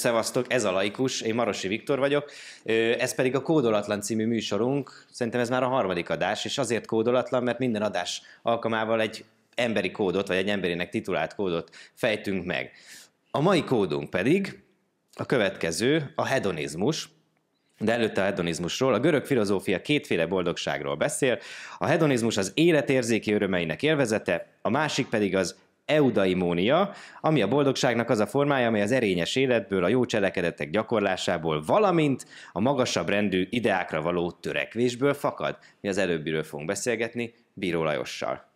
Szevasztok, ez a Laikus, én Marosi Viktor vagyok, ez pedig a Kódolatlan című műsorunk, szerintem ez már a harmadik adás, és azért kódolatlan, mert minden adás alkalmával egy emberi kódot, vagy egy emberinek titulált kódot fejtünk meg. A mai kódunk pedig a következő, a hedonizmus, de előtte a hedonizmusról. A görög filozófia kétféle boldogságról beszél. A hedonizmus az életérzéki örömeinek élvezete, a másik pedig az eudaimónia, ami a boldogságnak az a formája, amely az erényes életből, a jó cselekedetek gyakorlásából, valamint a magasabb rendű ideákra való törekvésből fakad. Mi az előbbiről fogunk beszélgetni Bíró Lajossal.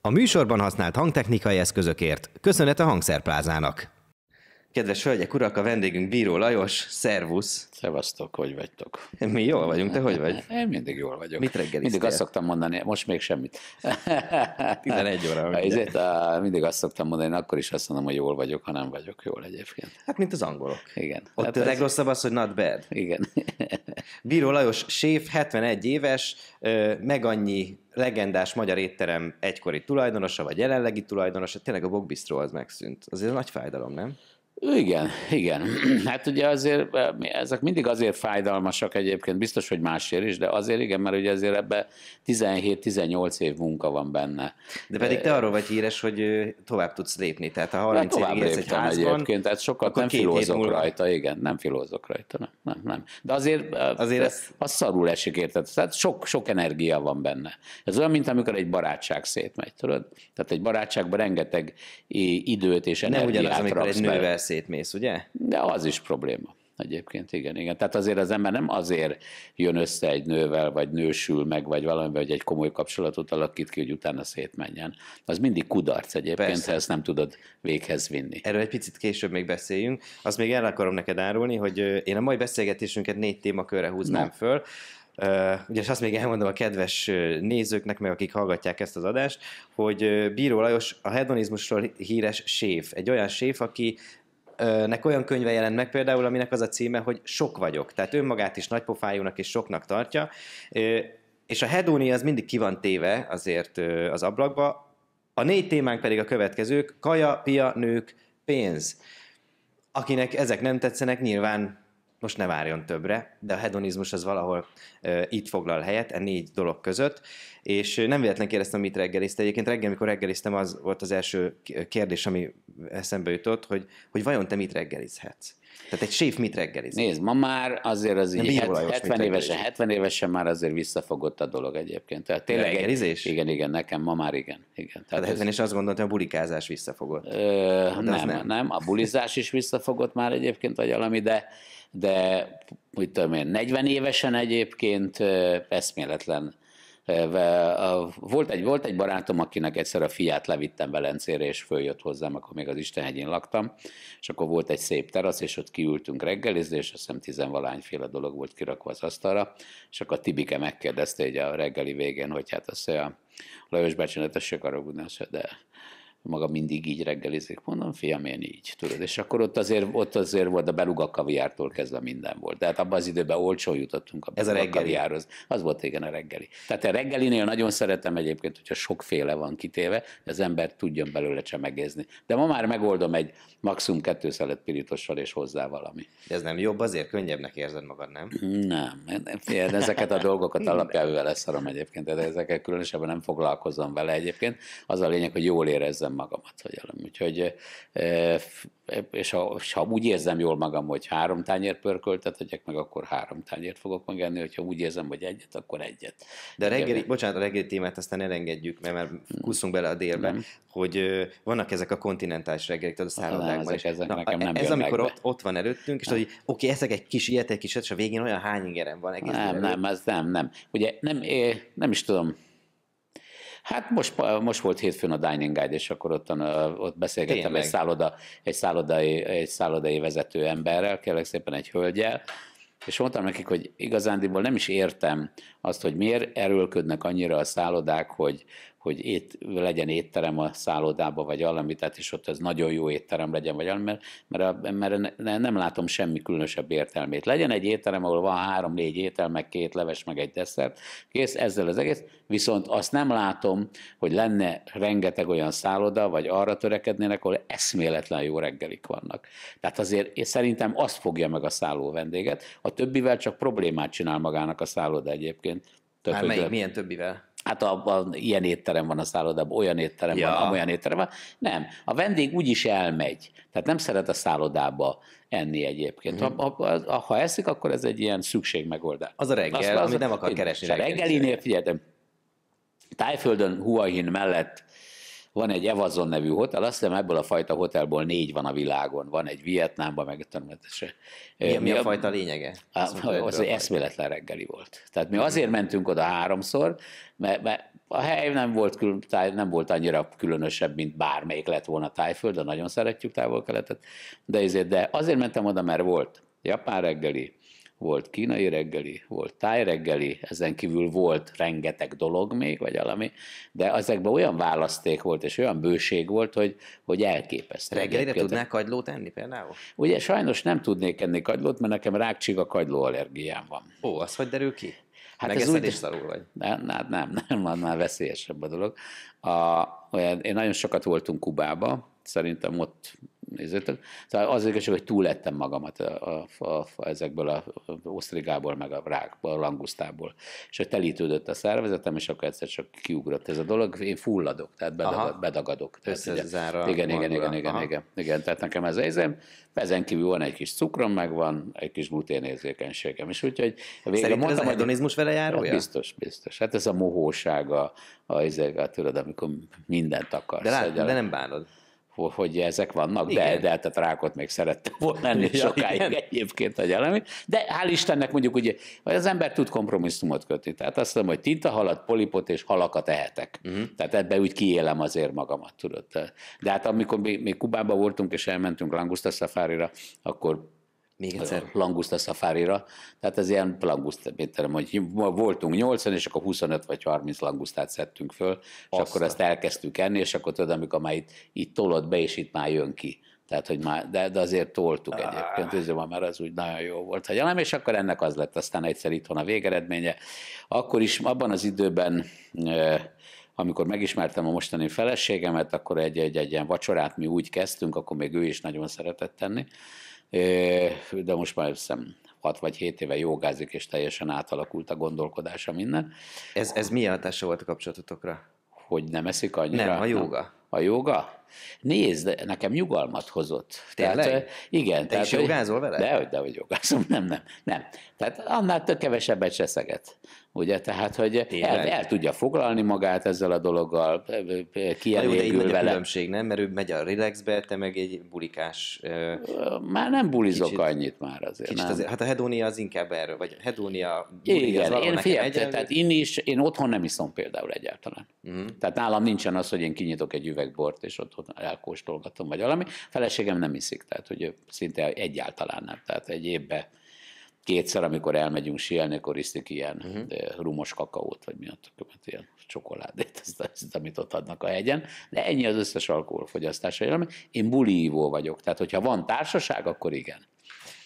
A műsorban használt hangtechnikai eszközökért köszönet a hangszerplázának. Kedves hölgyek, urak, a vendégünk Bíró Lajos, szervusz! Szevasztok, hogy vagytok? Mi jól vagyunk, te hogy vagy? Én mindig jól vagyok. Mit reggeliztél? Mindig azt szoktam mondani, most még semmit. 11 óra. Ezért mindig azt szoktam mondani, én akkor is azt mondom, hogy jól vagyok, ha nem vagyok jól egyébként. Hát, mint az angolok. Igen. Ott hát a ez... legrosszabb az, hogy not bad. Igen. Bíró Lajos séf, 71 éves, meg annyi legendás magyar étterem egykori tulajdonosa, vagy jelenlegi tulajdonosa, tényleg a Bogbistro az megszűnt. Azért nagy fájdalom, nem? Igen, igen. Hát ugye azért eh, ezek mindig azért fájdalmasak egyébként, biztos, hogy másért is, de azért igen, mert ugye azért ebbe 17-18 év munka van benne. De pedig te eh, arról vagy híres, hogy tovább tudsz lépni, tehát a 30 hát tovább évig egy házban, egyébként, tehát sokat nem filózok múlva... rajta, igen, nem filózok rajta, nem, nem, nem. De azért, eh, azért ez... az, szarul esik, érted? Tehát sok, sok energia van benne. Ez olyan, mint amikor egy barátság szétmegy, tudod? Tehát egy barátságban rengeteg időt és energiát nem ugyanaz, raksz szétmész, ugye? De az is probléma. Egyébként igen, igen. Tehát azért az ember nem azért jön össze egy nővel, vagy nősül meg, vagy valamivel, vagy egy komoly kapcsolatot alakít ki, hogy utána szétmenjen. Az mindig kudarc egyébként, Persze. ha ezt nem tudod véghez vinni. Erről egy picit később még beszéljünk. Azt még el akarom neked árulni, hogy én a mai beszélgetésünket négy témakörre húznám ne. föl. Uh, ugye azt még elmondom a kedves nézőknek, meg akik hallgatják ezt az adást, hogy Bíró Lajos a hedonizmusról híres séf. Egy olyan séf, aki nek olyan könyve jelent meg például, aminek az a címe, hogy Sok vagyok. Tehát önmagát is nagypofájúnak és soknak tartja. És a hedónia az mindig ki van téve azért az ablakba. A négy témánk pedig a következők, kaja, pia, nők, pénz. Akinek ezek nem tetszenek, nyilván most ne várjon többre, de a hedonizmus az valahol e, itt foglal helyet, e négy dolog között, és nem véletlen kérdeztem, mit reggelizte. Egyébként reggel, amikor reggeliztem, az volt az első kérdés, ami eszembe jutott, hogy, hogy vajon te mit reggelizhetsz? Tehát egy séf mit reggelizhet? Nézd, ma már azért az így 70 évesen, 70 évesen már azért visszafogott a dolog egyébként. Tehát tényleg reggelizés? Egy, igen, igen, nekem ma már igen. igen. Tehát hát 70 és azt gondoltam, hogy a bulikázás visszafogott. Ö, hát nem, nem, nem, a bulizás is visszafogott már egyébként, vagy valami, de de úgy tudom én, 40 évesen egyébként eszméletlen. Volt egy, volt egy barátom, akinek egyszer a fiát levittem Velencére, és följött hozzám, akkor még az Istenhegyén laktam, és akkor volt egy szép terasz, és ott kiültünk reggelizni, és azt hiszem tizenvalányféle dolog volt kirakva az asztalra, és akkor Tibike megkérdezte egy a reggeli végén, hogy hát azt a Lajos bácsi, ne tessék de maga mindig így reggelizik, mondom, fiam, én így, tudod. És akkor ott azért, ott azért volt a beluga kaviártól kezdve minden volt. Tehát abban az időben olcsón jutottunk a Ez a reggeli. kaviárhoz. Az volt igen a reggeli. Tehát a reggelinél nagyon szeretem egyébként, hogyha sokféle van kitéve, az ember tudjon belőle csemegézni. De ma már megoldom egy maximum kettő szelet pirítossal és hozzá valami. De ez nem jobb, azért könnyebbnek érzed magad, nem? Nem. Én ezeket a dolgokat alapjából leszarom egyébként, de ezekkel különösebben nem foglalkozom vele egyébként. Az a lényeg, hogy jól érezzem magamat, hogy elem. Úgyhogy, és ha, és ha úgy érzem jól magam, hogy három tányért pörköltet adjak meg, akkor három tányért fogok megenni, hogyha úgy érzem, hogy egyet, akkor egyet. De a reggeli, bocsánat, a reggeli témát aztán elengedjük, mert már mm. kusszunk bele a délbe, nem. Mm-hmm. hogy vannak ezek a kontinentális reggelik, tehát a szállodákban. Ezek, ezek Na, nekem nem e- ez, amikor ott, ott, van előttünk, és hogy oké, ezek egy kis ilyet, egy kis ilyet, és a végén olyan hány ingerem van egész. Nem, nem, ez nem, nem. Ugye nem, nem is tudom, Hát most, most volt hétfőn a Dining Guide, és akkor ott, ott beszélgettem Tényleg. egy, szálloda, egy, szállodai, egy szállodai vezető emberrel, kérlek szépen egy hölgyel, és mondtam nekik, hogy igazándiból nem is értem azt, hogy miért erőlködnek annyira a szállodák, hogy, hogy ét, legyen étterem a szállodába, vagy valami, tehát is ott ez nagyon jó étterem legyen, vagy valami, mert, mert, mert nem látom semmi különösebb értelmét. Legyen egy étterem, ahol van három-négy étel, meg két leves, meg egy desszert, kész, ezzel az egész, viszont azt nem látom, hogy lenne rengeteg olyan szálloda, vagy arra törekednének, ahol eszméletlen jó reggelik vannak. Tehát azért szerintem azt fogja meg a szálló vendéget, a többivel csak problémát csinál magának a szálloda egyébként. Több, Már melyik, milyen többivel? hát a, a, ilyen étterem van a szállodában, olyan étterem ja. van, olyan étterem van. Nem, a vendég úgyis elmegy. Tehát nem szeret a szállodába enni egyébként. Mm. Ha, ha, ha eszik, akkor ez egy ilyen szükségmegoldás. Az a reggel, az, az, amit nem akar keresni. A reggelinél, figyeltem tájföldön, Huahin mellett van egy Evazon nevű hotel, azt hiszem ebből a fajta hotelból négy van a világon. Van egy Vietnámban, meg tudom, mi, hát mi a, a fajta lényege? A, az, az eszméletlen reggeli volt. Tehát mi azért mentünk oda háromszor, mert, mert a hely nem volt, külön, nem volt annyira különösebb, mint bármelyik lett volna de nagyon szeretjük távol-keletet, de, ezért, de azért mentem oda, mert volt japán reggeli, volt kínai reggeli, volt táj reggeli, ezen kívül volt rengeteg dolog még, vagy valami, de ezekben olyan választék volt, és olyan bőség volt, hogy, hogy elképesztő. Reggelire Egyébként. tudnál kagylót enni például? Ugye sajnos nem tudnék enni kagylót, mert nekem rákcsiga allergiám van. Ó, az hogy derül ki? Hát Megeszed ez úgy, és szarul vagy? Hát nem, nem, nem, nem, már veszélyesebb a dolog. A, olyan, én nagyon sokat voltunk Kubába, szerintem ott nézőtől. Szóval az igazság, hogy túlettem magamat a, a, a, a, ezekből a osztrigából, meg a rákból, a langusztából. És hogy telítődött a szervezetem, és akkor egyszer csak kiugrott ez a dolog. Én fulladok, tehát bedag, bedagadok. Tehát ugye, igen, igen, igen, igen, igen, igen, igen. Tehát nekem ez az Ezen kívül van egy kis cukrom, meg van egy kis gluténérzékenységem. És úgyhogy végre mondtam, ez a hedonizmus vele járója? Biztos, biztos. Hát ez a mohósága a, a, izé, a, a, a, amikor mindent akarsz. De, lát, de nem bánod hogy ezek vannak, de, de hát a rákot még szerette volna ennél sokáig Igen. egyébként a gyelemi. De hál' Istennek mondjuk ugye, hogy az ember tud kompromisszumot kötni. Tehát azt mondom, hogy tintahalat, polipot és halakat ehetek. Uh-huh. Mhm. Tehát ebbe úgy kiélem azért magamat, tudod. De hát amikor még, még Kubában voltunk és elmentünk Langusta Safárira, akkor még egyszer ja. a szafárira. Tehát ez ilyen languszta, terem, hogy voltunk 80, és akkor 25 vagy 30 langusztát szedtünk föl, Aztán. és Aztán. akkor ezt elkezdtük enni, és akkor tudod, amikor már itt, itt tolod be, és itt már jön ki. Tehát, hogy már, de, de azért toltuk egyébként, üzem, ah. mert az úgy nagyon jó volt, hogy nem, és akkor ennek az lett aztán egyszer itthon a végeredménye. Akkor is abban az időben amikor megismertem a mostani feleségemet, akkor egy-egy ilyen vacsorát mi úgy kezdtünk, akkor még ő is nagyon szeretett tenni, de most már hiszem 6 vagy 7 éve jogázik, és teljesen átalakult a gondolkodása minden. Ez, ez milyen hatása volt a kapcsolatotokra? Hogy nem eszik annyira? Nem, a joga. Nem? A joga? Nézd, nekem nyugalmat hozott. Tényleg? Tehát, igen. Te tehát, is jogázol vele? de hogy jogázom. Nem, nem, nem. Tehát annál több kevesebbet szeget. Ugye, tehát, hogy el, el, tudja foglalni magát ezzel a dologgal, kielégül vele. Nagy a különbség, nem? Mert ő megy a relaxbe, te meg egy bulikás... Már nem bulizok kicsit, annyit már azért. Kicsit azért hát a hedónia az inkább erről, vagy a hedónia... Igen, az én fiam, tehát én is, én otthon nem iszom például egyáltalán. Uh-huh. Tehát nálam nincsen az, hogy én kinyitok egy bort, és ott, ott elkóstolgatom, vagy valami. A feleségem nem iszik, tehát hogy szinte egyáltalán nem. Tehát egy évben kétszer, amikor elmegyünk sielni, akkor isztik ilyen uh-huh. rumos kakaót, vagy mi a tökömet, hát ilyen csokoládét, ezt, ezt, amit ott adnak a hegyen. De ennyi az összes alkoholfogyasztása. Én buli vagyok, tehát hogyha van társaság, akkor igen.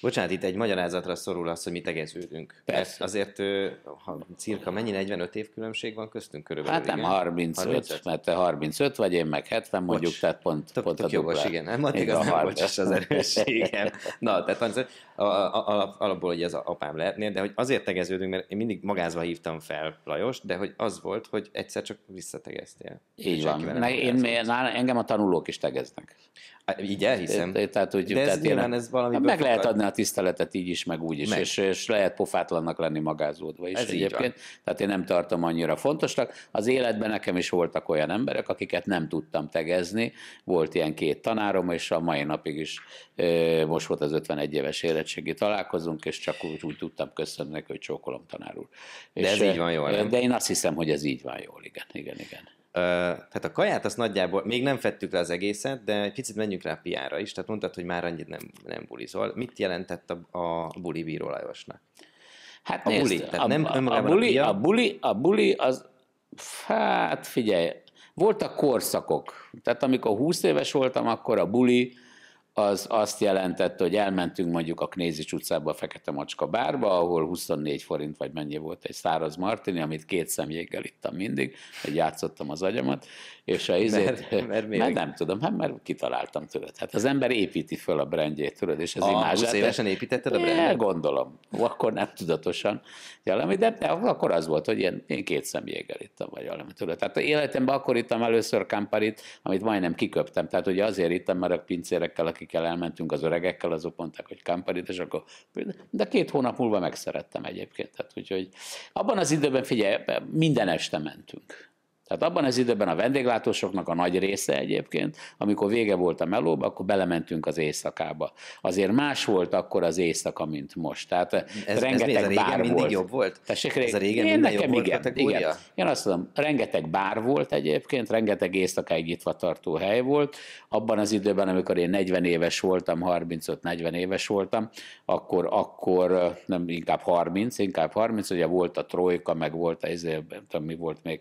Bocsánat, itt egy magyarázatra szorul az, hogy mi tegeződünk. Persze. Ez azért ha cirka mennyi 45 év különbség van köztünk körülbelül? Hát nem 35, 35, mert te 35 vagy, én meg 70 mondjuk, Bocs. tehát pont, tök, pont tök a jogos, igen. Nem, addig az nem bocs, az erősségem. Na, tehát 35 a, a, alap, alapból, hogy ez apám lehetnél, de hogy azért tegeződünk, mert én mindig magázva hívtam fel Lajos, de hogy az volt, hogy egyszer csak visszategeztél. Így van. Meg én, én, engem a tanulók is tegeznek. Így elhiszem. De, tehát, hogy, de ez tehát nyilván ez valami. Hát meg fogad. lehet adni a tiszteletet így is, meg úgy is, meg. És, és lehet pofátlannak lenni magázódva is ez egyébként. Tehát én nem tartom annyira fontosnak. Az életben nekem is voltak olyan emberek, akiket nem tudtam tegezni. Volt ilyen két tanárom, és a mai napig is most volt az 51 éves érettségi találkozunk, és csak úgy, úgy tudtam köszönni neki, hogy csókolom tanár úr. De és, ez így van jól, nem? De én azt hiszem, hogy ez így van jól, igen, igen, igen. Ö, tehát a kaját azt nagyjából, még nem fettük le az egészet, de egy picit menjünk rá a piára is, tehát mondtad, hogy már annyit nem, nem bulizol. Mit jelentett a, a buli Bíró Lajosnak? Hát a nézd, buli, tehát a, nem a, buli, a, a, buli, a buli az, hát figyelj, voltak korszakok. Tehát amikor 20 éves voltam, akkor a buli az azt jelentette, hogy elmentünk mondjuk a Knézis utcába a Fekete Macska bárba, ahol 24 forint vagy mennyi volt egy száraz martini, amit két szemjéggel ittam mindig, hogy játszottam az agyamat, és a izét, mert, mert, mert nem tudom, hát mert kitaláltam tőled. Hát az ember építi föl a brendjét, tudod, és az a, imázsát. 20 évesen építetted a brendet? gondolom. Akkor nem tudatosan valami, de akkor az volt, hogy én, én két szemjéggel ittam, vagy valami, tudod. Tehát életemben akkor ittam először kamparit, amit majdnem kiköptem. Tehát ugye azért ittam, mert a pincérekkel a akikkel elmentünk az öregekkel, azok mondták, hogy Kamparit, és akkor, de két hónap múlva megszerettem egyébként. Tehát, úgyhogy abban az időben, figyelj, minden este mentünk tehát abban az időben a vendéglátósoknak a nagy része egyébként, amikor vége volt a melóba, akkor belementünk az éjszakába. Azért más volt akkor az éjszaka, mint most. Tehát ez, rengeteg ez régen bár mindig volt. jobb volt? Tessék, ez a régen én nekem jobb volt igen, igen. Én azt mondom, rengeteg bár volt egyébként, rengeteg éjszakáig nyitva tartó hely volt. Abban az időben, amikor én 40 éves voltam, 35-40 éves voltam, akkor, akkor nem inkább 30, inkább 30, ugye volt a trojka, meg volt a, ezért, nem tudom, mi volt még,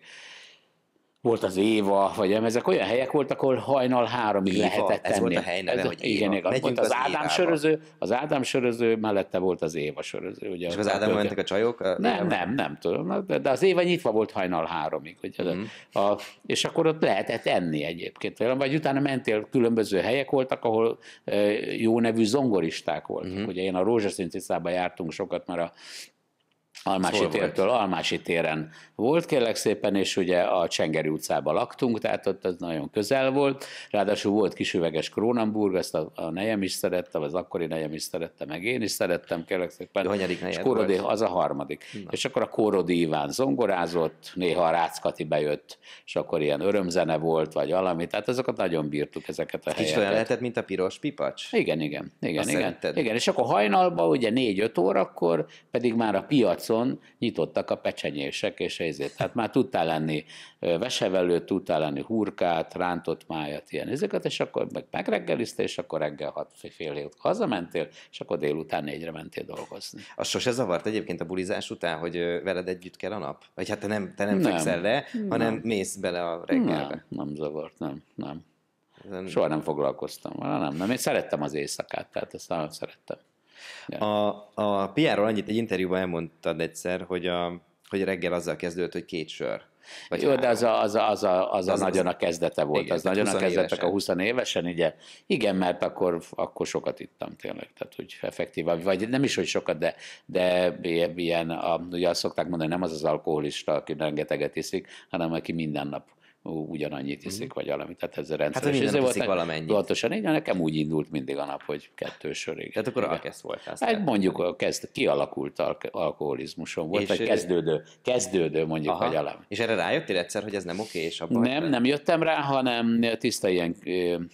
volt az Éva, vagy nem, ezek olyan helyek voltak, ahol hajnal háromig Éva, lehetett ez tenni. volt a hely neve, ez, hogy Éva. Igen, igen volt az, az Ádám Évába. söröző, az Ádám söröző mellette volt az Éva söröző. Ugye, És az Ádám mentek a csajok? A nem, nem, nem tudom, de az Éva nyitva volt hajnal háromig. Ugye, mm. a, és akkor ott lehetett enni egyébként, vagy utána mentél, különböző helyek voltak, ahol jó nevű zongoristák voltak. Mm. Ugye én a Rózsaszín jártunk sokat, mert a Almási szóval tértől volt? Almási téren volt, kérlek szépen, és ugye a Csengeri utcában laktunk, tehát ott az nagyon közel volt. Ráadásul volt kisüveges Krónenburg, ezt a, a nejem is szerettem, az akkori nejem is szerettem, meg én is szerettem, kérlek szépen. A és Kórodi, Az a harmadik. Na. És akkor a Kórodi Iván zongorázott, néha a Ráckati bejött, és akkor ilyen örömzene volt, vagy valami, tehát ezeket nagyon bírtuk, ezeket a helyeket. Kicsit lehetett, mint a piros pipacs? Igen, igen. Igen, igen. igen. És akkor hajnalban, ugye négy-öt órakor pedig már a piac piacon nyitottak a pecsenyések és ezért. Tehát már tudtál lenni vesevelőt, tudtál lenni hurkát, rántott májat, ilyen ezeket, és akkor meg megreggeliztél, és akkor reggel hat, fél év hazamentél, és akkor délután négyre mentél dolgozni. Az sose zavart egyébként a bulizás után, hogy veled együtt kell a nap? Vagy hát te nem, te nem, nem. fekszel le, hanem nem. mész bele a reggelbe? Nem, nem zavart, nem, nem. Soha nem foglalkoztam vele, nem, nem. Én szerettem az éjszakát, tehát ezt nagyon szerettem. A, a PR-ról annyit egy interjúban elmondtad egyszer, hogy, a, hogy reggel azzal kezdődött, hogy két sör. Vagy Jó, de az a, az, a, az, a, az, az a nagyon az, a kezdete volt, igen, az nagyon a kezdetek a 20 évesen, ugye? Igen, mert akkor, akkor sokat ittam tényleg, tehát hogy effektíva, vagy nem is, hogy sokat, de, de ilyen, a, ugye azt szokták mondani, nem az az alkoholista, aki rengeteget iszik, hanem aki minden nap ugyanannyit iszik, uh-huh. vagy valami. Tehát ez a rendszer. Hát ez volt, valamennyi. Pontosan így, nekem úgy indult mindig a nap, hogy kettő sörig. Tehát akkor alkesz volt. Aztán. Hát mondjuk a kezd, kialakult alk- alkoholizmusom volt, és vagy kezdődő, kezdődő mondjuk a agyalám. És erre rájöttél egyszer, hogy ez nem oké? És abban nem, nem jöttem rá, hanem tiszta ilyen,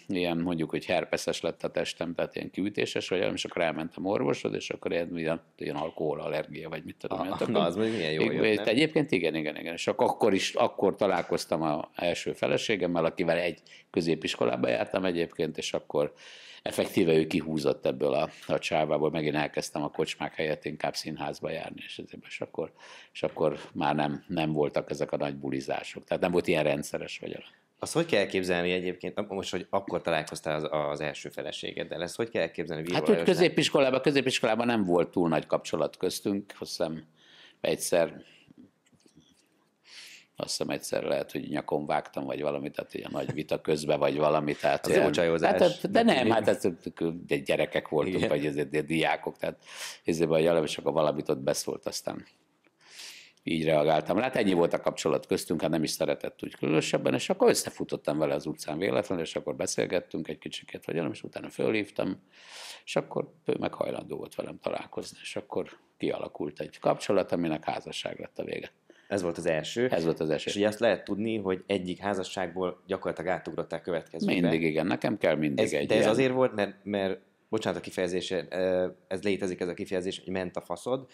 ilyen mondjuk, hogy herpeszes lett a testem, tehát ilyen kiütéses vagy, és akkor elmentem orvoshoz, és akkor ilyen, ilyen, ilyen alkoholallergia, vagy mit tudom. Ah, na, az még milyen jó jött, Egyébként igen, igen, igen. És akkor is, akkor találkoztam a első feleségemmel, akivel egy középiskolába jártam egyébként, és akkor effektíve ő kihúzott ebből a, a csávából, megint elkezdtem a kocsmák helyett inkább színházba járni, és, ezért, és, akkor, és akkor már nem, nem voltak ezek a nagy bulizások. Tehát nem volt ilyen rendszeres vagyok. Azt hogy kell elképzelni egyébként, most, hogy akkor találkoztál az, az első feleségeddel, ezt hogy kell elképzelni? Víró hát, úgy középiskolában, középiskolában nem volt túl nagy kapcsolat köztünk, azt hiszem egyszer azt hiszem egyszer lehet, hogy nyakon vágtam, vagy valamit, tehát ilyen nagy vita közben, vagy valamit. Tehát az ilyen, az hát, hát, de nem, hát ezt, de gyerekek voltunk, Igen. vagy ezért de diákok, tehát ezért vagy jelen, és akkor valamit ott beszólt, aztán így reagáltam. Hát ennyi volt a kapcsolat köztünk, hát nem is szeretett úgy különösebben, és akkor összefutottam vele az utcán véletlenül, és akkor beszélgettünk egy kicsiket, vagy nem, és utána fölhívtam, és akkor ő meg hajlandó volt velem találkozni, és akkor kialakult egy kapcsolat, aminek házasság lett a vége. Ez volt az első. Ez volt az első. És ugye azt lehet tudni, hogy egyik házasságból gyakorlatilag átugrották következőbe. Mindig igen, nekem kell mindig ez, egy De ez ilyen. azért volt, mert, mert bocsánat a kifejezése, ez létezik ez a kifejezés, hogy ment a faszod,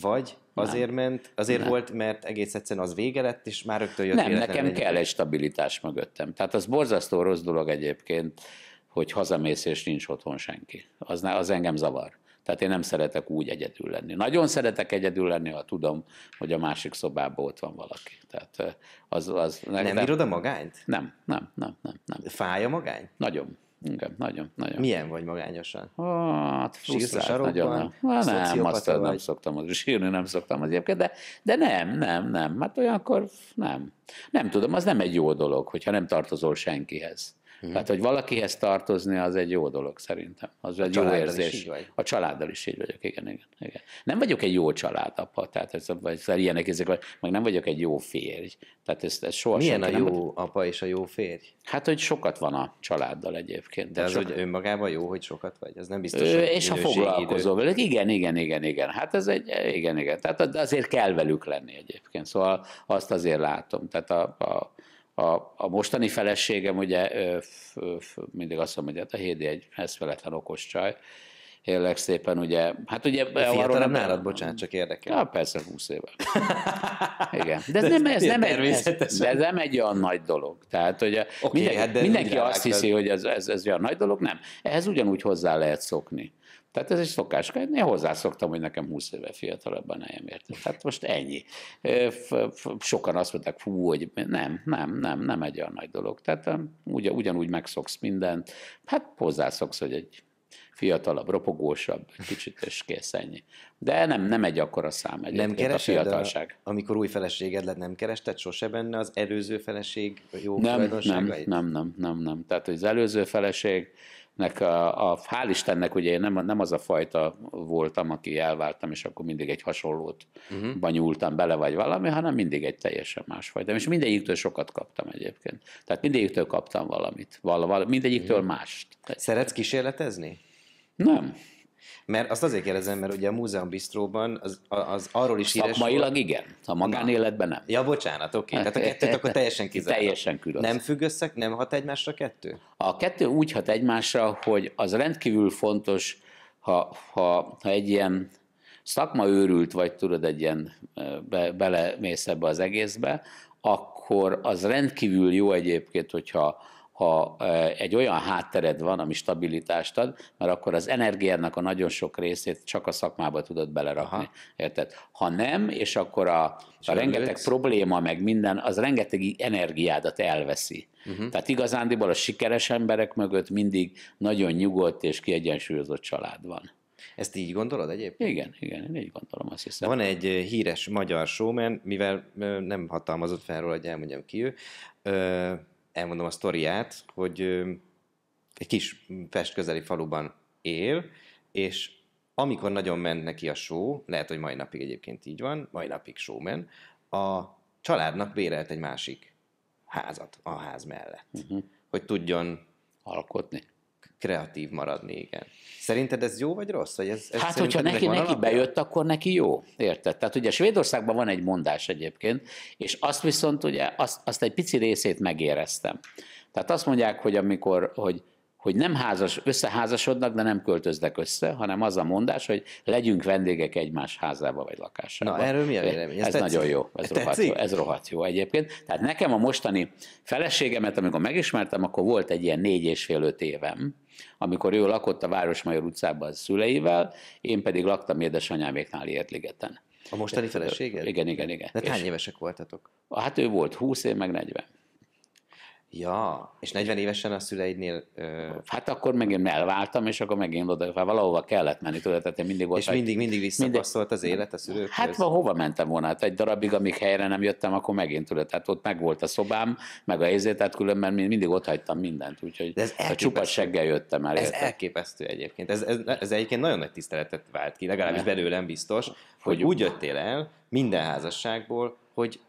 vagy azért nem. ment, azért nem. volt, mert egész egyszerűen az vége lett, és már rögtön jött Nem, nekem egy... kell egy stabilitás mögöttem. Tehát az borzasztó rossz dolog egyébként, hogy hazamész és nincs otthon senki. Az, az engem zavar. Tehát én nem szeretek úgy egyedül lenni. Nagyon szeretek egyedül lenni, ha tudom, hogy a másik szobában ott van valaki. Tehát az, az nem de... bírod a magányt? Nem, nem, nem, nem. nem. Fáj a magány? Nagyon. Igen, nagyon, nagyon. Milyen vagy magányosan? Hát, frusztrált nagyon. Nem, hát, nem azt vagy? nem szoktam, az, sírni nem szoktam az egyébként, de, de nem, nem, nem. Hát olyankor nem. Nem tudom, az nem egy jó dolog, hogyha nem tartozol senkihez. Hmm. Tehát, hogy valakihez tartozni, az egy jó dolog szerintem. Az a egy jó érzés. A családdal is így vagyok, igen, igen, igen. Nem vagyok egy jó családapa, tehát ez, vagy, ilyenek ezek, vagy, meg nem vagyok egy jó férj. Tehát ez, ez soha Milyen a jó nem, apa és a jó férj? Hát, hogy sokat van a családdal egyébként. De az, sokat... hogy önmagában jó, hogy sokat vagy, ez nem biztos, Ö, És ha foglalkozol velük, igen, igen, igen, igen. Hát ez egy, igen, igen. Tehát azért kell velük lenni egyébként. Szóval azt azért látom. Tehát a, a a, a mostani feleségem ugye ö, ö, mindig azt mondom, hogy hát a Hédi egy eszveletlen okos csaj, Érlek szépen, ugye, hát ugye... Fiatalabb nem nálad, bocsánat, csak érdekel. Ja, persze, 20 éve. Igen. De ez, de nem, ez, nem, ez, de ez nem egy olyan nagy dolog. Tehát, hogy okay, mindenki, hát mindenki azt hiszi, hogy ez, ez, ez olyan nagy dolog, nem. Ehhez ugyanúgy hozzá lehet szokni. Tehát ez egy szokás. Én hozzászoktam, hogy nekem 20 éve fiatalabban nejem érte. Tehát most ennyi. Sokan azt mondták, fú, hogy nem, nem, nem, nem egy olyan nagy dolog. Tehát ugyan, ugyanúgy megszoksz mindent. Hát hozzászoksz, hogy egy fiatalabb, ropogósabb, kicsit és kész ennyi. De nem, nem egy akkora szám egy nem a fiatalság. A, amikor új feleséged lett, nem kerested sose benne az előző feleség jó nem, nem, nem, nem, nem, nem. Tehát az előző feleség, nek a, a, hál' Istennek ugye én nem, nem az a fajta voltam, aki elváltam, és akkor mindig egy hasonlót uh-huh. Mhm. banyultam bele, vagy valami, hanem mindig egy teljesen más fajta. És mindegyiktől sokat kaptam egyébként. Tehát mindegyiktől kaptam valamit, val, val, mindegyiktől uh-huh. mást. Szeretsz kísérletezni? Nem. Mert azt azért kérdezem, mert ugye a múzeum bistróban az, az arról is híres Szakmailag volt. igen, a magánéletben nem. Ja, bocsánat, oké. Okay. Tehát a kettőt akkor teljesen kizárt. Teljesen külön. Nem függ össze, nem hat egymásra kettő? A kettő úgy hat egymásra, hogy az rendkívül fontos, ha, ha, ha egy ilyen őrült vagy, tudod, egy ilyen be, belemész ebbe az egészbe, akkor az rendkívül jó egyébként, hogyha ha egy olyan háttered van, ami stabilitást ad, mert akkor az energiának a nagyon sok részét csak a szakmába tudod belerakni. Aha. Érted? Ha nem, és akkor a, és a rengeteg lősz? probléma, meg minden, az rengeteg energiádat elveszi. Uh-huh. Tehát igazándiból a sikeres emberek mögött mindig nagyon nyugodt és kiegyensúlyozott család van. Ezt így gondolod egyébként? Igen, igen, én így gondolom, azt hiszem. Van egy híres magyar showman, mivel nem hatalmazott fel róla, hogy elmondjam ki ő, elmondom a sztoriát, hogy egy kis Pest közeli faluban él, és amikor nagyon ment neki a só, lehet, hogy mai napig egyébként így van, mai napig showman, a családnak bérelt egy másik házat a ház mellett, uh-huh. hogy tudjon alkotni kreatív maradni, igen. Szerinted ez jó vagy rossz? Vagy ez, ez hát, hogyha neki, neki bejött, akkor neki jó. Érted? Tehát ugye Svédországban van egy mondás egyébként, és azt viszont ugye, azt, azt egy pici részét megéreztem. Tehát azt mondják, hogy amikor, hogy hogy nem házas, összeházasodnak, de nem költöznek össze, hanem az a mondás, hogy legyünk vendégek egymás házába vagy lakásába. Na, erről mi a vélemény? Ez, ez nagyon jó, ez rohadt jó, ez rohadt jó egyébként. Tehát nekem a mostani feleségemet, amikor megismertem, akkor volt egy ilyen négy és fél öt évem, amikor ő lakott a Városmajor utcában a szüleivel, én pedig laktam édesanyáméknál Értligeten. A mostani feleséged? Igen, igen, igen. De hány évesek voltatok? Hát ő volt 20, év, meg 40. Ja, és 40 évesen a szüleidnél... Ö... Hát akkor megint elváltam, és akkor megint oda, hát valahova kellett menni, tudod, tehát én mindig ott... És mindig, mindig visszapasszolt mindig... az élet a szülőkhöz? Hát van, hova mentem volna, hát egy darabig, amíg helyre nem jöttem, akkor megint tudod, tehát ott meg volt a szobám, meg a helyzet, izé, tehát különben mindig ott hagytam mindent, úgyhogy ez a csupa seggel jöttem el. Ez elképesztő egyébként, ez, ez, ez, egyébként nagyon nagy tiszteletet vált ki, legalábbis belőlem biztos, hogy, hogy úgy jöttél el minden házasságból, hogy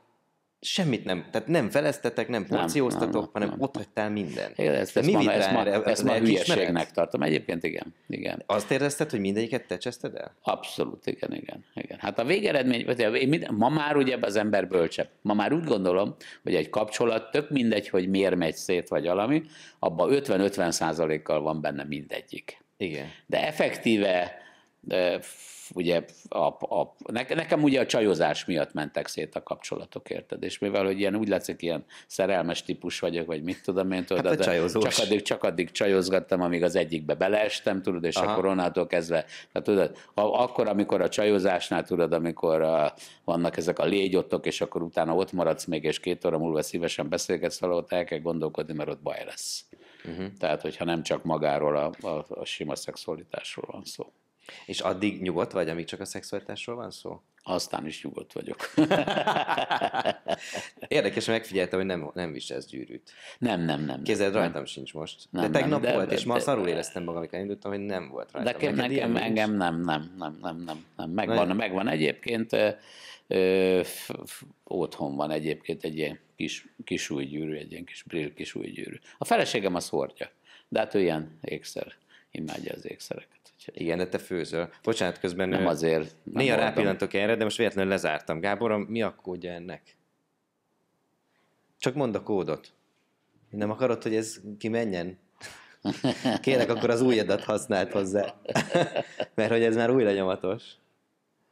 semmit nem, tehát nem feleztetek, nem porcióztatok, nem, nem, hanem nem. ott hagytál minden. Igen, ezt, ezt, mi ma, ezt, ma, ezt ma hülyeségnek tartom. Egyébként igen. igen. Azt érezted, hogy mindegyiket te cseszted el? Abszolút, igen, igen. igen. Hát a végeredmény, ma már ugye az ember bölcsebb. Ma már úgy gondolom, hogy egy kapcsolat tök mindegy, hogy miért megy szét vagy valami, abban 50-50 százalékkal van benne mindegyik. Igen. De effektíve ugye a, a, nekem ugye a csajozás miatt mentek szét a kapcsolatok, érted? És mivel, hogy ilyen úgy látszik, ilyen szerelmes típus vagyok, vagy mit tudom én, tudod, hát de csak addig, csak addig csajozgattam, amíg az egyikbe beleestem, tudod, és Aha. akkor onnantól kezdve, tehát tudod, akkor, amikor a csajozásnál, tudod, amikor a, vannak ezek a légyottok, és akkor utána ott maradsz még, és két óra múlva szívesen beszélgetsz vele, ott el kell gondolkodni, mert ott baj lesz. Uh-huh. Tehát, hogyha nem csak magáról a, a, a sima szexualitásról van szó. És addig nyugodt vagy, amíg csak a szexualitásról van szó? Aztán is nyugodt vagyok. Érdekes, hogy megfigyeltem, hogy nem, nem viselsz gyűrűt. Nem, nem, nem. Kézzel rajtam nem. sincs most. Nem, de tegnap nem, volt, de, és ma de, szarul éreztem magam, amikor indultam, hogy nem volt rajtam. De nekem, nekem engem nem, nem, nem, nem, nem, nem. Megvan, megvan egyébként. Ö, ö, f, f, otthon van egyébként egy ilyen kis, kis új gyűrű, egy ilyen kis brill kis új gyűrű. A feleségem a hordja, de hát ő ilyen ékszer, imádja az ékszereket. Igen, de te főzöl. Bocsánat, közben... Nem ő... azért. Nem néha rápillantok erre, de most véletlenül lezártam. Gábor, mi a kódja ennek? Csak mondd a kódot. Nem akarod, hogy ez kimenjen? Kérek, akkor az újadat használt hozzá. Mert hogy ez már új legyomatos.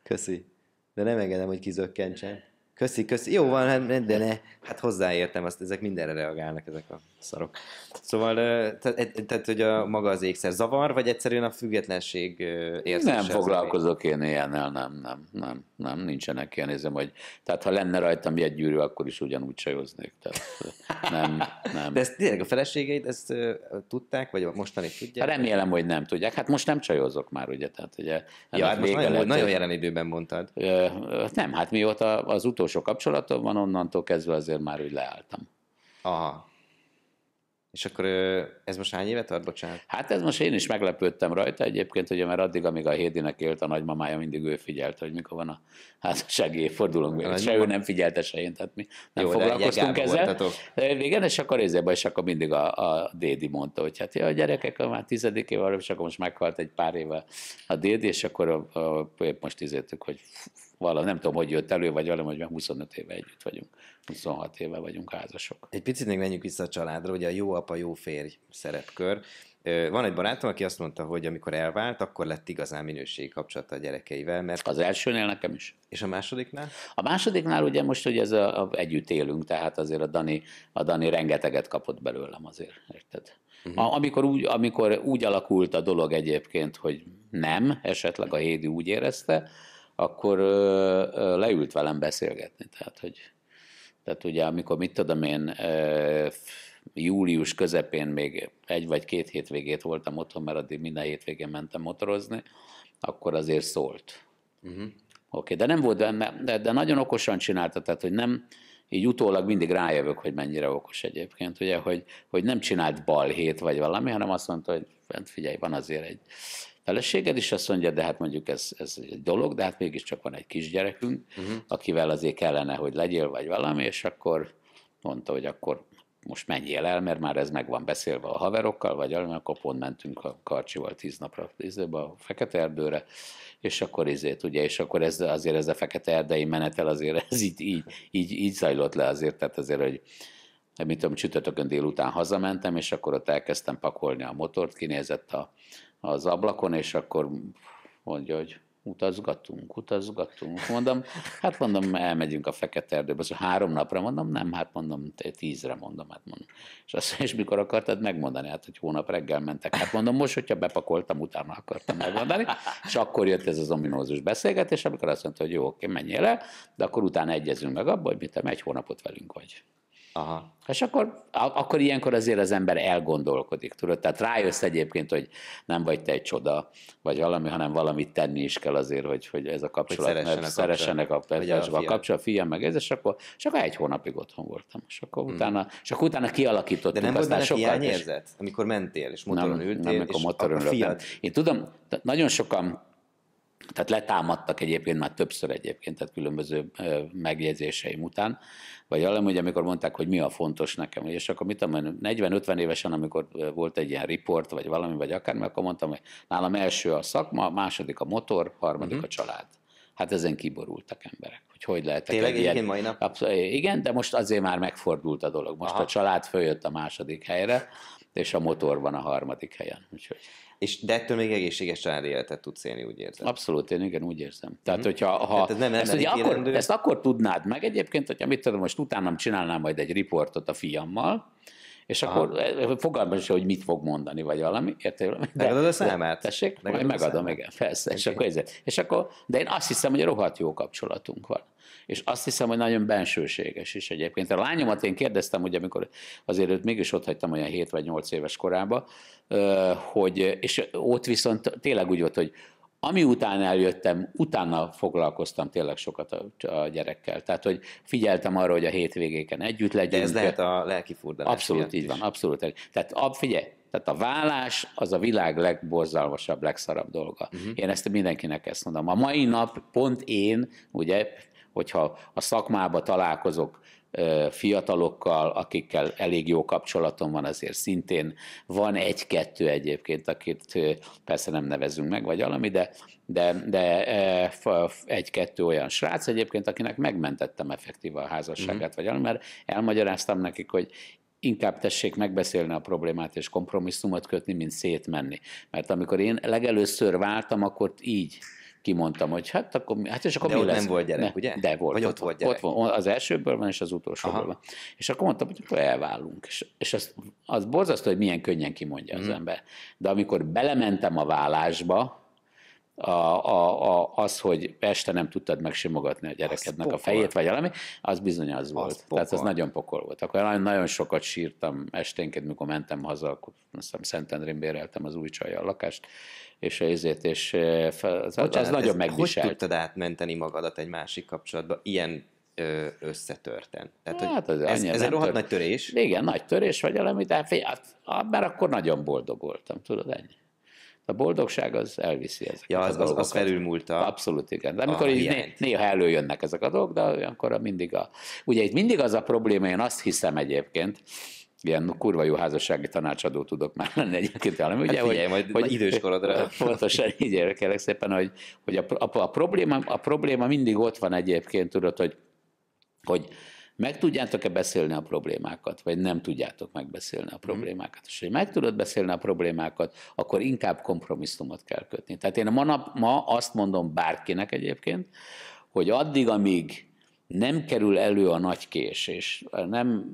Köszi. De nem engedem, hogy kizökkentsen. Köszi, köszi. Jó van, hát, de ne. Hát hozzáértem, azt, ezek mindenre reagálnak ezek a szarok. Szóval, e-, tehát, hogy a maga az ékszer zavar, vagy egyszerűen a függetlenség érzése? Nem foglalkozok én ilyennel, nem, nem, nem, nem, nincsenek ilyen, érzem, hogy tehát ha lenne rajtam egy gyűrű, akkor is ugyanúgy csajoznék, tehát nem, nem. De ezt tényleg a feleségeid ezt tudták, vagy mostani tudják? Hát remélem, hogy nem tudják, hát most nem csajozok már, ugye, tehát ugye. Ja, hát most nagyon, lett, nagyon jelen időben mondtad. Nem, hát mióta az utolsó kapcsolatom van, onnantól kezdve azért már úgy leálltam. Aha. És akkor ez most hány éve tart, bocsánat? Hát ez most én is meglepődtem rajta egyébként, ugye mert addig, amíg a Hédinek élt a nagymamája, mindig ő figyelt, hogy mikor van a házassági évfordulónk. A se ő nem figyelte, se én, tehát mi nem Jó, foglalkoztunk ezzel. Voltatok. Igen, és akkor ezzel és akkor mindig a, a Dédi mondta, hogy hát ja, a gyerekek a már tizedikével, és akkor most meghalt egy pár éve a Dédi, és akkor a, a, épp most izéltük, hogy vala, nem tudom, hogy jött elő, vagy valami, hogy már 25 éve együtt vagyunk. 26 éve vagyunk házasok. Egy picit még menjünk vissza a családra, ugye a jó apa, jó férj szerepkör. Van egy barátom, aki azt mondta, hogy amikor elvált, akkor lett igazán minőségi kapcsolata a gyerekeivel. Mert az elsőnél nekem is. És a másodiknál? A másodiknál ugye most, hogy ez a, a, együtt élünk, tehát azért a Dani, a Dani rengeteget kapott belőlem azért, érted? Uh-huh. A, amikor, úgy, amikor úgy alakult a dolog egyébként, hogy nem, esetleg a Hédi úgy érezte, akkor ö, ö, leült velem beszélgetni, tehát hogy tehát ugye, amikor mit tudom én, július közepén még egy vagy két hétvégét voltam otthon, mert addig minden hétvégén mentem motorozni, akkor azért szólt. Uh-huh. Oké, okay, de nem volt benne, de, de nagyon okosan csinálta, tehát hogy nem, így utólag mindig rájövök, hogy mennyire okos egyébként, ugye, hogy, hogy nem csinált balhét vagy valami, hanem azt mondta, hogy hát figyelj, van azért egy feleséged is azt mondja, de hát mondjuk ez, ez egy dolog, de hát mégiscsak van egy kisgyerekünk, uh-huh. akivel azért kellene, hogy legyél, vagy valami, és akkor mondta, hogy akkor most menjél el, mert már ez meg van beszélve a haverokkal, vagy valami, akkor pont mentünk a Karcsival tíz napra a Fekete Erdőre, és akkor ezért ugye, és akkor ez, azért ez a Fekete Erdei menetel azért ez így, így, így, így zajlott le azért, tehát azért, hogy mit tudom, csütörtökön délután hazamentem, és akkor ott elkezdtem pakolni a motort, kinézett a, az ablakon, és akkor mondja, hogy utazgatunk, utazgatunk. Mondom, hát mondom, elmegyünk a Fekete Erdőbe, szóval három napra mondom, nem, hát mondom, tízre mondom, hát mondom. És azt és mikor akartad megmondani, hát hogy hónap reggel mentek. Hát mondom, most, hogyha bepakoltam, utána akartam megmondani, és akkor jött ez az ominózus beszélgetés, amikor azt mondta, hogy jó, oké, menjél el, de akkor utána egyezünk meg abba, hogy mit egy hónapot velünk vagy. Aha. És akkor, akkor ilyenkor azért az ember elgondolkodik, tudod? Tehát rájössz egyébként, hogy nem vagy te egy csoda, vagy valami, hanem valamit tenni is kell azért, hogy, hogy ez a kapcsolat, hogy szeressenek, szeressenek a, kapcsolat, a, a kapcsolat, fiam, meg ez, és akkor, és akkor egy hónapig otthon voltam, és akkor hmm. utána, és akkor utána kialakítottuk. De nem volt benne hiányérzet, amikor mentél, és motoron nem, ültél, nem, és a fiat... Én tudom, nagyon sokan tehát letámadtak egyébként már többször egyébként, tehát különböző megjegyzéseim után, vagy alem, hogy amikor mondták, hogy mi a fontos nekem, és akkor mit tudom, 40-50 évesen, amikor volt egy ilyen riport, vagy valami, vagy akármi, akkor mondtam, hogy nálam első a szakma, második a motor, harmadik a mhm. család. Hát ezen kiborultak emberek, hogy hogy lehetek. Tényleg ilyen, mai nap? Abszol- igen, de most azért már megfordult a dolog. Most Aha. a család följött a második helyre, és a motor van a harmadik helyen. Úgyhogy. És de ettől még egészséges családi életet tudsz élni, úgy érzem. Abszolút, én igen, úgy érzem. Tehát, mm-hmm. hogyha ha Tehát ez nem ezt, ugye akkor, ezt akkor tudnád meg egyébként, hogyha mit tudom, most utánam csinálnám majd egy riportot a fiammal, és Aha. akkor eh, eh, fogalmam sem, hogy mit fog mondani, vagy valami, érted? Megadod a számát? Tessék, megadom, igen, persze. Okay. És akkor, ez, és akkor, de én azt hiszem, hogy rohadt jó kapcsolatunk van és azt hiszem, hogy nagyon bensőséges is egyébként. A lányomat én kérdeztem, ugye, amikor azért őt mégis ott hagytam olyan 7 vagy 8 éves korába, hogy, és ott viszont tényleg úgy volt, hogy ami után eljöttem, utána foglalkoztam tényleg sokat a, a gyerekkel. Tehát, hogy figyeltem arra, hogy a hétvégéken együtt legyünk. De ez lehet a lelki furdalás. Abszolút így is. van, abszolút. Tehát ab, figyelj, tehát a vállás az a világ legborzalmasabb, legszarabb dolga. Uh-huh. Én ezt mindenkinek ezt mondom. A mai nap pont én, ugye, hogyha a szakmába találkozok fiatalokkal, akikkel elég jó kapcsolatom van, azért szintén van egy-kettő egyébként, akit persze nem nevezünk meg, vagy valami, de, de, de egy-kettő olyan srác egyébként, akinek megmentettem effektív a házasságát, mm-hmm. vagy valami, mert elmagyaráztam nekik, hogy inkább tessék megbeszélni a problémát és kompromisszumot kötni, mint szétmenni. Mert amikor én legelőször váltam, akkor így kimondtam, hogy hát akkor, hát és akkor de mi ott lesz? nem volt gyerek, ne, ugye? De volt. Vagy ott, ott volt gyerek? Ott van, az elsőből van, és az utolsóból Aha. van. És akkor mondtam, hogy akkor elválunk. És, és az, az borzasztó, hogy milyen könnyen kimondja hmm. az mhm. ember. De amikor belementem a vállásba, a, a, a, az, hogy este nem tudtad megsimogatni a gyerekednek a fejét, vagy valami, az bizony az, az volt. Pokol. Tehát az nagyon pokol volt. Akkor nagyon, nagyon sokat sírtam esténként, mikor mentem haza, akkor azt hiszem Szentendrén béreltem az új csajjal lakást, és ezért, és fel, az, Bocsánat, az nagyon megviselt. Hogy tudtad átmenteni magadat egy másik kapcsolatba ilyen összetörten. Tehát, hát hogy ez, ez egy rohadt nagy törés. Igen, nagy törés vagy valami, de fiat, hát, mert akkor nagyon boldog voltam, tudod, ennyi. A boldogság az elviszi ezeket ja, az, a dolgokat. az, az felülmúlta. Abszolút igen. De amikor így né, néha előjönnek ezek a dolgok, de olyankor mindig a... Ugye itt mindig az a probléma, én azt hiszem egyébként, ilyen kurva jó házassági tanácsadó tudok már lenni egyébként, hanem ugye, hát figyelj, hogy, majd, hogy időskorodra. Pontosan így érkelek szépen, hogy, hogy a, a, a, probléma, a probléma mindig ott van egyébként, tudod, hogy, hogy meg tudjátok-e beszélni a problémákat, vagy nem tudjátok megbeszélni a mhm. problémákat. És hogy meg tudod beszélni a problémákat, akkor inkább kompromisszumot kell kötni. Tehát én ma, nap, ma azt mondom bárkinek egyébként, hogy addig, amíg nem kerül elő a nagy kés, és nem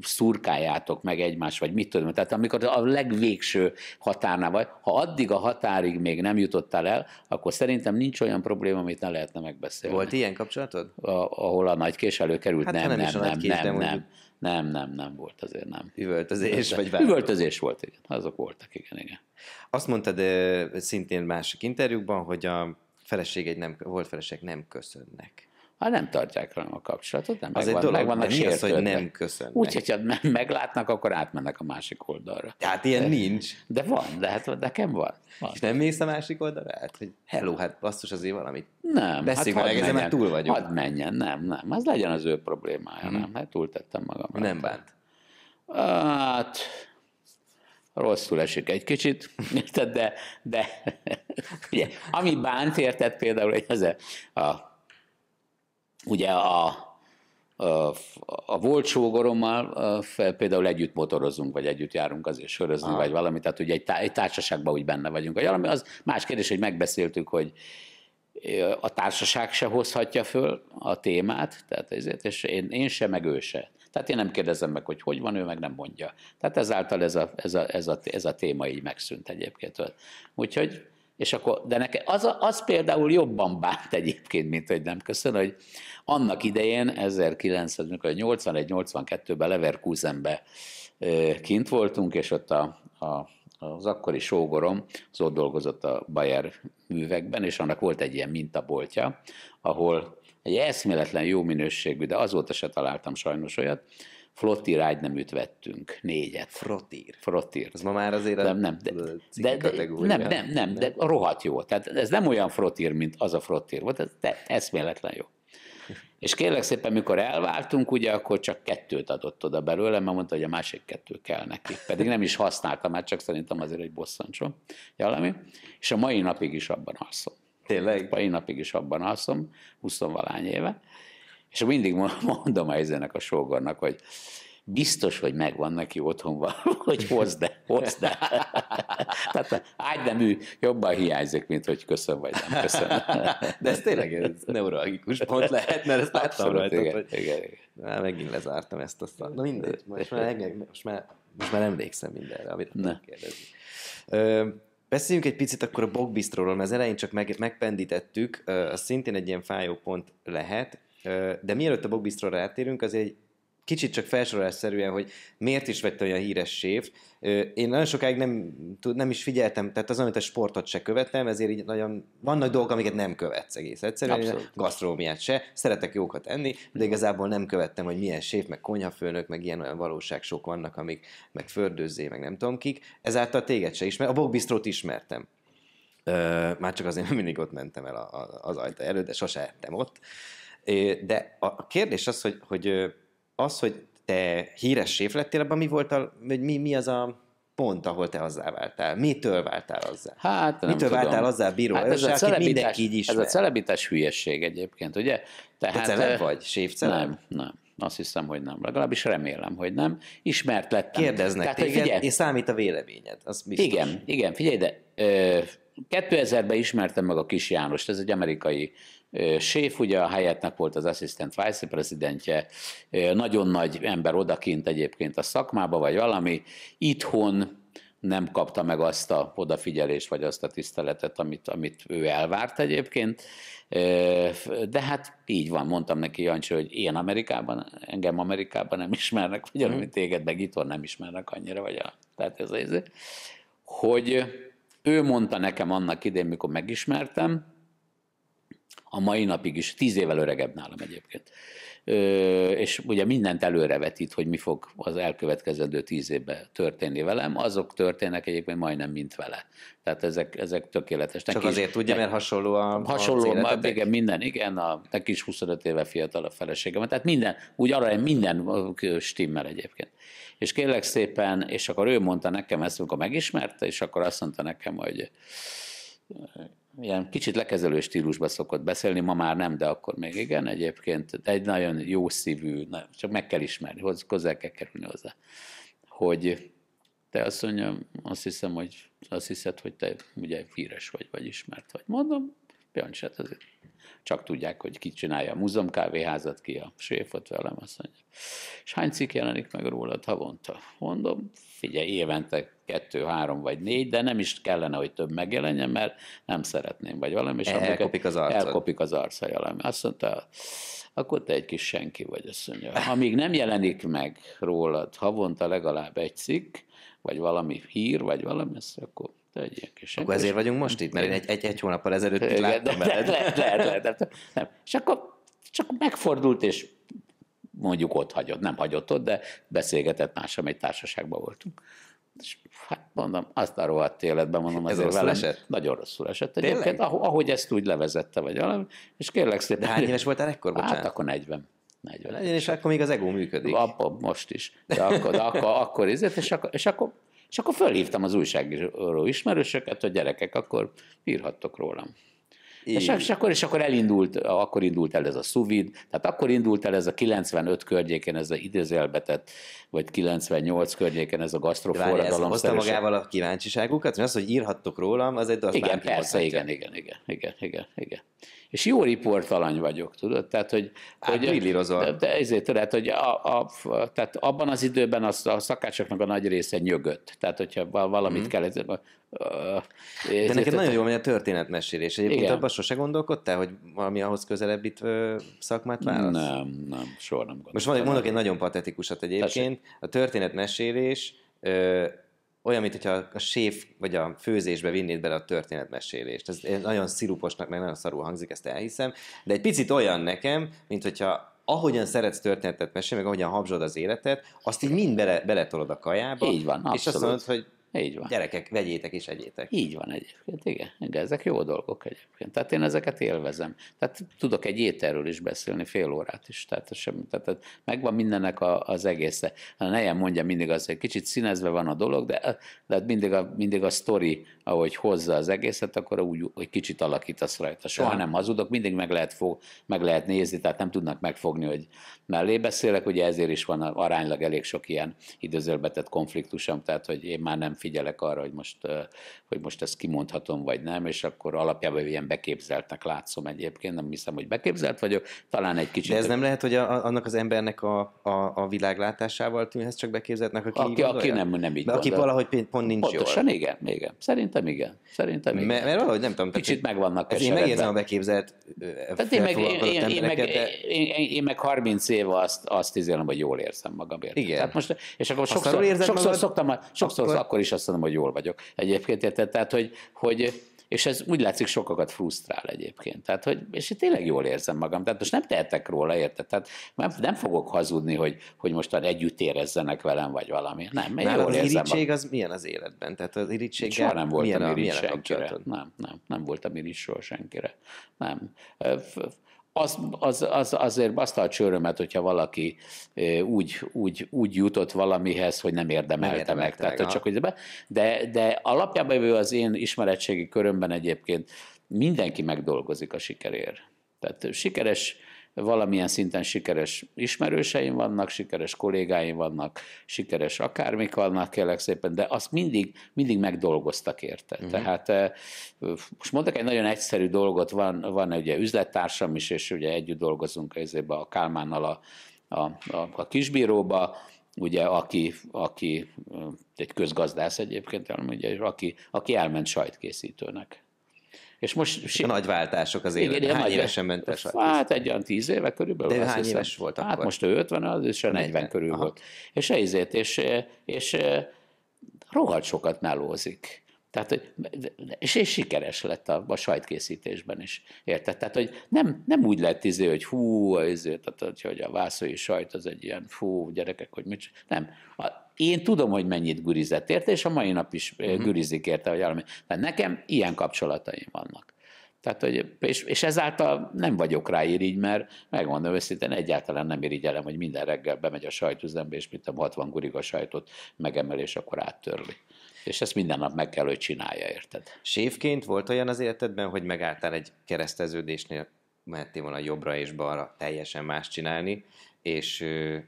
szurkáljátok meg egymást, vagy mit tudom. Tehát amikor a legvégső határnál vagy, ha addig a határig még nem jutottál el, akkor szerintem nincs olyan probléma, amit ne lehetne megbeszélni. Volt ilyen kapcsolatod? A, ahol a nagy kés előkerült. Hát, nem, nem, nem, nem, kés, nem, nem, mondjuk... nem, nem, nem volt azért, nem. Üvöltözés, vagy bármi? Üvöltözés volt, igen. Azok voltak, igen, igen. Azt mondtad szintén másik interjúkban, hogy a egy nem, volt feleség nem köszönnek ha hát nem tartják velem a kapcsolatot, nem az megvan, egy dolog, megvannak az, hogy nem köszönnek? Úgy, hogyha meglátnak, akkor átmennek a másik oldalra. Tehát ilyen de, nincs. De van, de hát nekem van. van. És nem mész a másik oldalra? Hát, hogy hello, hát basszus azért valamit. Nem. Beszéljünk hát meg mert túl vagyok. Hadd menjen, nem, nem. Az legyen az ő problémája, hmm. nem? Hát túl tettem magam. Nem bánt. Hát, rosszul esik egy kicsit, de, de ugye, ami bánt, érted például, hogy ez a, a ugye a, a, a volt sógorommal például együtt motorozunk, vagy együtt járunk azért sörözni, ah. vagy valami, tehát ugye egy, tá- egy társaságban úgy benne vagyunk. Vagy valami, az más kérdés, hogy megbeszéltük, hogy a társaság se hozhatja föl a témát, tehát ezért, és én, én se, meg ő se. Tehát én nem kérdezem meg, hogy hogy van, ő meg nem mondja. Tehát ezáltal ez a, ez a, ez a, ez a téma így megszűnt egyébként. Úgyhogy és akkor, de nekem az, az például jobban bánt egyébként, mint hogy nem köszön, hogy annak idején 1981-82-ben Leverkusenbe kint voltunk, és ott a, a, az akkori sógorom, az ott dolgozott a Bayer művekben, és annak volt egy ilyen mintaboltja, ahol egy eszméletlen jó minőségű, de azóta se találtam sajnos olyat, Flottír ágyneműt vettünk, négyet. Frottír. Frottír. Ez ma már azért nem, nem, de, de, de, nem, nem, nem, de rohadt jó. Tehát ez nem olyan frottír, mint az a frottír volt, ez eszméletlen jó. És kérlek szépen, mikor elváltunk, ugye akkor csak kettőt adott oda belőle, mert mondta, hogy a másik kettő kell neki. Pedig nem is használtam, már, hát csak szerintem azért, egy bosszantson. Jalami. És a mai napig is abban alszom. Tényleg? A mai napig is abban alszom, 20 éve. És mindig mondom ezenek a sógornak, hogy biztos, hogy megvan neki otthon van, hogy hozd de hozd de. Tehát ágynemű jobban hiányzik, mint hogy köszön vagy nem köszön. De ez tényleg ez neurologikus pont lehet, mert ezt láttam Abszolút, rajtad, igen, hogy igen, igen. Már megint lezártam ezt szart. Na mindegy, most már, most már, most már emlékszem mindenre, amit ne. kérdezni. Ö, Beszéljünk egy picit akkor a Bogbisztróról, mert az elején csak meg, megpendítettük, az szintén egy ilyen fájó pont lehet, de mielőtt a Bogbisztról rátérünk, az egy kicsit csak felsorolásszerűen, hogy miért is vett olyan híres séf. Én nagyon sokáig nem, nem is figyeltem, tehát az, amit a sportot se követem, ezért így nagyon, vannak dolgok, amiket nem követsz egész egyszerűen, Abszolút. gasztrómiát se, szeretek jókat enni, de igazából nem követtem, hogy milyen séf, meg konyhafőnök, meg ilyen olyan valóság sok vannak, amik meg fördőzzé, meg nem tudom kik. Ezáltal téged se ismer, a Bistrot ismertem. már csak azért, mert mindig ott mentem el az ajta előtt, de sose ettem ott. De a kérdés az, hogy, hogy az, hogy te híres séf lettél, abban mi volt a, hogy mi, mi az a pont, ahol te azzá váltál? Mitől váltál azzá? Hát nem Mitől tudom. váltál azzá bíró? Hát ez, a mindenki így ez a celebitás hülyesség egyébként, ugye? Tehát, te celeb vagy? Séf celeb? Nem, nem. Azt hiszem, hogy nem. Legalábbis remélem, hogy nem. Ismert lettem. Kérdeznek Tehát, téged, figyelj, és számít a véleményed. Az biztos. Igen, igen, figyelj, de ö, 2000-ben ismertem meg a Kis Jánost, ez egy amerikai Séf ugye a helyetnek volt az assistant vice-presidentje, nagyon nagy ember odakint egyébként a szakmába, vagy valami, itthon nem kapta meg azt a odafigyelést, vagy azt a tiszteletet, amit, amit ő elvárt egyébként. De hát így van, mondtam neki Jancsi, hogy én Amerikában, engem Amerikában nem ismernek, vagy mm. amit mhm. téged meg itthon nem ismernek annyira, vagy a, tehát ez, az, hogy ő mondta nekem annak idén, mikor megismertem, a mai napig is, tíz évvel öregebb nálam egyébként. Ö, és ugye mindent előrevetít, hogy mi fog az elkövetkezendő tíz évben történni velem, azok történnek egyébként majdnem, mint vele. Tehát ezek, ezek tökéletes. Neki Csak azért tudja, mert hasonló a Hasonló, a igen, minden, igen, a, neki is 25 éve fiatal a feleségem, tehát minden, úgy arra minden stimmel egyébként. És kérlek szépen, és akkor ő mondta nekem ezt, amikor megismerte, és akkor azt mondta nekem, hogy ilyen kicsit lekezelő stílusban szokott beszélni, ma már nem, de akkor még igen, egyébként egy nagyon jó szívű, csak meg kell ismerni, hozzá kell kerülni hozzá, hogy te azt mondja, azt hiszem, hogy azt hiszed, hogy te ugye híres vagy, vagy ismert vagy. Mondom, Jancs, hát azért csak tudják, hogy ki csinálja a kávéházat ki a séfot velem, azt mondja. És hány cikk jelenik meg rólad havonta? Mondom, figyelj, évente kettő, három vagy négy, de nem is kellene, hogy több megjelenjen, mert nem szeretném, vagy valami. És elkopik az arca. Elkopik az arca jelen. Azt mondta, akkor te egy kis senki vagy, azt mondja. Amíg nem jelenik meg rólad havonta legalább egy cikk, vagy valami hír, vagy valami, ezt akkor egy ilyen kis Akkor ezért vagyunk most itt? Mert én egy-egy hónappal ezelőtt Igen, láttam lehet, Lehet, lehet, lehet, lehet. És akkor csak megfordult, és mondjuk ott hagyott, nem hagyott ott, de beszélgetett más, egy társaságban voltunk. És hát mondom, azt a rohadt életben mondom, azért rosszul velem, esett? Nagyon rosszul esett. Egyébként, ahogy ezt úgy levezette, vagy valami, és kérlek szépen. De hány éves voltál ekkor, hát bocsánat? Hát akkor 40. 40. És akkor még az ego működik. Abba, most is. De akkor, de akkor, akkor, és akkor, és akkor és akkor fölhívtam az újságíró ismerősöket, hogy gyerekek, akkor írhattok rólam. És, és, akkor, és akkor elindult, akkor indult el ez a szuvid, tehát akkor indult el ez a 95 környéken, ez a idézelbetett, vagy 98 környéken ez a gasztroforradalom. hozta magával a kíváncsiságukat, mert az, hogy írhattok rólam, az egy Igen, persze, igen, igen, igen, igen, igen, igen. És jó riportalany vagyok, tudod? Tehát, hogy, Ábrillírozol. Hát, hogy, de, de ezért, tehát, hogy a, a, tehát abban az időben az, a szakácsoknak a nagy része nyögött. Tehát, hogyha valamit mm. kellett... Uh, de neked nagyon jó megy a történetmesélés. Egyébként abban sose gondolkodtál, hogy valami ahhoz közelebbit szakmát válasz? Nem, nem, soha nem gondoltam. Most mondok egy nagyon patetikusat egyébként. A történetmesélés ö, olyan, mint hogyha a séf vagy a főzésbe vinnéd bele a történetmesélést. Ez nagyon sziruposnak, meg nagyon szarul hangzik, ezt elhiszem, de egy picit olyan nekem, mint hogyha ahogyan szeretsz történetet mesélni, meg ahogyan habzsod az életet, azt így mind bele, beletolod a kajába. Így van, abszolút. És azt mondod, hogy így van. Gyerekek, vegyétek és egyétek. Így van egyébként, igen. igen. Ezek jó dolgok egyébként. Tehát én ezeket élvezem. Tehát tudok egy ételről is beszélni fél órát is. Tehát, sem. tehát megvan mindennek a, az egésze. A hát nejem mondja mindig azt, hogy kicsit színezve van a dolog, de, de hát mindig, a, mindig a sztori, ahogy hozza az egészet, akkor úgy hogy kicsit alakítasz rajta. Soha nem hazudok, mindig meg lehet, fog, meg lehet nézni, tehát nem tudnak megfogni, hogy mellé beszélek. Ugye ezért is van aránylag elég sok ilyen időzőbetett konfliktusom, tehát hogy én már nem figyelek arra, hogy most, hogy most ezt kimondhatom, vagy nem, és akkor alapjában ilyen beképzeltnek látszom egyébként, nem hiszem, hogy beképzelt vagyok, talán egy kicsit... De ez nem lehet, hogy a, annak az embernek a, a, a világlátásával tűnhez csak beképzeltnek, aki, aki, aki nem, nem így De aki valahogy pont nincs Pontosan jól. igen, igen. Szerintem igen. Szerintem igen. Mert, mert valahogy nem tudom. Kicsit meg vannak én megérzem a beképzelt tehát én meg, én, én, meg, de... én, én meg 30 éve azt, azt izélem, hogy jól érzem magam. Igen. Tehát most, és akkor sokszor, érzed sokszor, magad, szoktam, sokszor akkor, akkor is is azt mondom, hogy jól vagyok. Egyébként érted? Tehát, hogy, hogy és ez úgy látszik sokakat frusztrál egyébként. Tehát, hogy, és én tényleg jól érzem magam. Tehát most nem tehetek róla, érted? Tehát nem, nem fogok hazudni, hogy, hogy mostan együtt érezzenek velem, vagy valami. Nem, mert nem jól az érzem irítség magam. az milyen az életben? Tehát az irítség Soha nem voltam milyen a, milyen senkire. Nem, nem, nem voltam irít senkire. Nem az, az, az, azért azt a csőrömet, hogyha valaki úgy, úgy, úgy jutott valamihez, hogy nem érdemelte, nem érdemelte meg. meg. Tehát, csak, hogy de, de alapjában ő az én ismeretségi körömben egyébként mindenki megdolgozik a sikerért. Tehát sikeres valamilyen szinten sikeres ismerőseim vannak, sikeres kollégáim vannak, sikeres akármik vannak, kérlek szépen, de azt mindig, mindig megdolgoztak érte. Uh-huh. Tehát eh, most mondok egy nagyon egyszerű dolgot, van, van ugye üzlettársam is, és ugye együtt dolgozunk ezébe a Kálmánnal a, a, a, a kisbíróba, ugye, aki, aki egy közgazdász egyébként, hanem ugye, aki, aki elment sajtkészítőnek. És most... Si- a nagy váltások az életben. Igen, hány évesen ment Hát egy olyan tíz éve körülbelül. De hány hiszem. volt hát akkor? Hát most ő 50, az is 40, 40 körül aha. volt. És ezért, és, és eh, rohadt sokat melózik. Tehát, hogy, és, és sikeres lett a, a sajtkészítésben is, érted? Tehát, hogy nem, nem úgy lett izé, hogy hú, izé, tehát, hogy a vászói sajt az egy ilyen fú, gyerekek, hogy mit Nem. A, én tudom, hogy mennyit gurizett érte, és a mai nap is uh-huh. Eh, mhm. gurizik érte, vagy valami. Tehát nekem ilyen kapcsolataim vannak. Tehát, hogy, és, és ezáltal nem vagyok rá irigy, mert megmondom őszintén, egyáltalán nem irigyelem, hogy minden reggel bemegy a sajtüzembe, és mit a 60 gurig a sajtot megemel, és akkor áttörli. És ezt minden nap meg kell, hogy csinálja, érted? Sévként volt olyan az életedben, hogy megálltál egy kereszteződésnél, mehettél volna jobbra és balra teljesen más csinálni, és,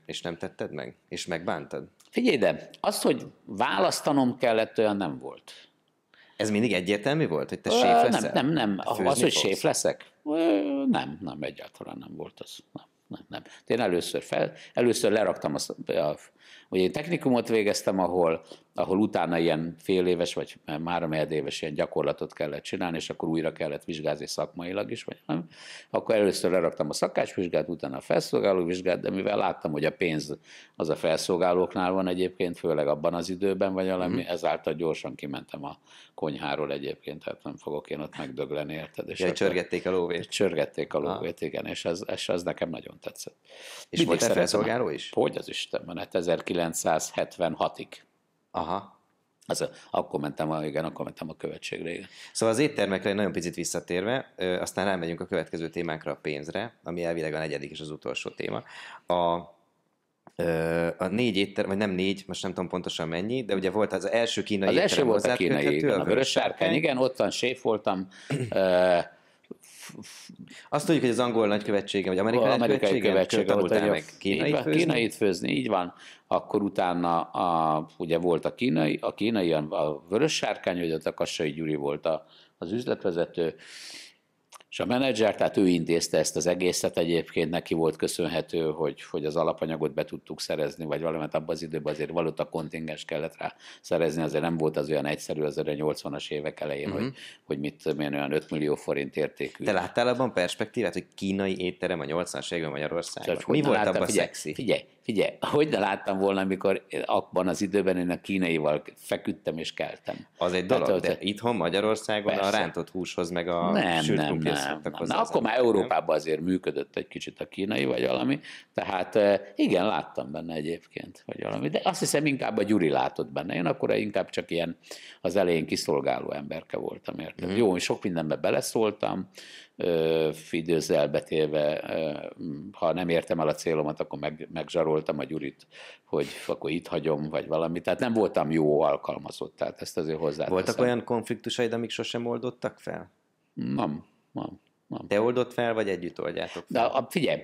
és nem tetted meg? És megbántad? Figyelj de az, hogy választanom kellett, olyan nem volt. Ez mindig egyértelmű volt, hogy te séf leszel? Nem, nem, nem. Hát főzni az, hogy séf leszek? Nem, nem, egyáltalán nem volt az. Nem, nem, nem. Én először, fel, először leraktam a, a Ugye én technikumot végeztem, ahol, ahol utána ilyen fél éves, vagy már éves ilyen gyakorlatot kellett csinálni, és akkor újra kellett vizsgázni szakmailag is, vagy nem. Akkor először leraktam a szakácsvizsgát, utána a felszolgáló vizsgát, de mivel láttam, hogy a pénz az a felszolgálóknál van egyébként, főleg abban az időben, vagy valami, mm-hmm. ezáltal gyorsan kimentem a konyháról egyébként, tehát nem fogok én ott megdögleni, érted? És ja, csörgették a lóvét. Csörgették a ah. lóvét, igen, és az, és az nekem nagyon tetszett. És Mindig volt felszolgáló is? Hogy az Isten hát 1900 1976-ig. Aha. Az, akkor mentem, igen, akkor mentem a követségre. Igen. Szóval az éttermekre nagyon picit visszatérve, ö, aztán rámegyünk a következő témánkra, a pénzre, ami elvileg a negyedik és az utolsó téma. A, ö, a négy étter, vagy nem négy, most nem tudom pontosan mennyi, de ugye volt az első kínai Az első volt a kínai, igen, a, Vörös Sárkány, igen, ottan séf voltam, azt tudjuk, hogy az angol nagykövetsége, vagy amerikai, amerikai követsége, utána meg kínai főzni. Kínait főzni, így van. Akkor utána a, ugye volt a kínai, a kínai, a vörös sárkány, hogy a Kassai Gyuri volt a, az üzletvezető, és a menedzser, tehát ő intézte ezt az egészet egyébként, neki volt köszönhető, hogy, hogy az alapanyagot be tudtuk szerezni, vagy valamit abban az időben azért valóta kontingens kellett rá szerezni, azért nem volt az olyan egyszerű az 80-as évek elején, uh-huh. hogy, mhm. hogy mit milyen olyan 5 millió forint értékű. Te láttál abban perspektívát, hogy kínai étterem a 80-as években Magyarországon? Szóval, Mi volt abban szexi? Figyelj, Figyelj, hogy ne láttam volna, amikor abban az időben én a kínaival feküdtem és keltem. Az egy dolog, Tehát, de hogy... itthon Magyarországon persze. a rántott húshoz meg a nem, sült nem, nem, nem. Na, akkor már Európában nem? azért működött egy kicsit a kínai vagy valami, tehát eh, igen, láttam benne egyébként, vagy valami, de azt hiszem inkább a Gyuri látott benne. Én akkor inkább csak ilyen az elején kiszolgáló emberke voltam, érted? Mm. Jó, és sok mindenbe beleszóltam, betélve, ha nem értem el a célomat, akkor meg, megzsaroltam a Gyurit, hogy akkor itt hagyom, vagy valami. Tehát nem voltam jó alkalmazott, tehát ezt azért hozzá. Voltak olyan konfliktusaid, amik sosem oldottak fel? Nem, nem. nem. Te oldott fel, vagy együtt oldjátok fel? De, figyelj,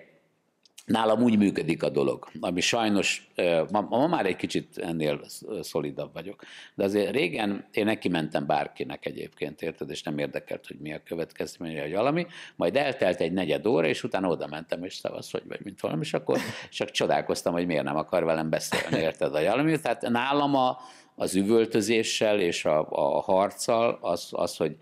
Nálam úgy működik a dolog, ami sajnos, ma, ma már egy kicsit ennél szolidabb vagyok, de azért régen én neki mentem bárkinek egyébként, érted, és nem érdekelt, hogy mi a következménye, vagy valami, majd eltelt egy negyed óra, és utána oda mentem, és szavaz, hogy vagy, mint valami, és akkor csak csodálkoztam, hogy miért nem akar velem beszélni, érted, a valami. Tehát nálam a, az üvöltözéssel és a, a harccal az, az hogy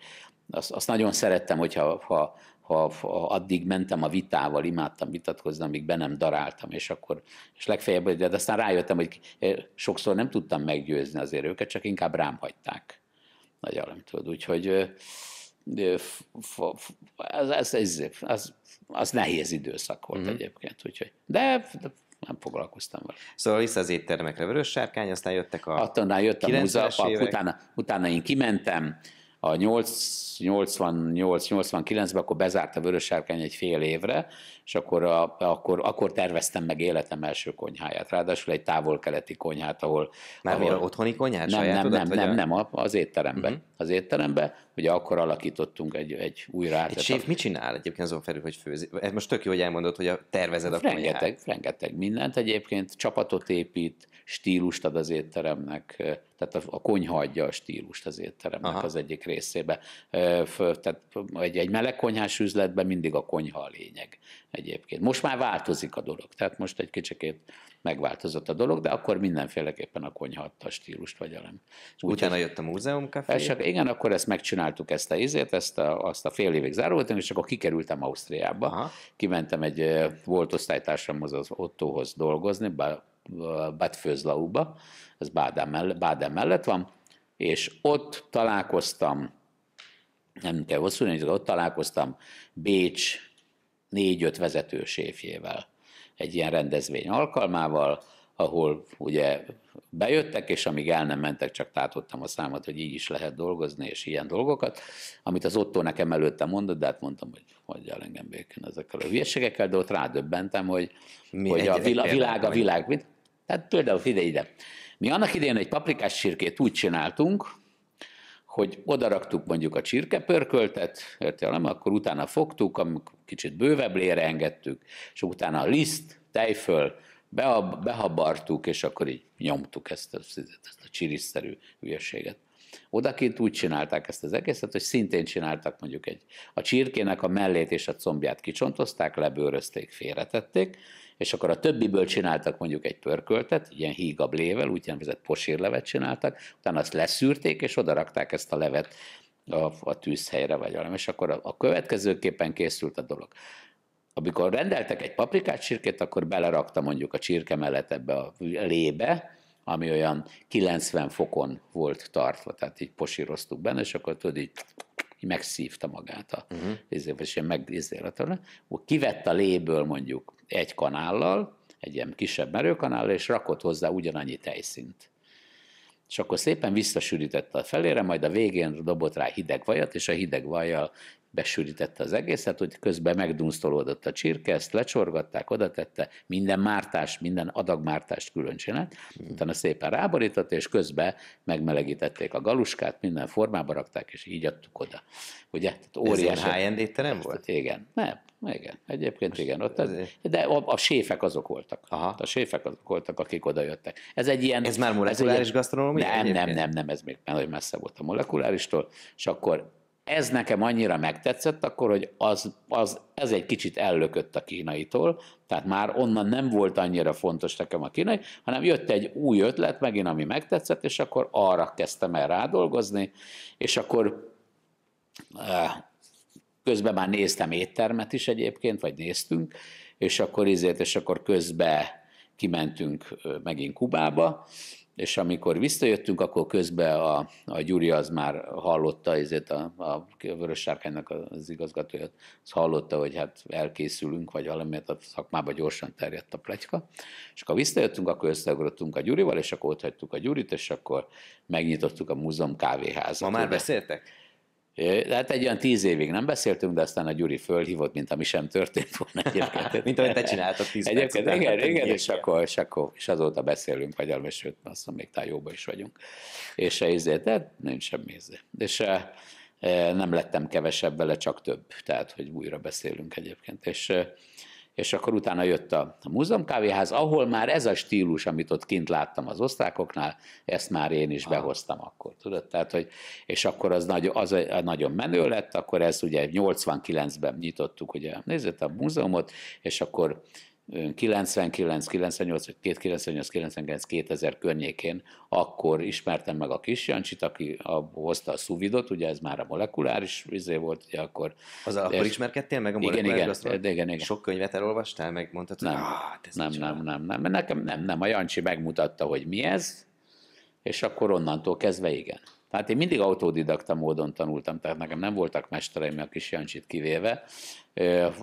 azt, azt nagyon szerettem, hogyha ha a, a, addig mentem a vitával, imádtam vitatkozni, amíg be nem daráltam, és akkor, és legfeljebb, de aztán rájöttem, hogy eh, sokszor nem tudtam meggyőzni azért őket, csak inkább rám hagyták. Nagyon nem tudod, úgyhogy eh, ez, ez, ez, az, az nehéz időszak volt uh-huh. egyébként, úgyhogy, de, de nem foglalkoztam vele. Szóval vissza az éttermekre, Vörös Sárkány, aztán jöttek a Attól jött a múzeum, utána, utána én kimentem, a 88-89-ben akkor bezárt a Vörös egy fél évre, és akkor, a, akkor, akkor terveztem meg életem első konyháját. Ráadásul egy távol-keleti konyhát, ahol... Már ahol, otthoni konyhát? Nem, nem, nem, nem, a... nem, az étterembe. Uh-huh. Az étterembe, ugye akkor alakítottunk egy, egy új rá. Egy séf mit csinál egyébként azon felül, hogy főzi? Ez hát most tök jó, hogy elmondod, hogy a tervezed a rengeteg, konyhát. Rengeteg mindent egyébként, csapatot épít, stílust ad az étteremnek, tehát a, konyha adja a stílust az étteremnek Aha. az egyik részébe. tehát egy, egy meleg konyhás üzletben mindig a konyha a lényeg egyébként. Most már változik a dolog, tehát most egy kicsikét megváltozott a dolog, de akkor mindenféleképpen a konyha adta a stílust, vagy elem. És Utána jött a múzeum kafé? És igen, akkor ezt megcsináltuk, ezt a izét, ezt a, azt a fél évig zárultunk, és akkor kikerültem Ausztriába. Aha. Kimentem egy volt osztálytársamhoz, az Ottohoz dolgozni, Bad Főzlauba, ez Bádán mellett, Bádán mellett van, és ott találkoztam, nem kell hosszú, ott találkoztam Bécs négy-öt vezető séfjével egy ilyen rendezvény alkalmával, ahol ugye bejöttek, és amíg el nem mentek, csak tátottam a számot, hogy így is lehet dolgozni, és ilyen dolgokat, amit az Otto nekem előtte mondott, de hát mondtam, hogy hagyja el engem békén ezekkel a hülyeségekkel, de ott rádöbbentem, hogy, Mi hogy a, vilá- világ, a világ, mint, tehát például ide, ide. Mi annak idején egy paprikás sirkét úgy csináltunk, hogy odaraktuk mondjuk a csirkepörköltet, értelem, akkor utána fogtuk, amikor kicsit bővebb lére engedtük, és utána a liszt, tejföl, behabartuk, és akkor így nyomtuk ezt, a ezt a csiriszerű hülyeséget. Odakint úgy csinálták ezt az egészet, hogy szintén csináltak mondjuk egy, a csirkének a mellét és a combját kicsontozták, lebőrözték, félretették, és akkor a többiből csináltak mondjuk egy pörköltet, ilyen hígablével, úgynevezett posírlevet csináltak, utána azt leszűrték, és oda rakták ezt a levet a, a tűzhelyre vagy valami, és akkor a, a következőképpen készült a dolog. Amikor rendeltek egy paprikát csirkét, akkor belerakta mondjuk a csirke mellett ebbe a lébe, ami olyan 90 fokon volt tartva, tehát így posíroztuk benne, és akkor tudod, így, így megszívta magát a uh-huh. ezért, és ilyen meg kivett a léből mondjuk egy kanállal, egy ilyen kisebb merőkanállal, és rakott hozzá ugyanannyi tejszint. És akkor szépen visszasűrítette a felére, majd a végén dobott rá hideg vajat, és a hideg vajjal besűrítette az egészet, hogy közben megdunsztolódott a csirke, ezt lecsorgatták, oda tette, minden mártást, minden adagmártást külön csinált, mm. utána szépen ráborított, és közben megmelegítették a galuskát, minden formába rakták, és így adtuk oda. Ugye? Tehát óriási. Ez ilyen high volt? Igen. Nem, igen, egyébként igen. Ott az, de a, a séfek azok voltak. Aha. A séfek azok voltak, akik oda jöttek. Ez egy ilyen... Ez már molekuláris ez gasztronómia? Nem, egyébként? nem, nem, nem, ez még nagyon messze volt a molekuláristól, és akkor ez nekem annyira megtetszett akkor, hogy az, az, ez egy kicsit ellökött a kínaitól, tehát már onnan nem volt annyira fontos nekem a kínai, hanem jött egy új ötlet megint, ami megtetszett, és akkor arra kezdtem el rádolgozni, és akkor eh, közben már néztem éttermet is egyébként, vagy néztünk, és akkor izért, és akkor közbe kimentünk megint Kubába, és amikor visszajöttünk, akkor közben a, a Gyuri az már hallotta, ezért a, a Vörös Sárkánynak az igazgatója az hallotta, hogy hát elkészülünk, vagy valamiért a szakmába gyorsan terjedt a pletyka. És akkor visszajöttünk, akkor összeugrottunk a Gyurival, és akkor ott hagytuk a Gyurit, és akkor megnyitottuk a múzeum kávéházat. Ma már beszéltek? Hát egy olyan tíz évig nem beszéltünk, de aztán a Gyuri fölhívott, mint ami sem történt volna egyébként. mint amit te csináltad tíz Egyébként, percet, igen, igen, és akkor, és akkor, és azóta beszélünk vagy elmes, sőt, azt mondom, még jóba is vagyunk. És ezért, de nincs semmi ezért. És e, nem lettem kevesebb vele, csak több. Tehát, hogy újra beszélünk egyébként. És és akkor utána jött a, a kávéház, ahol már ez a stílus, amit ott kint láttam az osztrákoknál, ezt már én is behoztam akkor, tudod? Tehát, hogy, és akkor az, nagy, az a, nagyon menő lett, akkor ez ugye 89-ben nyitottuk, ugye nézett a múzeumot, és akkor 99, 98, 98, 99, 2000 környékén akkor ismertem meg a kis Jancsit, aki a, hozta a szuvidot, ugye ez már a molekuláris vizé volt, ugye akkor... Az akkor ismerkedtél meg a molekuláris igen, igen, igen, igen, Sok könyvet elolvastál, meg mondtad, hogy nem, ah, hát nem, nem, nem, nem, nekem nem, nem, a Jancsi megmutatta, hogy mi ez, és akkor onnantól kezdve igen. Tehát én mindig autodidakta módon tanultam, tehát nekem nem voltak mestereim a kis Jancsit kivéve,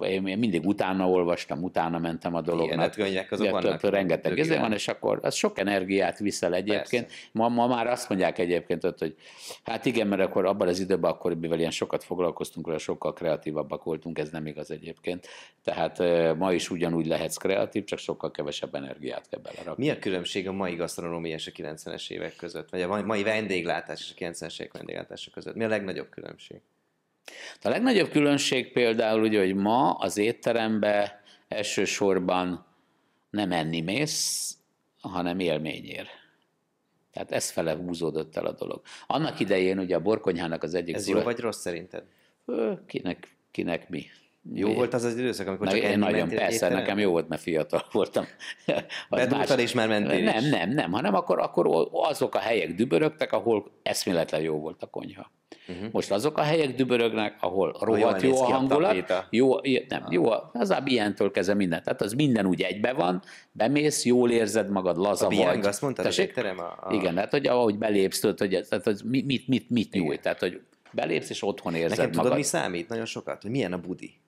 én mindig utána olvastam, utána mentem a dolognak. Ilyenet hát azok vannak. vannak. Rengeteg ez izé van, és akkor az sok energiát viszel egyébként. Ma, ma, már azt mondják egyébként ott, hogy hát igen, mert akkor abban az időben, akkor, mivel ilyen sokat foglalkoztunk vele, sokkal kreatívabbak voltunk, ez nem igaz egyébként. Tehát ma is ugyanúgy lehetsz kreatív, csak sokkal kevesebb energiát kell belerakni. Mi a különbség a mai gasztronómia és a 90-es évek között, vagy a mai vendéglátás és a 90-es évek vendéglátása között? Mi a legnagyobb különbség? De A legnagyobb különbség például ugye, hogy ma az étterembe elsősorban nem enni mész, hanem élményért. Tehát ez fele húzódott el a dolog. Annak idején ugye a borkonyhának az egyik... Ez jó vagy rossz szerinted? Kinek, kinek mi? Jó é. volt az az időszak, amikor Na, csak én nagyon, mentél Persze, étterem? nekem jó volt, mert fiatal voltam. Bedúltad más... és már mentél Nem, is. nem, nem, hanem akkor, akkor azok a helyek dübörögtek, ahol eszméletlen jó volt a konyha. Uh-huh. Most azok a helyek dübörögnek, ahol rohadt jó a hangulat, a jó, nem, jó, az ilyentől kezdve minden. Tehát az minden úgy egybe van, bemész, jól érzed magad, laza a vagy. azt mondtad, az étterem a, Igen, hát hogy ahogy belépsz, tudod, hogy, tehát, az mit, mit, mit nyújt, Igen. tehát hogy belépsz és otthon érzed Nekem tudod, magad. mi számít nagyon sokat, hogy milyen a budi.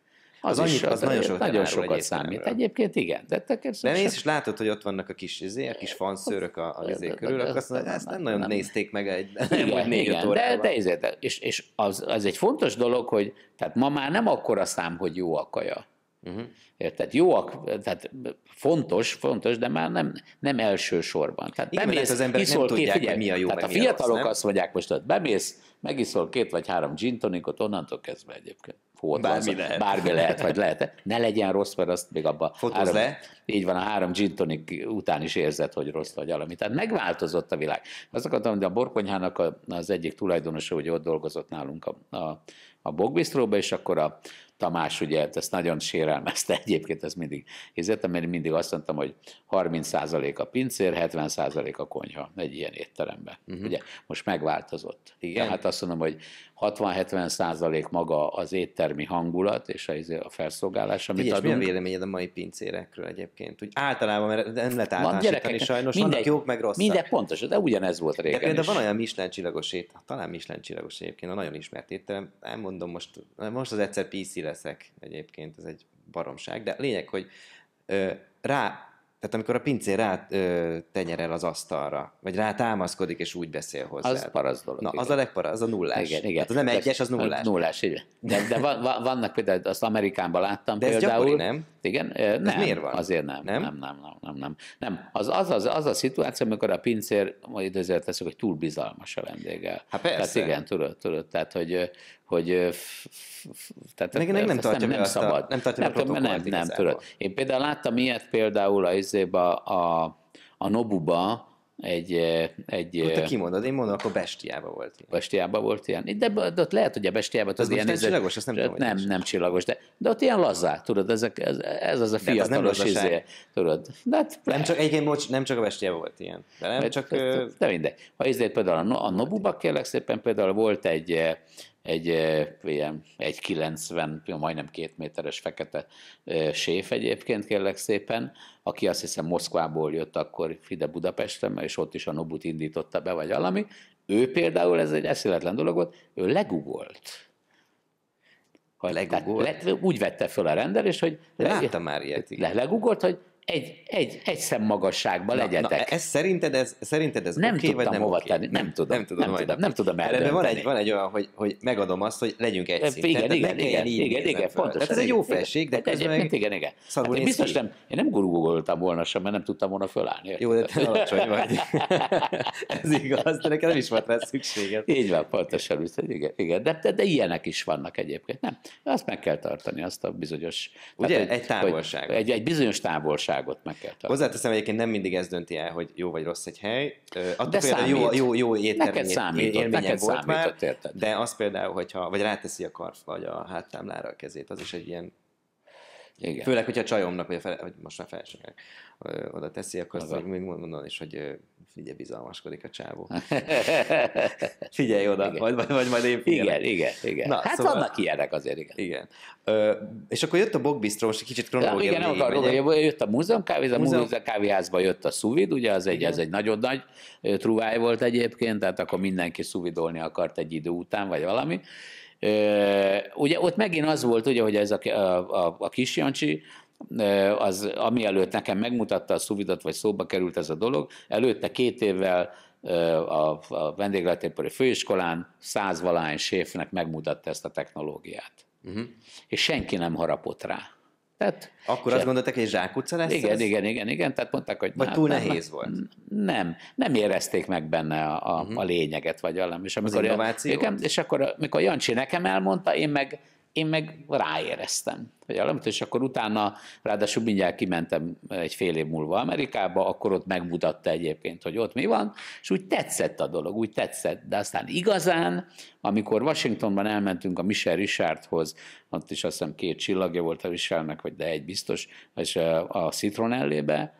Az, az, annyit, az nagyon sokat, nagyon sokat számít. Erről. Egyébként igen. De, te de nézd, és látod, hogy ott vannak a kis, izé, a kis fanszőrök a, a izé körül, akkor azt mondod, ezt nem nagyon nézték meg egy négy de, de, és, és az, az, egy fontos dolog, hogy tehát ma már nem akkora szám, hogy jó a kaja. Uh-huh. Érted? Jó, tehát fontos, fontos, de már nem, nem elsősorban. Tehát Igen, bemész, hát az emberek iszol nem két, tudják, figyelj, mi a jó, Tehát a fiatalok rossz, azt mondják most, hogy bemész, megiszol két vagy három gin tonikot onnantól kezdve egyébként pótlás. bármi lehet. Bármi lehet, vagy lehet. Ne legyen rossz, mert azt még abban... Fotóz három, le. Így van, a három gin tonic után is érzed, hogy rossz vagy valami. Tehát megváltozott a világ. Azt akartam, hogy a Borkonyhának az egyik tulajdonosa, hogy ott dolgozott nálunk a, a, a Bogbisztróba, és akkor a Tamás ugye hát ezt nagyon sérelmezte egyébként, ez mindig érzettem, mert mindig azt mondtam, hogy 30% a pincér, 70% a konyha egy ilyen étteremben. Uh-huh. Ugye most megváltozott. Igen, hát azt mondom, hogy 60-70 százalék maga az éttermi hangulat és izé a felszolgálás, amit Figyelj, adunk. Milyen véleményed a mai pincérekről egyébként? Úgy általában, mert nem lehet általánosítani sajnos, mindegy, vannak jók, meg rosszak. Minden pontos, de ugyanez volt régen De van olyan Michelin csillagos ét, talán Michelin csillagos egyébként, a nagyon ismert étterem, nem mondom most, most az egyszer PC leszek egyébként, ez egy baromság, de lényeg, hogy ö, rá tehát amikor a pincér rá ö, tenyerel az asztalra, vagy rá támaszkodik, és úgy beszél hozzá. Az paraszt dolog. Na, igen. az a legpara, az a nullás. Igen, igen. Hát az nem de egyes, az nullás. Nullás, igen. De, de van, vannak például, azt Amerikánban láttam de ez például. Gyakori, nem? Igen, nem. Ez miért van? Azért nem. Nem? Nem, nem, nem, nem. nem. nem. Az, az, az, az, a szituáció, amikor a pincér, majd időzőt teszek, hogy túl bizalmas a vendéggel. Hát persze. Tehát igen, tudod, tudod. Tehát, hogy, hogy tehát Még nem, nem tartja nem, nem szabad. A, nem tartja nem, nem, nem, nem, tudod. Én például láttam ilyet például a, a, a, a Nobuba, egy... egy Ott te kimondod, én mondom, akkor Bestiába volt ilyen. Bestiába volt ilyen. De, de ott lehet, hogy a Bestiába... Az, ilyen, nem ez, izé- csillagos, azt nem tudom, Nem, is. nem csillagos, de, de ott ilyen lazá tudod, ezek, ez, ez az a hát fiatalos az izé, tudod. De hát, nem, csak, egyébként bocs, nem csak a Bestiába volt ilyen. De nem de, csak... De, de mindegy. Ha izé például a, a Nobuba kérlek szépen, például volt egy, egy ilyen 1,90, majdnem két méteres fekete séf egyébként, kérlek szépen, aki azt hiszem Moszkvából jött akkor ide Budapestre, és ott is a Nobut indította be, vagy valami. Ő például, ez egy eszéletlen dolog volt, ő legugolt. Ha legugolt? Le, úgy vette föl a rendelés, hogy... Látta le, már ilyet. Le, legugolt, hogy egy, egy, egy szem magasságban legyetek. Na, ez szerinted ez, szerinted ez nem oké, tudtam vagy nem hova tenni. Nem, nem tudom. Nem tudom, nem tudom, nem tudom eldönteni. Van egy, van egy olyan, hogy, hogy megadom azt, hogy legyünk egy szinten. Igen, Tehát igen, igen, igen, igen, igen pontosan. Tehát ez egy jó felség, de hát ez meg... Hát igen, igen. Hát én biztos nem, én nem gurugoltam volna sem, mert nem tudtam volna fölállni. Jó, de te alacsony vagy. ez igaz, de nekem nem is volt rá szükséged. Így van, pontosan. Igen, igen. De, de, de ilyenek is vannak egyébként, nem? Azt meg kell tartani, azt a bizonyos... Ugye? Egy távolság. Egy, egy bizonyos távolság világot meg kell találni. Hozzáteszem, egyébként nem mindig ez dönti el, hogy jó vagy rossz egy hely. Attól de például számít. jó, jó, jó éttermi neked számított, élményem neked volt számított, már, érted. de az például, hogyha, vagy ráteszi a karf, vagy a háttámlára a kezét, az is egy ilyen igen. Főleg, hogyha a csajomnak, vagy, a fele, vagy most már feleségnek oda teszi, akkor azt még mondom is, hogy ugye bizalmaskodik a csávó. figyelj oda, igen. Majd, majd, majd, majd én figyelek. Igen, igen, igen. Na, hát szóval... vannak ilyenek azért, igen. igen. Ö, és akkor jött a Bogbistró, most egy kicsit kronológiai. Ja, igen, akar, jött a múzeumkávéz, a múzeum... kávéházba jött a szuvid, ugye az egy, az egy nagyon nagy truváj volt egyébként, tehát akkor mindenki szuvidolni akart egy idő után, vagy valami. Ö, ugye ott megint az volt, ugye, hogy ez a, a, a, a kis Jancsi, az, ami előtt nekem megmutatta a szuvidat, vagy szóba került ez a dolog, előtte két évvel a, a főiskolán százvalány séfnek megmutatta ezt a technológiát. Uh-huh. És senki nem harapott rá. Tehát, Akkor azt gondoltak, hogy zsákutca lesz? Igen, ez? igen, igen, igen. Tehát mondták, hogy vagy nem, túl nem, nehéz volt. Nem, nem érezték meg benne a, a, uh-huh. a lényeget, vagy valami. És amikor, az innováció? Igen, és akkor, mikor Jancsi nekem elmondta, én meg én meg ráéreztem, hogy a és akkor utána, ráadásul mindjárt kimentem egy fél év múlva Amerikába, akkor ott megmutatta egyébként, hogy ott mi van, és úgy tetszett a dolog, úgy tetszett, de aztán igazán, amikor Washingtonban elmentünk a Michel Richardhoz, ott is azt hiszem két csillagja volt a Michelnek, vagy de egy biztos, és a Citronellébe,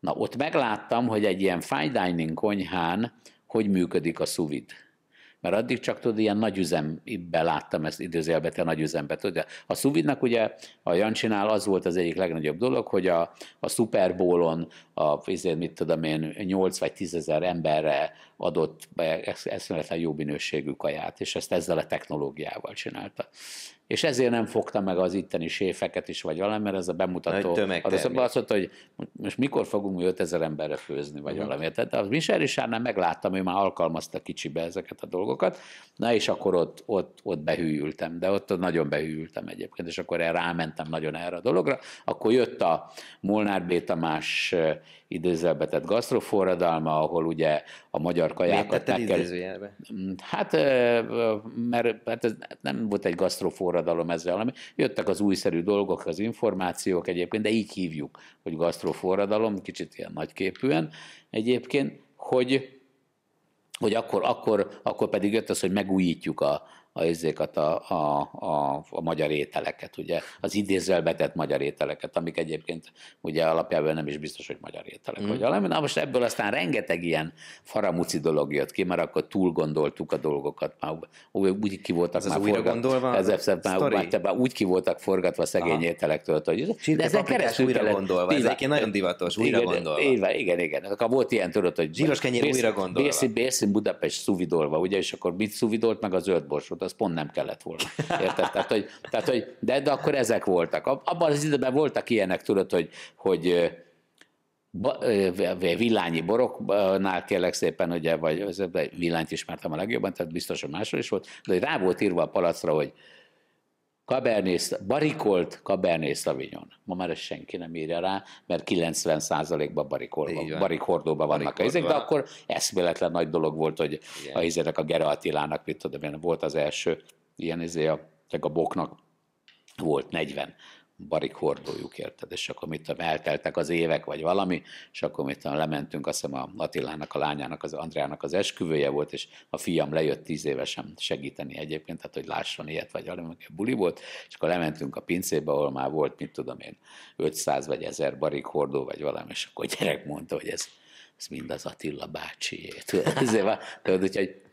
na ott megláttam, hogy egy ilyen fine dining konyhán hogy működik a szuvid mert addig csak tudod, ilyen nagy üzembe láttam ezt időzélbe, te nagy üzembe. Tudod, a Szuvidnak ugye a Jancsinál az volt az egyik legnagyobb dolog, hogy a, a Super Bowl-on a, ezért mit tudom én, 8 vagy 10 ezer emberre adott eszméletlen jó minőségű kaját, és ezt ezzel a technológiával csinálta és ezért nem fogta meg az itteni séfeket is, vagy valami, mert ez a bemutató. Az azt mondta, hogy most mikor fogunk mi 5000 emberre főzni, vagy uh-huh. valami. Tehát a Michel Richardnál megláttam, ő már alkalmazta kicsibe ezeket a dolgokat, na és akkor ott, ott, ott behűültem, de ott nagyon behűültem egyébként, és akkor rámentem nagyon erre a dologra. Akkor jött a Molnár B. Tamás tehát gasztroforradalma, ahol ugye a magyar kajákat meg kell... Mm, hát, mert hát ez nem volt egy gasztroforradalom ezzel, hanem jöttek az újszerű dolgok, az információk egyébként, de így hívjuk, hogy gasztroforradalom, kicsit ilyen nagyképűen egyébként, hogy hogy akkor, akkor, akkor pedig jött az, hogy megújítjuk a, a, a, a, a, a magyar ételeket, ugye az betett magyar ételeket, amik egyébként ugye alapjában nem is biztos, hogy magyar ételek. Mm. Vagy valami. Na most ebből aztán rengeteg ilyen faramuci dolog jött ki, mert akkor túl gondoltuk a dolgokat, már úgy ki voltak ez már forgat, gondolva, ez már, már, már, úgy ki voltak forgatva szegény Aha. ételektől, hogy ez de keresztül újra gondolva, ez egy nagyon divatos, újra igen, gondolva. Igen, igen, igen. Akkor volt ilyen tudod, hogy zsíros kenyér újra gondolva. Bérszín Budapest szuvidolva, ugye, és akkor mit szuvidolt meg a zöld borsot? az pont nem kellett volna. Érted? Tehát, hogy, tehát, hogy de, de akkor ezek voltak. Abban az időben voltak ilyenek, tudod, hogy, hogy villányi boroknál kérlek szépen, ugye, vagy villányt ismertem a legjobban, tehát biztos, hogy másról is volt, de rá volt írva a palacra, hogy Cabernet, barikolt Cabernet Sauvignon. Ma már ezt senki nem írja rá, mert 90%-ban barikordóban barik vannak barik a izék, de akkor eszméletlen nagy dolog volt, hogy Igen. a izének, a Gera Attilának, mit tudom én, volt az első ilyen izé, a, a boknak volt 40 barik hordójuk, érted? És akkor mit tudom, elteltek az évek, vagy valami, és akkor mit tudom, lementünk, azt hiszem a Attilának, a lányának, az Andrának az esküvője volt, és a fiam lejött tíz évesen segíteni egyébként, tehát hogy lásson ilyet, vagy valami, egy buli volt, és akkor lementünk a pincébe, ahol már volt, mit tudom én, 500 vagy 1000 barik hordó, vagy valami, és akkor a gyerek mondta, hogy ez ez mind az Attila bácsiét.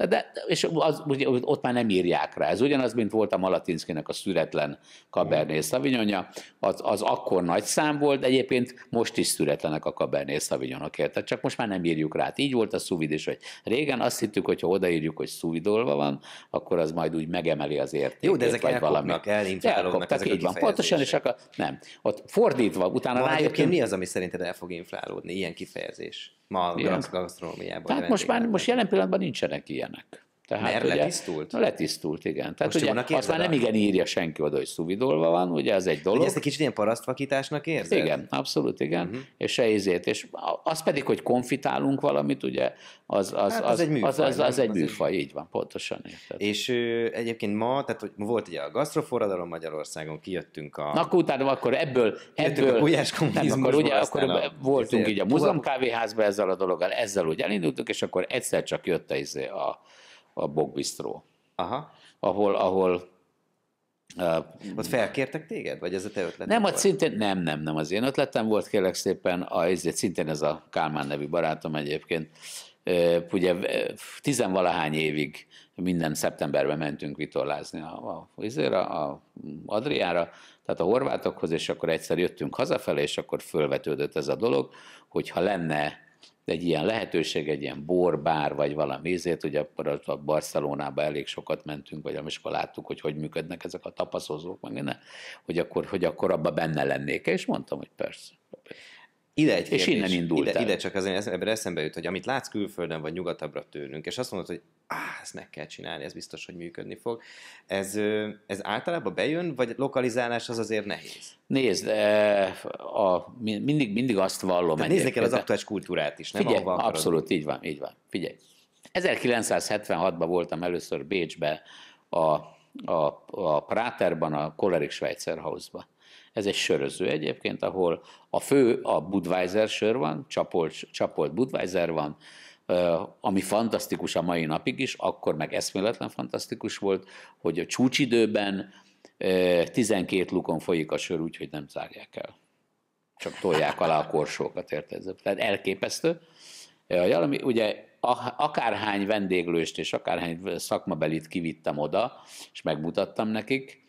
de, és az, ugye, ott már nem írják rá. Ez ugyanaz, mint volt a Malatinszkinek a szüretlen Cabernet mm. Sauvignonja, az, az akkor nagy szám volt, de egyébként most is szüretlenek a Cabernet Sauvignonok, érted? Csak most már nem írjuk rá. Hát így volt a szuvid is, hogy régen azt hittük, hogy ha odaírjuk, hogy szuvidolva van, akkor az majd úgy megemeli az értékét. Jó, de ezek vagy valami. elkopnak, ezek így van. Pontosan, és akkor nem. Ott fordítva, utána rájuk, rájöttünk. mi az, ami szerinted el fog inflálódni, ilyen kifejezés? ma a gasztronómiában. Tehát most már most jelen pillanatban nincsenek ilyenek. Tehát, Mert ugye, letisztult? Na, letisztult, igen. Tehát Most ugye, azt már nem igen írja senki oda, hogy szuvidolva van, ugye ez egy dolog. Ugye ezt egy kicsit ilyen parasztvakításnak érzed? Igen, abszolút igen. Uh-huh. És se ízét. És az pedig, hogy konfitálunk valamit, ugye, az, az, hát az, az, egy műfaj, az, az, az egy műfaj, így van, pontosan. Érted. És ö, egyébként ma, tehát hogy volt ugye a gasztroforradalom Magyarországon, kijöttünk a... Na, akkor utána akkor ebből... ebből a Nem, akkor, ugye, akkor a, voltunk így a kávéházban ezzel a dologgal, ezzel úgy elindultunk, és akkor egyszer csak jött a, izé a a Bogbisztró. Aha. Ahol, ahol Uh, Ott felkértek téged? Vagy ez a te ötleted Nem, volt? szintén, nem, nem, nem, az én ötletem volt, kérlek szépen, a, ezért szintén ez a Kálmán nevű barátom egyébként, uh, ugye tizenvalahány évig minden szeptemberben mentünk vitorlázni a, a, a, a Adriára, tehát a horvátokhoz, és akkor egyszer jöttünk hazafelé, és akkor fölvetődött ez a dolog, hogyha lenne egy ilyen lehetőség, egy ilyen borbár, vagy valami ízét, ugye akkor a Barcelonába elég sokat mentünk, vagy amikor láttuk, hogy hogy működnek ezek a tapaszozók, meg minden, hogy akkor, hogy akkor abba benne lennék, és mondtam, hogy persze. Ide egy kérdés, és innen indult ide, ide csak azért ebben eszembe jut, hogy amit látsz külföldön, vagy nyugatabbra tőlünk, és azt mondod, hogy áh, ezt meg kell csinálni, ez biztos, hogy működni fog. Ez, ez általában bejön, vagy lokalizálás az azért nehéz? Nézd, e, a, mindig, mindig azt vallom. Tehát nézni kell az aktuális kultúrát is, nem? Figyelj, abszolút, így van, így van. Figyelj. 1976-ban voltam először Bécsbe a a, a Práterban, a Kolerik Schweizerhausban. Ez egy söröző egyébként, ahol a fő a Budweiser sör van, csapolt, csapolt Budweiser van, ami fantasztikus a mai napig is, akkor meg eszméletlen fantasztikus volt, hogy a csúcsidőben 12 lukon folyik a sör, úgyhogy nem zárják el. Csak tolják alá a korsókat, érted? Tehát elképesztő. Ugye Ah, akárhány vendéglőst és akárhány szakmabelit kivittem oda, és megmutattam nekik,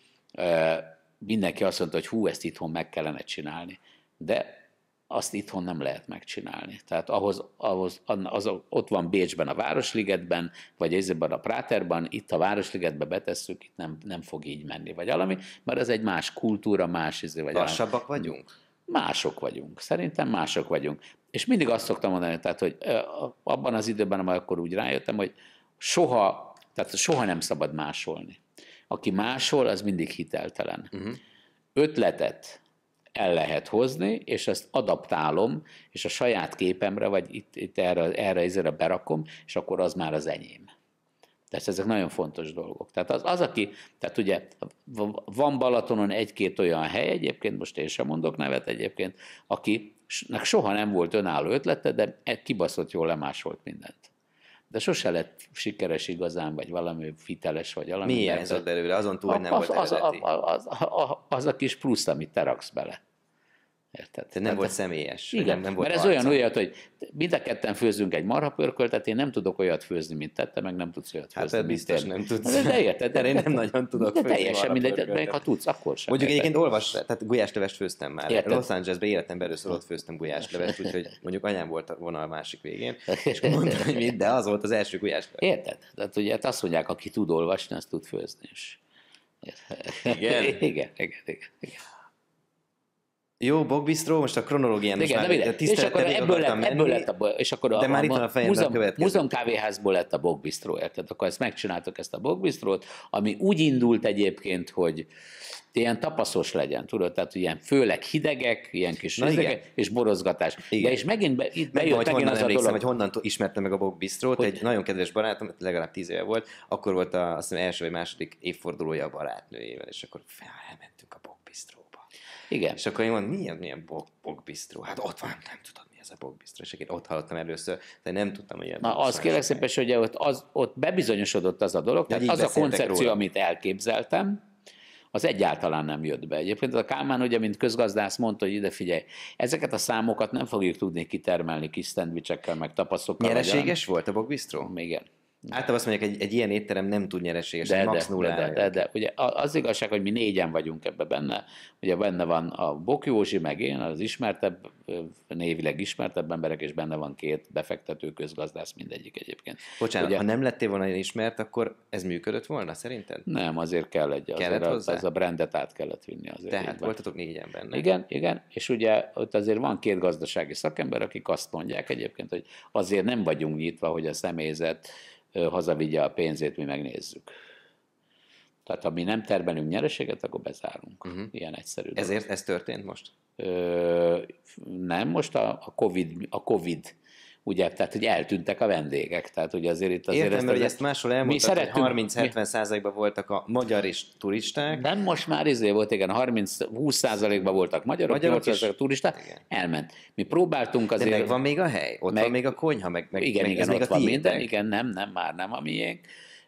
mindenki azt mondta, hogy hú, ezt itthon meg kellene csinálni. De azt itthon nem lehet megcsinálni. Tehát ahhoz, ahhoz az, ott van Bécsben a Városligetben, vagy ezében a Práterban, itt a Városligetbe betesszük, itt nem, nem fog így menni, vagy valami, mert ez egy más kultúra, más vagy Lassabbak vagyunk? Mások vagyunk. Szerintem mások vagyunk és mindig azt szoktam mondani, tehát, hogy abban az időben, amikor úgy rájöttem, hogy soha, tehát soha nem szabad másolni. Aki másol, az mindig hiteltelen. Uh-huh. Ötletet el lehet hozni, és ezt adaptálom, és a saját képemre, vagy itt, itt erre, erre, erre berakom, és akkor az már az enyém. Tehát ezek nagyon fontos dolgok. Tehát az, az aki, tehát ugye van Balatonon egy-két olyan hely, egyébként most én sem mondok nevet egyébként, aki nek soha nem volt önálló ötlete, de e kibaszott jól lemásolt mindent. De sose lett sikeres igazán, vagy valami fiteles, vagy valami. Miért ez a belőle, azon túl, hogy nem az, volt az, az, az, az, az a kis plusz, amit te raksz bele. Érted? Tehát nem Tehát, volt személyes. Igen, nem, nem volt mert ez arca. olyan olyat, hogy mind a ketten főzünk egy marhapörköltet, én nem tudok olyat főzni, mint tette, meg nem tudsz olyat hát főzni. Hát biztos nem tudsz. Hát de, érted, de, én nem nagyon tudok de főzni teljesen mindegy, meg ha tudsz, akkor sem. Mondjuk egyébként olvas, tehát gulyáslevest főztem már. Érted? Los Angelesben életemben először ott főztem gulyáslevest, úgyhogy mondjuk anyám volt a vonal másik végén, és mondta, hogy mit, de az volt az első gulyáslevest. Érted? Tehát ugye hát azt mondják, aki tud olvasni, azt tud főzni is. Igen? igen, igen, igen. igen. Jó, Bogbistró, most a kronológián Igen, most már és akkor ebből lett, menni, ebből lett a, és akkor de a, már itt a, a múzeum, a múzeum kávéházból lett a Bogbistró, érted? Akkor ezt megcsináltuk ezt a Bogbistrót, ami úgy indult egyébként, hogy ilyen tapaszos legyen, tudod, tehát ilyen főleg hidegek, ilyen kis Na, hidegek, igen. és borozgatás. Igen. De és megint be, itt bejött meg, megint az a dolog. hogy honnan ismertem meg a Bob Bistrót, hogy... egy nagyon kedves barátom, legalább tíz éve volt, akkor volt a, azt hiszem, első vagy második évfordulója a barátnőjével, és akkor felment igen. És akkor én mondom, milyen, milyen bog, bogbisztró? Hát ott van, nem tudod, mi ez a bogbisztró. És én ott hallottam először, de nem tudtam, hogy ilyen Na, az kérlek szépen, hogy ott, az, ott bebizonyosodott az a dolog, tehát az a koncepció, róla. amit elképzeltem, az egyáltalán nem jött be. Egyébként a Kálmán ugye, mint közgazdász mondta, hogy ide figyelj, ezeket a számokat nem fogjuk tudni kitermelni kis szendvicsekkel, meg tapasztokkal. Nyereséges volt a bogbisztró? Igen. Általában azt mondják, egy, egy ilyen étterem nem tud nyereséges, de, max de, de, de, de, de, ugye az igazság, hogy mi négyen vagyunk ebbe benne. Ugye benne van a Bok Józsi, meg én, az ismertebb, névileg ismertebb emberek, és benne van két befektető, közgazdász, mindegyik egyébként. Bocsánat, ugye, ha nem lettél volna ismert, akkor ez működött volna szerinted? Nem, azért kell egy, azért kellett hozzá? a, a brandet át kellett vinni azért. Tehát voltatok négyen benne. Igen, igen, és ugye ott azért van két gazdasági szakember, akik azt mondják egyébként, hogy azért nem vagyunk nyitva, hogy a személyzet hazavigye a pénzét, mi megnézzük. Tehát ha mi nem termelünk nyereséget, akkor bezárunk. Uh-huh. Ilyen egyszerű. Ezért dolog. ez történt most? Ö, nem, most a, a, COVID, a COVID ugye, tehát hogy eltűntek a vendégek, tehát hogy azért itt azért... Értem, ezt, mert ezt, ezt máshol elmondtad, hogy 30-70 százalékban voltak a magyar és turisták. Nem, most már izé volt, igen, 30-20 százalékban voltak magyarok, magyarok 8 a turisták, igen. elment. Mi próbáltunk azért... De meg van még a hely, ott meg, van még a konyha, meg, meg, igen, meg igen, ez igen, még ott a van minden, igen, nem, nem, már nem a miénk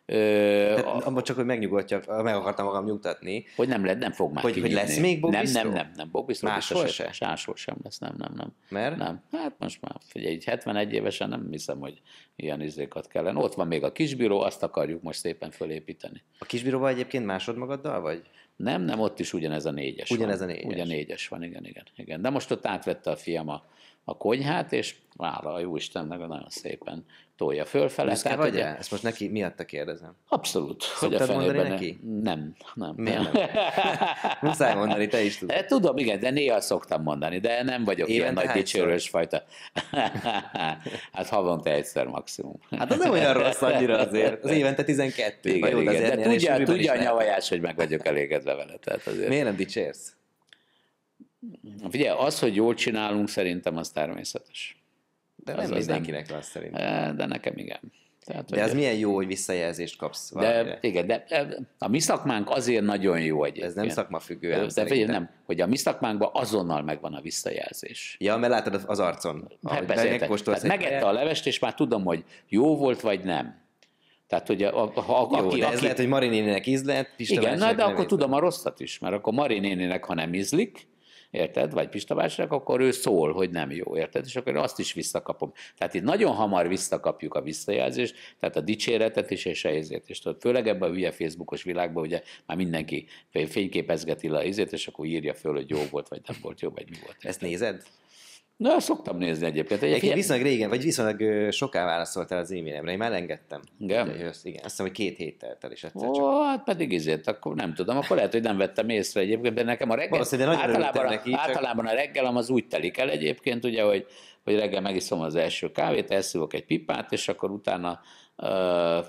Ö, a... csak, hogy megnyugodjak, meg akartam magam nyugtatni. Hogy nem, lett, nem fog már Hogy, hogy lesz még Bob nem, nem, nem, nem, Bob Máshol se? Máshol sem lesz, nem, nem, nem. Mert? Nem, hát most már, figyelj, egy 71 évesen nem hiszem, hogy ilyen izékat kellene. Ott van még a kisbíró, azt akarjuk most szépen fölépíteni. A kisbíróval egyébként másod magaddal, vagy? Nem, nem, ott is ugyanez a négyes Ugyanez van. a négyes. négyes van, igen, igen, igen. De most ott átvette a fiam a, a konyhát, és vála a Istennek, nagyon szépen tolja fölfele. Büszke tehát, vagy ugye, Ezt most neki miatta kérdezem. Abszolút. Szoktad hogy a mondani neki? Nem. nem. nem. nem? Muszáj mondani, te is tudod. Eh, tudom, igen, de néha szoktam mondani, de nem vagyok Évente ilyen nagy dicsőrös fajta. hát havonta egyszer maximum. Hát az nem olyan rossz annyira azért. Az évente 12. Igen, igen, igen, azért de tudja, tudja a nyavajás, hogy meg vagyok elégedve vele. Tehát azért. Miért nem dicsérsz? Figyelj, az, hogy jól csinálunk, szerintem az természetes. De ez nem az mindenkinek van szerintem. E, de nekem igen. Tehát, de ez milyen jó, hogy visszajelzést kapsz valamire. De, igen, de a mi szakmánk azért nagyon jó egy. Ez nem szakmafüggő. De, de figyelj, nem, hogy a mi szakmánkban azonnal megvan a visszajelzés. Ja, mert látod az arcon. Hát, megette a levest, és már tudom, hogy jó volt, vagy nem. Tehát, hogy a, a, a, Jó, aki, de ez aki... lehet, hogy Marinénének ízlet, Igen, na, de akkor ízlet. tudom a rosszat is, mert akkor Marinénének, ha nem ízlik, érted? Vagy Pista bácsinak, akkor ő szól, hogy nem jó, érted? És akkor azt is visszakapom. Tehát itt nagyon hamar visszakapjuk a visszajelzést, tehát a dicséretet is és a izét is. Tudod, főleg ebben a hülye Facebookos világban ugye már mindenki fényképezgeti le a izét, és akkor írja föl, hogy jó volt, vagy nem volt jó, vagy mi volt. Ezt nézed? Na, szoktam nézni egyébként. egyébként viszonylag régen, vagy viszonylag soká válaszoltál az e-mailemre, én már engedtem. Igen? Ugye, igen, azt hiszem, hogy két héttel telt el is egyszer Ó, hát pedig ezért, akkor nem tudom, akkor lehet, hogy nem vettem észre egyébként, de nekem a reggel, általában, neki, csak... általában a reggelem az úgy telik el egyébként, ugye, hogy, hogy reggel megiszom az első kávét, elszívok egy pipát, és akkor utána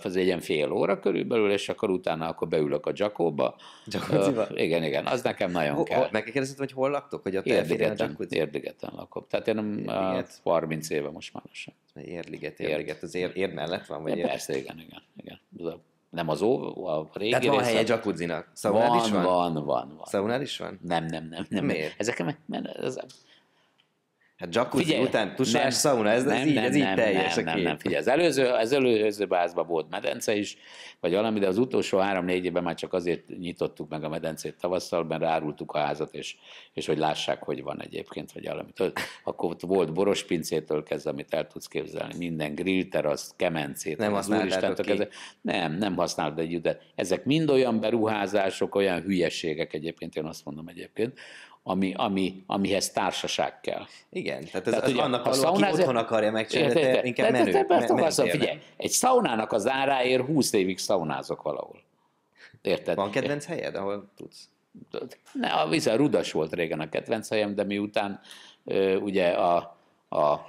az egy ilyen fél óra körülbelül, és akkor utána akkor beülök a dzsakóba. Uh, igen, igen, az nekem nagyon kell. Ho, megkérdezted, hogy hol laktok? Hogy a Érdigeten, Érdigeten lakom. Tehát én mm, érdiget. 30 éve most már sem. Érdiget, érdiget, az ér, ér mellett van? Vagy ja, ér? persze, igen, igen. igen. Nem az ó, a régi Tehát van része. helye jacuzzinak. van, is van? Van, van, van. van. Szaunál is van? Nem, nem, nem. nem. Miért? Ezek, mert mert Hát jacuzzi figyelj, után tusás nem, szauna, ez, nem, ez így, nem, ez így nem, teljes nem, a nem, nem, figyelj, az előző, az előző bázban volt medence is, vagy valami, de az utolsó három-négy évben már csak azért nyitottuk meg a medencét tavasszal, mert rárultuk a házat, és, és hogy lássák, hogy van egyébként, vagy valami. akkor ott volt borospincétől kezdve, amit el tudsz képzelni, minden grill az kemencét. Nem használtátok ki? Kezdve. Nem, nem használtad együtt, de ezek mind olyan beruházások, olyan hülyeségek egyébként, én azt mondom egyébként, ami, ami, amihez társaság kell. Igen, tehát ez tehát, az ugye, annak a való, aki otthon akarja megcsinálni, de, inkább menő. figyelj, egy szaunának az áráért 20 évig szaunázok valahol. Érted? Van kedvenc helyed, ahol tudsz? Ne, a a rudas volt régen a kedvenc helyem, de miután ugye a, a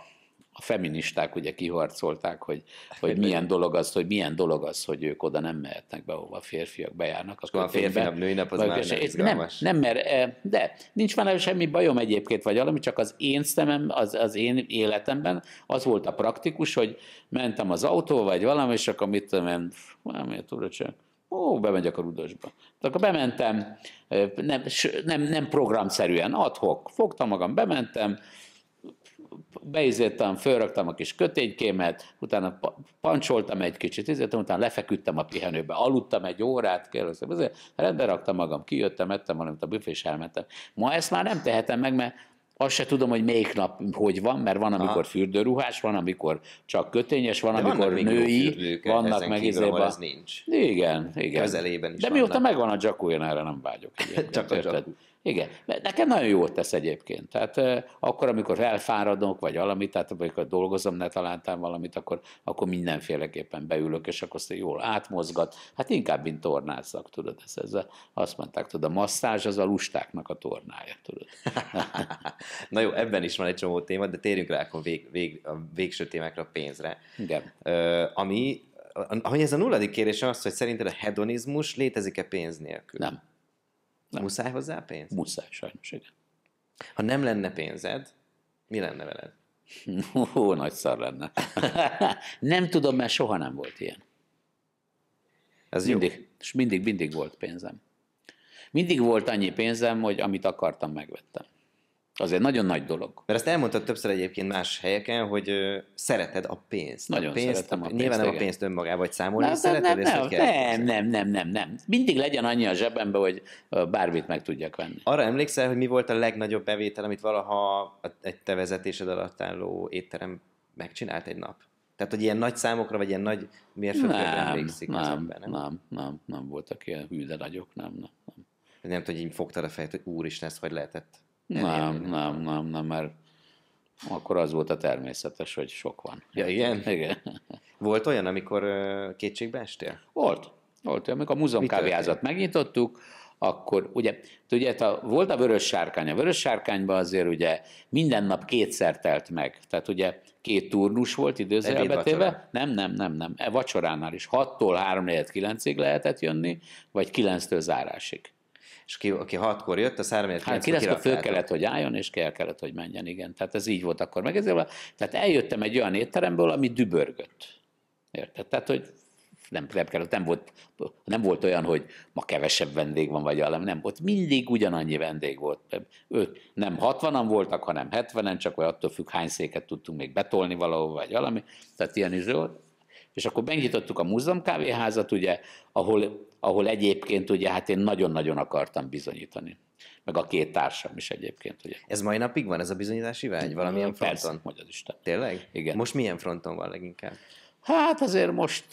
a feministák ugye kiharcolták, hogy, hogy milyen dolog az, hogy milyen dolog az, hogy ők oda nem mehetnek be, ahova a férfiak bejárnak. A, a férfi nap, női nap az már nem, nem, nem, mert, eh, de nincs már semmi bajom egyébként, vagy valami, csak az én szemem, az, az én életemben az volt a praktikus, hogy mentem az autóval, vagy valami, és akkor mit tudom én, valami, tudod, ó, bemegyek a rudosba. De akkor bementem, eh, nem, nem, nem programszerűen, adhok, fogtam magam, bementem, beizéltem, fölraktam a kis köténykémet, utána pancsoltam egy kicsit, izéltem, utána lefeküdtem a pihenőbe, aludtam egy órát, kérdeztem, azért rendbe raktam magam, kijöttem, ettem valamit a büfé, és elmentem. Ma ezt már nem tehetem meg, mert azt se tudom, hogy melyik nap hogy van, mert van, amikor Aha. fürdőruhás, van, amikor csak kötényes, van, De amikor női, vannak meg izéba. ez nincs. Igen, igen. Közelében is De vannak. mióta megvan a jacuzzi, erre nem vágyok. Csak a jacuzzi. Igen, nekem nagyon jót tesz egyébként. Tehát akkor, amikor elfáradok, vagy valamit, tehát amikor dolgozom, ne találtam valamit, akkor, akkor mindenféleképpen beülök, és akkor azt jól átmozgat. Hát inkább, mint tornázzak, tudod. Ez, ez a, azt mondták, tudod, a masszázs az a lustáknak a tornája, tudod. Na jó, ebben is van egy csomó téma, de térjünk rá akkor vég, vég, a végső témákra, a pénzre. Igen. Ö, ami, ahogy ez a nulladik kérdés az, hogy szerinted a hedonizmus létezik-e pénz nélkül? Nem. Nem. Muszáj hozzá pénz? Muszáj, sajnos, igen. Ha nem lenne pénzed, mi lenne veled? Ó, nagy szar lenne. nem tudom, mert soha nem volt ilyen. Ez mindig, jó. És mindig, mindig volt pénzem. Mindig volt annyi pénzem, hogy amit akartam, megvettem. Az egy nagyon nagy dolog. Mert ezt elmondtad többször egyébként más helyeken, hogy szereted a pénzt. Nagyon a pénzt, szeretem a pénzt. Nyilván nem a pénzt önmagával, vagy számolni, nem, szereted nem, ezt, nem, nem, nem, nem, nem, nem. Mindig legyen annyi a zsebembe, hogy bármit meg tudjak venni. Arra emlékszel, hogy mi volt a legnagyobb bevétel, amit valaha egy te vezetésed alatt álló étterem megcsinált egy nap? Tehát, hogy ilyen nagy számokra, vagy ilyen nagy mérföldekre emlékszik nem, az ember, nem? Nem, nem, nem voltak ilyen hűde nagyok, nem, nem. Nem, nem tudom, hogy így fogtad a fejet, hogy úristen, ezt hogy lehetett nem, nem, nem, nem, mert akkor az volt a természetes, hogy sok van. Ja, igen? Igen. Volt olyan, amikor kétségbe estél? Volt. Volt amikor a múzeumkávéházat megnyitottuk, akkor ugye, ugye a, volt a vörös sárkány. A vörös sárkányban azért ugye minden nap kétszer telt meg. Tehát ugye két turnus volt időzelbetéve. Nem, nem, nem, nem. E vacsoránál is. 6-tól 3 9 ig lehetett jönni, vagy 9-től zárásig és ki, aki hatkor jött, az 3 Hát kilenckor föl kellett, hogy álljon, és kell kellett, hogy menjen, igen. Tehát ez így volt akkor. Meg ezért, tehát eljöttem egy olyan étteremből, ami dübörgött. Érted? Tehát, hogy nem, nem, kellett, nem, volt, nem volt olyan, hogy ma kevesebb vendég van, vagy valami, nem. volt mindig ugyanannyi vendég volt. Öt, nem 60-an voltak, hanem 70-en, csak olyan attól függ, hány széket tudtunk még betolni valahol, vagy valami. Tehát ilyen is volt. És akkor megnyitottuk a múzeum kávéházat, ugye, ahol ahol egyébként ugye hát én nagyon-nagyon akartam bizonyítani. Meg a két társam is egyébként. Ugye. Ez mai napig van ez a bizonyítási vágy valamilyen Persze, fronton? Persze, Isten. Tényleg? Igen. Most milyen fronton van leginkább? Hát azért most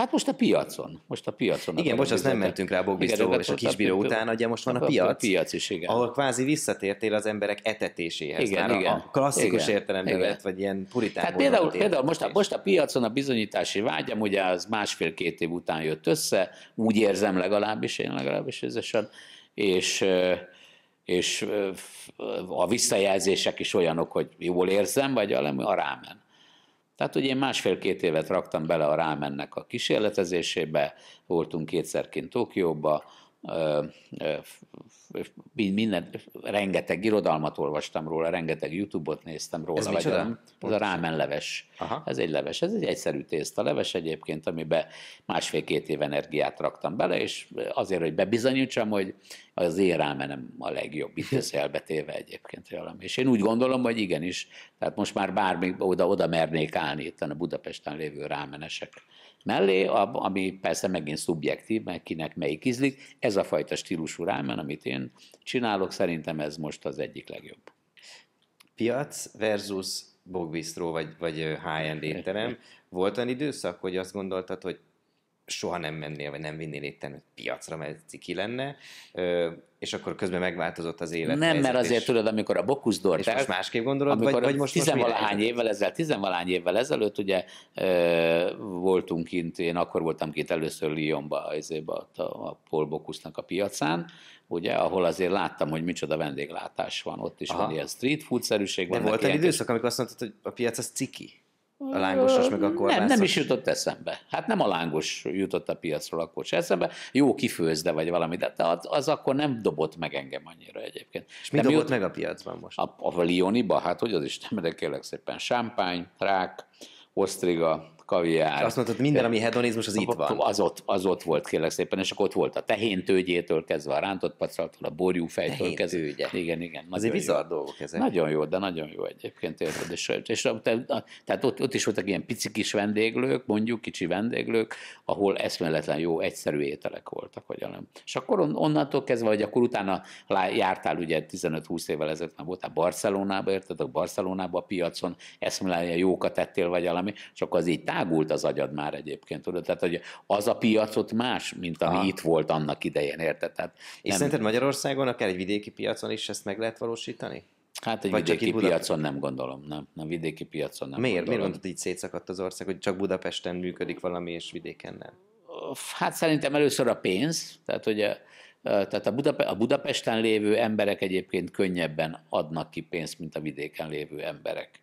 Hát most a piacon. Most a piacon. Igen, most azt nem mentünk rá Bogbisztóval hát és a kisbíró után, ugye most van a piac. A piac is, igen. Ahol kvázi visszatértél az emberek etetéséhez. Igen, már igen. A klasszikus igen, értelemben igen. Vett, vagy ilyen puritán. Hát például, például most, a, most a piacon a bizonyítási vágyam, ugye az másfél-két év után jött össze, úgy érzem legalábbis, én legalábbis érzesen, és és a visszajelzések is olyanok, hogy jól érzem, vagy a rámen. Tehát ugye én másfél-két évet raktam bele a rámennek a kísérletezésébe, voltunk kétszer kint Tokióba, minden, rengeteg irodalmat olvastam róla, rengeteg YouTube-ot néztem róla. Ez vagy micsoda? ez a rámen leves. Aha. Ez egy leves, ez egy egyszerű tészta leves egyébként, amiben másfél-két év energiát raktam bele, és azért, hogy bebizonyítsam, hogy az én rámenem a legjobb, itt elbetéve egyébként valami. És én úgy gondolom, hogy igenis, tehát most már bármi oda-oda mernék állni itt a Budapesten lévő rámenesek mellé, ami persze megint szubjektív, mert kinek melyik ízlik. Ez a fajta stílusú rámen, amit én csinálok, szerintem ez most az egyik legjobb. Piac versus bogbisztró vagy, vagy high-end étterem. Volt olyan időszak, hogy azt gondoltad, hogy soha nem mennél, vagy nem vinnél éppen piacra, mert ciki lenne, ö, és akkor közben megváltozott az élet. Nem, mert azért és, tudod, amikor a Bokuszdor... És most másképp gondolod, amikor vagy, vagy most tizenvalahány évvel ezelőtt, tizenvalahány évvel ezelőtt ugye voltunk kint, én akkor voltam kint először Lyonba, ezébe, a, a Paul Bokusznak a piacán, ugye, ahol azért láttam, hogy micsoda vendéglátás van, ott is Aha. van ilyen street food-szerűség. De volt egy időszak, amikor azt mondtad, hogy a piac az ciki. A lángosos meg a Nem, nem is jutott eszembe. Hát nem a lángos jutott a piacról akkor se eszembe. Jó kifőzde vagy valami, de az, az akkor nem dobott meg engem annyira egyébként. És mi de dobott meg a piacban most? A, a Lioniba? Hát hogy az is nem, de kérlek szépen. Sámpány, rák, osztriga, kaviár. Azt mondtad, minden, ami hedonizmus, az itt van. Az ott, az ott volt, kérlek szépen, és akkor ott volt a tehéntőgyétől kezdve a rántott pacraltól, a borjúfejtől kezdve. Igen, igen. Azért bizarr dolgok ezek. Nagyon jó, de nagyon jó egyébként, érted? És, és, tehát ott, ott is voltak ilyen pici kis vendéglők, mondjuk kicsi vendéglők, ahol eszméletlen jó, egyszerű ételek voltak, vagy nem. És akkor on, onnantól kezdve, vagy akkor utána jártál ugye 15-20 évvel ezelőtt már voltál Barcelonába, érted? A Barcelonába a piacon eszméletlen jókat tettél, vagy valami, csak az így tá tágult az agyad már egyébként, tudod? Tehát, hogy az a piacot más, mint ami Aha. itt volt annak idején, érted? Tehát És nem... szerinted Magyarországon, akár egy vidéki piacon is ezt meg lehet valósítani? Hát egy Vagy vidéki piacon nem gondolom, nem. Nem vidéki piacon nem Miért? Gondolom. Miért mondod, így szétszakadt az ország, hogy csak Budapesten működik valami, és vidéken nem? Hát szerintem először a pénz, tehát a, tehát a, Budape- a Budapesten lévő emberek egyébként könnyebben adnak ki pénzt, mint a vidéken lévő emberek.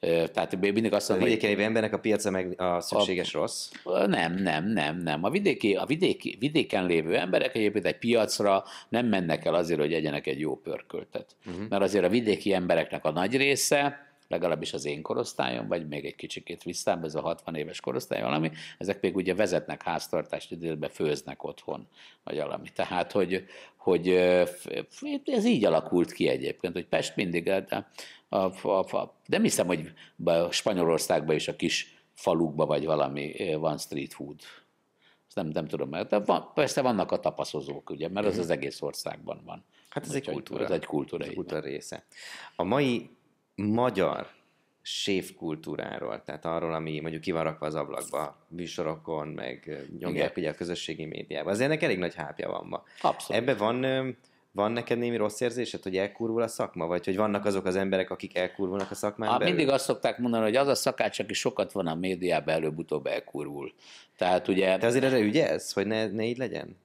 Tehát én mindig azt mondom, a vidéki hogy... embernek a piaca meg a szükséges a, rossz? Nem, nem, nem, nem. A, vidéki, a vidéki, vidéken lévő emberek egyébként egy piacra nem mennek el azért, hogy egyenek egy jó pörköltet. Uh-huh. Mert azért a vidéki embereknek a nagy része, legalábbis az én korosztályom, vagy még egy kicsikét visszább, ez a 60 éves korosztály valami, ezek még ugye vezetnek háztartást, időbe főznek otthon, vagy valami. Tehát, hogy, hogy ez így alakult ki egyébként, hogy Pest mindig, a, a, a, nem hiszem, hogy Spanyolországban is a kis falukba vagy valami eh, van street food. Ezt nem, nem tudom, mert van, persze vannak a tapaszozók, ugye, mert az mhm. az egész országban van. Hát ez egy kultúra. Ez egy kultúra. Ez egy kultúra része. A mai magyar séf kultúráról, tehát arról, ami mondjuk rakva az ablakba, műsorokon, meg eh, nyomják ugye a közösségi médiában. Azért ennek elég nagy hápja van ma. Abszolút. Ebben van eh, van neked némi rossz érzésed, hogy elkurvul a szakma, vagy hogy vannak azok az emberek, akik elkurvulnak a szakmán a, belül? Mindig azt szokták mondani, hogy az a szakács, aki sokat van a médiában, előbb-utóbb elkurvul. Tehát ugye... Te azért erre ügyelsz, hogy ne, ne így legyen?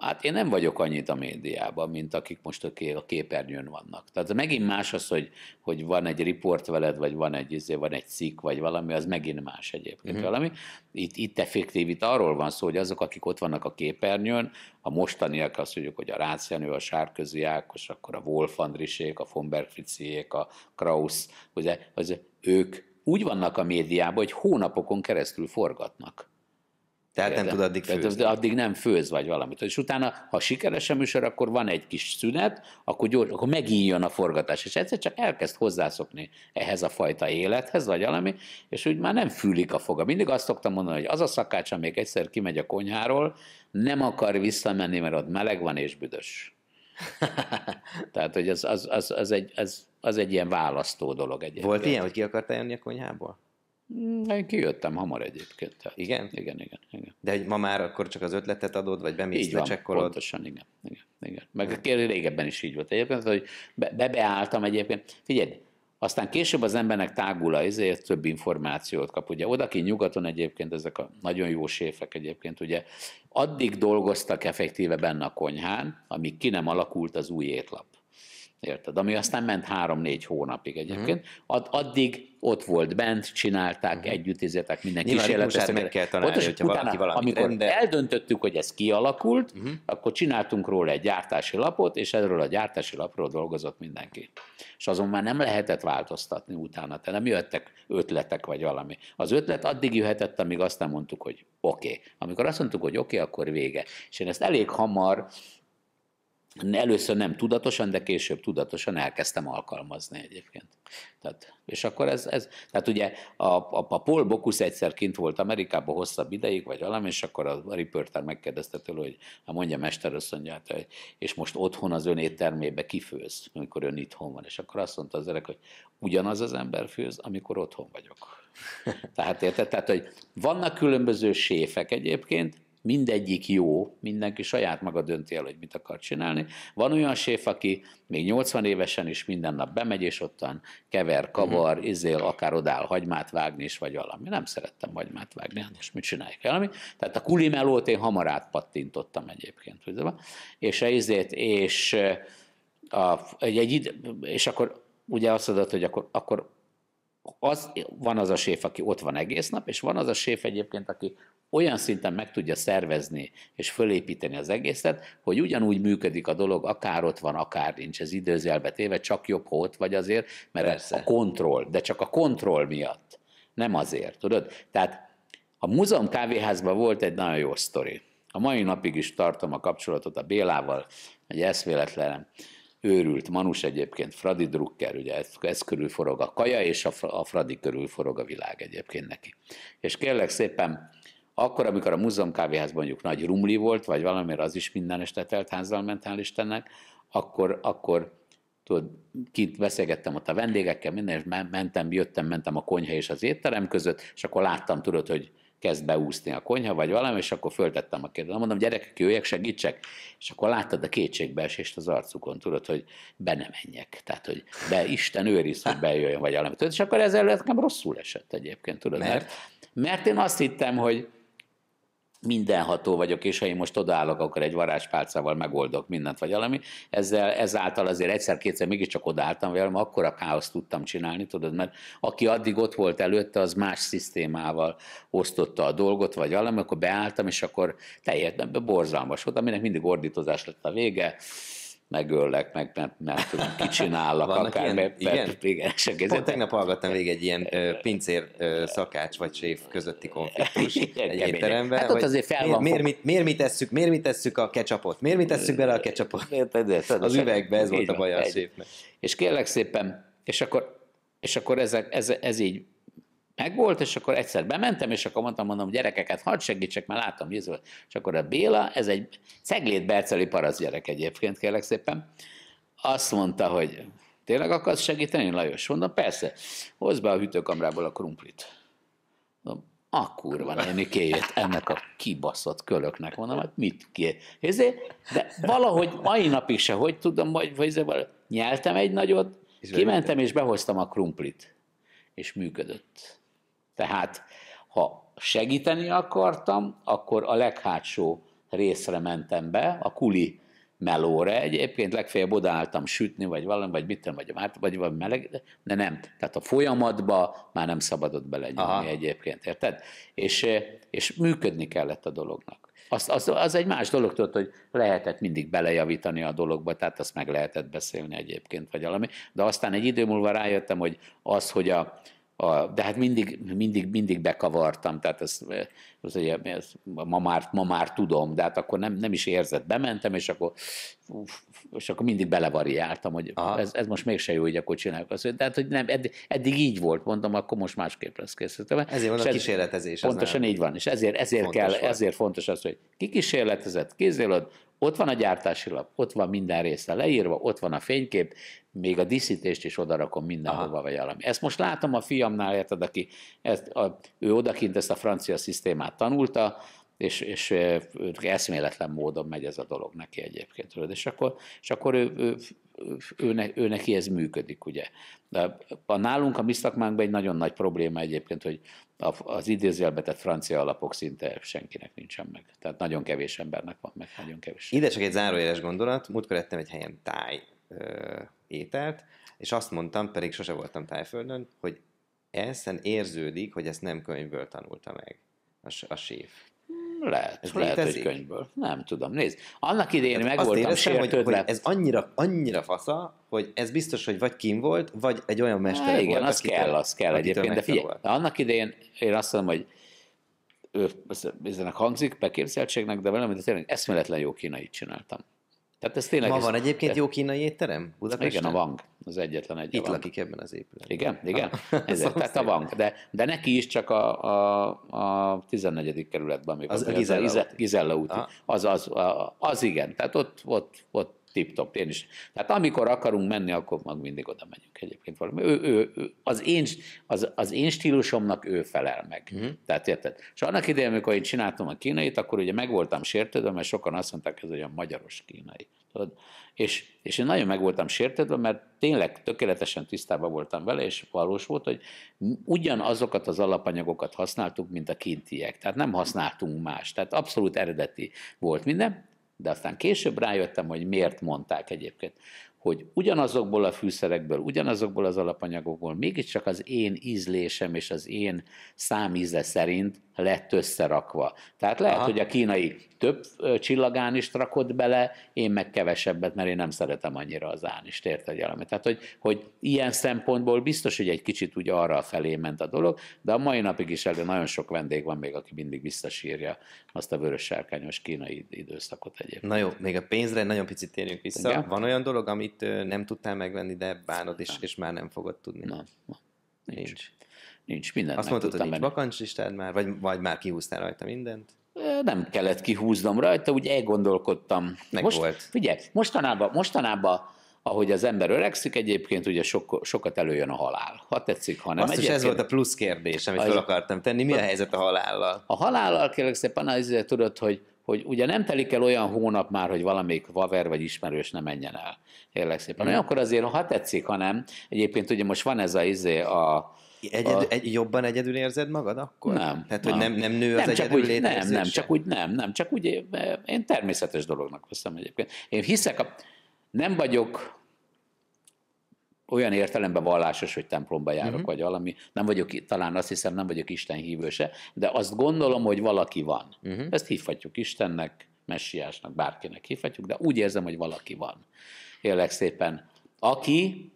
Hát én nem vagyok annyit a médiában, mint akik most a képernyőn vannak. Tehát megint más az, hogy, hogy van egy riport veled, vagy van egy, izé, van egy cikk, vagy valami, az megint más egyébként mm-hmm. valami. Itt, itt effektív, itt arról van szó, hogy azok, akik ott vannak a képernyőn, a mostaniak azt mondjuk, hogy a Rácz Jenő, a Sárközi Ákos, akkor a Wolf Andrisék, a von Bergfriciék, a Krausz, ugye, az, ők úgy vannak a médiában, hogy hónapokon keresztül forgatnak. Tehát nem tud addig főzni. Tehát addig nem főz vagy valamit. És utána, ha sikeres a műsor, akkor van egy kis szünet, akkor, gyors, akkor megint jön a forgatás, és egyszer csak elkezd hozzászokni ehhez a fajta élethez, vagy valami, és úgy már nem fűlik a foga. Mindig azt szoktam mondani, hogy az a szakács, amelyik egyszer kimegy a konyháról, nem akar visszamenni, mert ott meleg van és büdös. Tehát, hogy az, az, az, az, egy, az, az egy ilyen választó dolog. Egyébként. Volt ilyen, hogy ki akartál jönni a konyhából? Mm, én kijöttem hamar egyébként. Tehát igen? Igen, igen, igen. De hogy ma már akkor csak az ötletet adod, vagy bemész, így van, csekkolod? pontosan, igen. igen, igen. Meg hmm. régebben is így volt egyébként, hogy bebeálltam egyébként. Figyelj, aztán később az embernek tágul a ezért több információt kap. Ugye odaki nyugaton egyébként ezek a nagyon jó séfek egyébként, ugye addig dolgoztak effektíve benne a konyhán, amíg ki nem alakult az új étlap. Érted? Ami aztán ment három-négy hónapig egyébként. Mhm. Ad, addig ott volt bent, csinálták, mm. együtt izéltek, minden Nyilván kísérleteztek. meg kell tanálni, Pontos, hogyha utána, valaki Amikor rende... eldöntöttük, hogy ez kialakult, uh-huh. akkor csináltunk róla egy gyártási lapot, és erről a gyártási lapról dolgozott mindenki. És azon már nem lehetett változtatni utána, tehát nem jöttek ötletek vagy valami. Az ötlet addig jöhetett, amíg azt nem mondtuk, hogy oké. Okay. Amikor azt mondtuk, hogy oké, okay, akkor vége. És én ezt elég hamar Először nem tudatosan, de később tudatosan elkezdtem alkalmazni egyébként. Tehát, és akkor ez, ez tehát ugye a, a, a Paul Bokus egyszer kint volt Amerikában hosszabb ideig, vagy valami, és akkor a riporter megkérdezte tőle, hogy ha hát mondja mester, azt hát, mondja, és most otthon az ön éttermébe kifőz, amikor ön itthon van. És akkor azt mondta az öreg, hogy ugyanaz az ember főz, amikor otthon vagyok. Tehát érted? Tehát, hogy vannak különböző séfek egyébként, mindegyik jó, mindenki saját maga dönti el, hogy mit akar csinálni. Van olyan séf, aki még 80 évesen is minden nap bemegy, és ottan kever, mhm. kavar, mm-hmm. izél, akár odáll hagymát vágni is, vagy valami. Nem szerettem hagymát vágni, hát és mit csináljuk valami. Tehát a kulimelót én hamar átpattintottam egyébként. És a izét, és, eh, a, egy, egy, és akkor ugye azt mondod, hogy akkor, akkor az, van az a séf, aki ott van egész nap, és van az a séf egyébként, aki olyan szinten meg tudja szervezni és fölépíteni az egészet, hogy ugyanúgy működik a dolog, akár ott van, akár nincs, ez időzelbe téve, csak jobb, ha ott vagy azért, mert Persze. a kontroll, de csak a kontroll miatt, nem azért, tudod? Tehát a múzeum kávéházban volt egy nagyon jó sztori. A mai napig is tartom a kapcsolatot a Bélával, egy eszméletlenem őrült Manus egyébként, Fradi Drucker, ugye ez, ez körül forog a kaja, és a, a Fradi körül forog a világ egyébként neki. És kérlek szépen, akkor, amikor a múzeum kávéház mondjuk nagy rumli volt, vagy valamire az is minden este házzal ment, hál' Istennek, akkor, akkor tudod, kint beszélgettem ott a vendégekkel, minden, és mentem, jöttem, mentem a konyha és az étterem között, és akkor láttam, tudod, hogy kezd beúszni a konyha, vagy valami, és akkor föltettem a kérdést. Mondom, gyerekek, jöjjek, segítsek. És akkor láttad a kétségbeesést az arcukon, tudod, hogy be ne menjek. Tehát, hogy de Isten őriz, hogy bejöjjön, vagy valami. Tudod, és akkor ezzel nekem rosszul esett egyébként, tudod. Mert? Mert, mert én azt hittem, hogy, mindenható vagyok, és ha én most odaállok, akkor egy varázspálcával megoldok mindent, vagy valami. Ezzel, ezáltal azért egyszer-kétszer mégiscsak odaálltam velem, akkor a káoszt tudtam csinálni, tudod, mert aki addig ott volt előtte, az más szisztémával osztotta a dolgot, vagy valami, akkor beálltam, és akkor teljesen borzalmas volt, aminek mindig ordítozás lett a vége megöllek, meg nem, mert tudom, kicsinállak, akár, ilyen, mert, igen? Mert, igen, se Pont tegnap hallgattam végig egy ilyen ö, pincér ö, szakács vagy séf közötti konfliktus igen, egy étteremben. Hát ott azért fel miért, miért, mit, miért, mit tesszük, miért mit tesszük a ketchupot? Miért mit tesszük bele a ketchupot? Az üvegbe, ez volt a baj a séfnek. És kérlek szépen, és akkor, és akkor ezek, ez, ez így megvolt, és akkor egyszer bementem, és akkor mondtam, mondom, gyerekeket, hadd segítsek, már látom Jézus. És akkor a Béla, ez egy ceglét berceli parasz gyerek egyébként, kérlek szépen, azt mondta, hogy tényleg akarsz segíteni, Lajos? Mondom, persze, hozd be a hűtőkamrából a krumplit. Mondom, a kurva nénikéjét ennek a kibaszott kölöknek, mondom, hát mit ki? Ezért, de valahogy mai napig se, hogy tudom, hogy, hogy izé nyeltem egy nagyot, és kimentem és behoztam a krumplit, és működött. Tehát ha segíteni akartam, akkor a leghátsó részre mentem be, a kuli melóra. Egyébként legfeljebb odaálltam sütni, vagy valami, vagy mit tudom, vagy, hát, vagy valami meleg, de nem. Tehát a folyamatba már nem szabadott belenyúlni egyébként, érted? És, és működni kellett a dolognak. Az, az, az egy más dolog, tudod, hogy lehetett mindig belejavítani a dologba, tehát azt meg lehetett beszélni egyébként, vagy valami. De aztán egy idő múlva rájöttem, hogy az, hogy a, a, de hát mindig, mindig, mindig bekavartam, tehát ez, ez, ugye, ez ma, már, ma már tudom, de hát akkor nem, nem is érzett. Bementem, és akkor, uf, és akkor mindig belevariáltam, hogy ez, ez, most mégse jó, hogy akkor csináljuk azt. hát hogy nem, edd, eddig így volt, mondom, akkor most másképp lesz készítve, Ezért van a kísérletezés. Pontosan így van, és ezért, ezért, fontos kell, van. ezért fontos az, hogy kikísérletezett, kísérletezett, ott van a gyártási lap, ott van minden része leírva, ott van a fénykép, még a diszítést is odarakom mindenhova, Aha. vagy valami. Ezt most látom a fiamnál, érted, aki ezt, a, ő odakint ezt a francia szisztémát tanulta, és, és eszméletlen módon megy ez a dolog neki egyébként. És akkor, és akkor ő, ő, ő, ő, ne, ő neki ez működik, ugye. De a nálunk, a mi egy nagyon nagy probléma egyébként, hogy az idézőjelbe tett francia alapok szinte senkinek nincsen meg. Tehát nagyon kevés embernek van meg, nagyon kevés. Ide csak egy zárójeles gondolat. Múltkor ettem egy helyen táj ö, ételt, és azt mondtam, pedig sose voltam tájföldön, hogy ezen érződik, hogy ezt nem könyvből tanulta meg a, a séf. Lehet, ez lehet, létezik? hogy könyvből. Nem tudom, nézd. Annak idején meg voltam éreztem, hogy, hogy ez annyira, annyira fasza, hogy ez biztos, hogy vagy kim volt, vagy egy olyan mester volt. Igen, az akitől, kell, az kell egyébként. De figyelj, volt. annak idején én azt mondom, hogy ő, ennek hangzik beképzeltségnek, de velem, de tényleg eszméletlen jó kínait csináltam. Tehát ez tényleg... Ma ez, van egyébként jó kínai étterem Budapesten? Igen, a Wang. Az egyetlen egy. Itt lakik ebben az épületben. Igen, igen. Ez tehát a Wang. De, de neki is csak a, a, a 14. kerületben. Még az, az a Gizella, Gizella úti. Az, az, az, az, igen. Tehát ott, ott, ott tip-top, én is. Tehát amikor akarunk menni, akkor mag mindig oda megyünk egyébként valami. Ő, ő, ő az, én, az, az én stílusomnak ő felel meg. Uh-huh. Tehát érted? És annak idején, amikor én csináltam a kínait, akkor ugye meg voltam sértődve, mert sokan azt mondták, hogy ez olyan magyaros kínai. Tudod? És, és én nagyon meg voltam sértődve, mert tényleg tökéletesen tisztában voltam vele, és valós volt, hogy ugyanazokat az alapanyagokat használtuk, mint a kintiek. Tehát nem használtunk más. Tehát abszolút eredeti volt minden de aztán később rájöttem, hogy miért mondták egyébként, hogy ugyanazokból a fűszerekből, ugyanazokból az alapanyagokból, mégiscsak az én ízlésem és az én számíze szerint lett összerakva. Tehát lehet, Aha. hogy a kínai több csillagánist rakott bele, én meg kevesebbet, mert én nem szeretem annyira az ánist, érted jelenleg. Tehát, hogy, hogy ilyen szempontból biztos, hogy egy kicsit úgy arra felé ment a dolog, de a mai napig is elő nagyon sok vendég van még, aki mindig visszasírja azt a vörös sárkányos kínai időszakot egyébként. Na jó, még a pénzre nagyon picit térjünk vissza. Igen? Van olyan dolog, amit nem tudtál megvenni, de bánod, és, és már nem fogod tudni? Nem, nincs. nincs. Nincs minden. Azt mondtad, hogy nincs vakancslistád már, vagy, vagy már kihúztál rajta mindent? Nem kellett kihúznom rajta, úgy elgondolkodtam. Meg Most, volt. Figyelj, mostanában, mostanában ahogy az ember öregszik, egyébként ugye sok, sokat előjön a halál. Ha tetszik, ha nem. Azt egyébként... is ez volt a plusz kérdés, amit fel akartam tenni. Mi a helyzet a halállal? A halállal kérlek szépen azért tudod, hogy, hogy ugye nem telik el olyan hónap már, hogy valamelyik vaver vagy ismerős nem menjen el. Kérlek szépen. Mm. Akkor azért, ha tetszik, ha nem. Egyébként ugye most van ez a, izé, a Egyed, a... egy, jobban egyedül érzed magad akkor? Nem. Tehát, hogy nem, nem nő nem, az csak úgy, nem, nem, csak úgy nem, nem, csak úgy én, én természetes dolognak veszem egyébként. Én hiszek, a, nem vagyok olyan értelemben vallásos, hogy templomba járok, uh-huh. vagy valami. Nem vagyok, talán azt hiszem, nem vagyok Isten hívőse, de azt gondolom, hogy valaki van. Uh-huh. Ezt hívhatjuk Istennek, messiásnak, bárkinek hívhatjuk, de úgy érzem, hogy valaki van. Élek szépen. Aki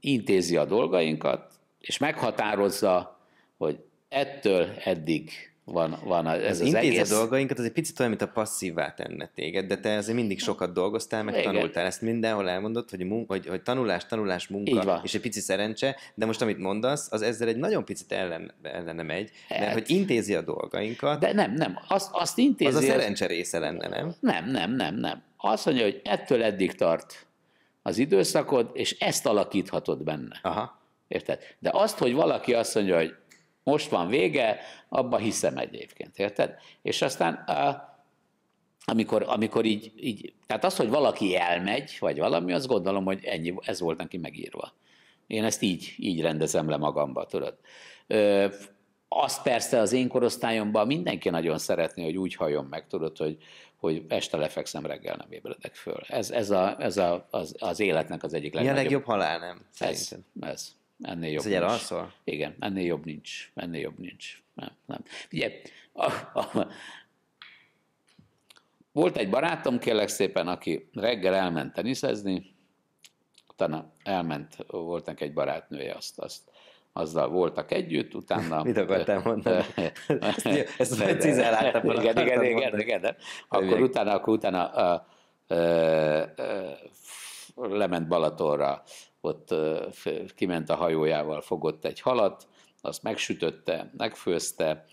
intézi a dolgainkat, és meghatározza, hogy ettől eddig van, van ez, az, az egész. a dolgainkat, az egy picit olyan, mint a passzívvá tenne téged, de te azért mindig sokat dolgoztál, meg Igen. tanultál. Ezt mindenhol elmondod, hogy, mun- hogy, hogy tanulás, tanulás, munka, és egy pici szerencse, de most amit mondasz, az ezzel egy nagyon picit ellen, ellene megy, hát. mert hogy intézi a dolgainkat. De nem, nem, azt, azt intézi. Az a szerencse része lenne, nem? Nem, nem, nem, nem. Azt mondja, hogy ettől eddig tart az időszakod, és ezt alakíthatod benne. Aha. Érted? De azt, hogy valaki azt mondja, hogy most van vége, abba hiszem egyébként, érted? És aztán a, amikor, amikor így, így, tehát az, hogy valaki elmegy, vagy valami, azt gondolom, hogy ennyi, ez volt neki megírva. Én ezt így, így rendezem le magamba, tudod. Ö, azt persze az én korosztályomban mindenki nagyon szeretné, hogy úgy halljon meg, tudod, hogy, hogy este lefekszem, reggel nem ébredek föl. Ez, ez, a, ez a, az, az életnek az egyik legnagyobb. Ja, legjobb halál, nem? Szerintem. Ez, ez ennél jobb Ez alszol? Igen, ennél jobb nincs. Ennél jobb nincs. Nem, nem. Ugye, a, a, volt egy barátom, kérlek szépen, aki reggel elment teniszezni, utána elment, volt neki egy barátnője, azt, azt azzal voltak együtt, utána... Mit akartál mondani? Ezt precízen láttam. Igen, igen, igen, igen. Akkor utána, akkor utána lement Balatorra, ott kiment a hajójával, fogott egy halat, azt megsütötte, megfőzte,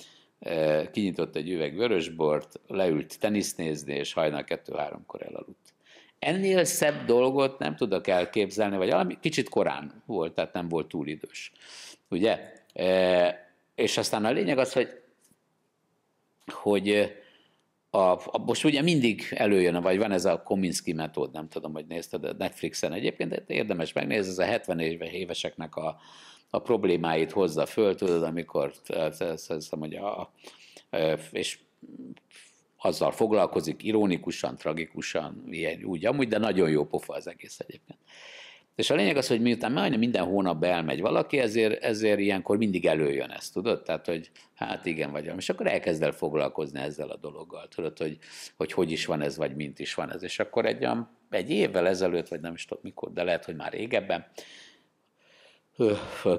kinyitott egy üveg vörösbort, leült tenisznézni, és hajnal kettő-háromkor elaludt. Ennél szebb dolgot nem tudok elképzelni, vagy valami kicsit korán volt, tehát nem volt túl idős. Ugye? És aztán a lényeg az, hogy, hogy a, a, most ugye mindig előjön, vagy van ez a Kominsky metód, nem tudom, hogy nézted a Netflixen egyébként, de érdemes megnézni, ez a 70 éveseknek a, a problémáit hozza föl, tudod, amikor szerintem, hogy a, és azzal foglalkozik, ironikusan, tragikusan, ilyen, úgy, amúgy, de nagyon jó pofa az egész egyébként. És a lényeg az, hogy miután majdnem minden hónapba elmegy valaki, ezért, ezért ilyenkor mindig előjön ez, tudod? Tehát, hogy hát igen vagy És akkor elkezd el foglalkozni ezzel a dologgal, tudod, hogy, hogy hogy is van ez, vagy mint is van ez. És akkor egy, egy évvel ezelőtt, vagy nem is tudom mikor, de lehet, hogy már régebben,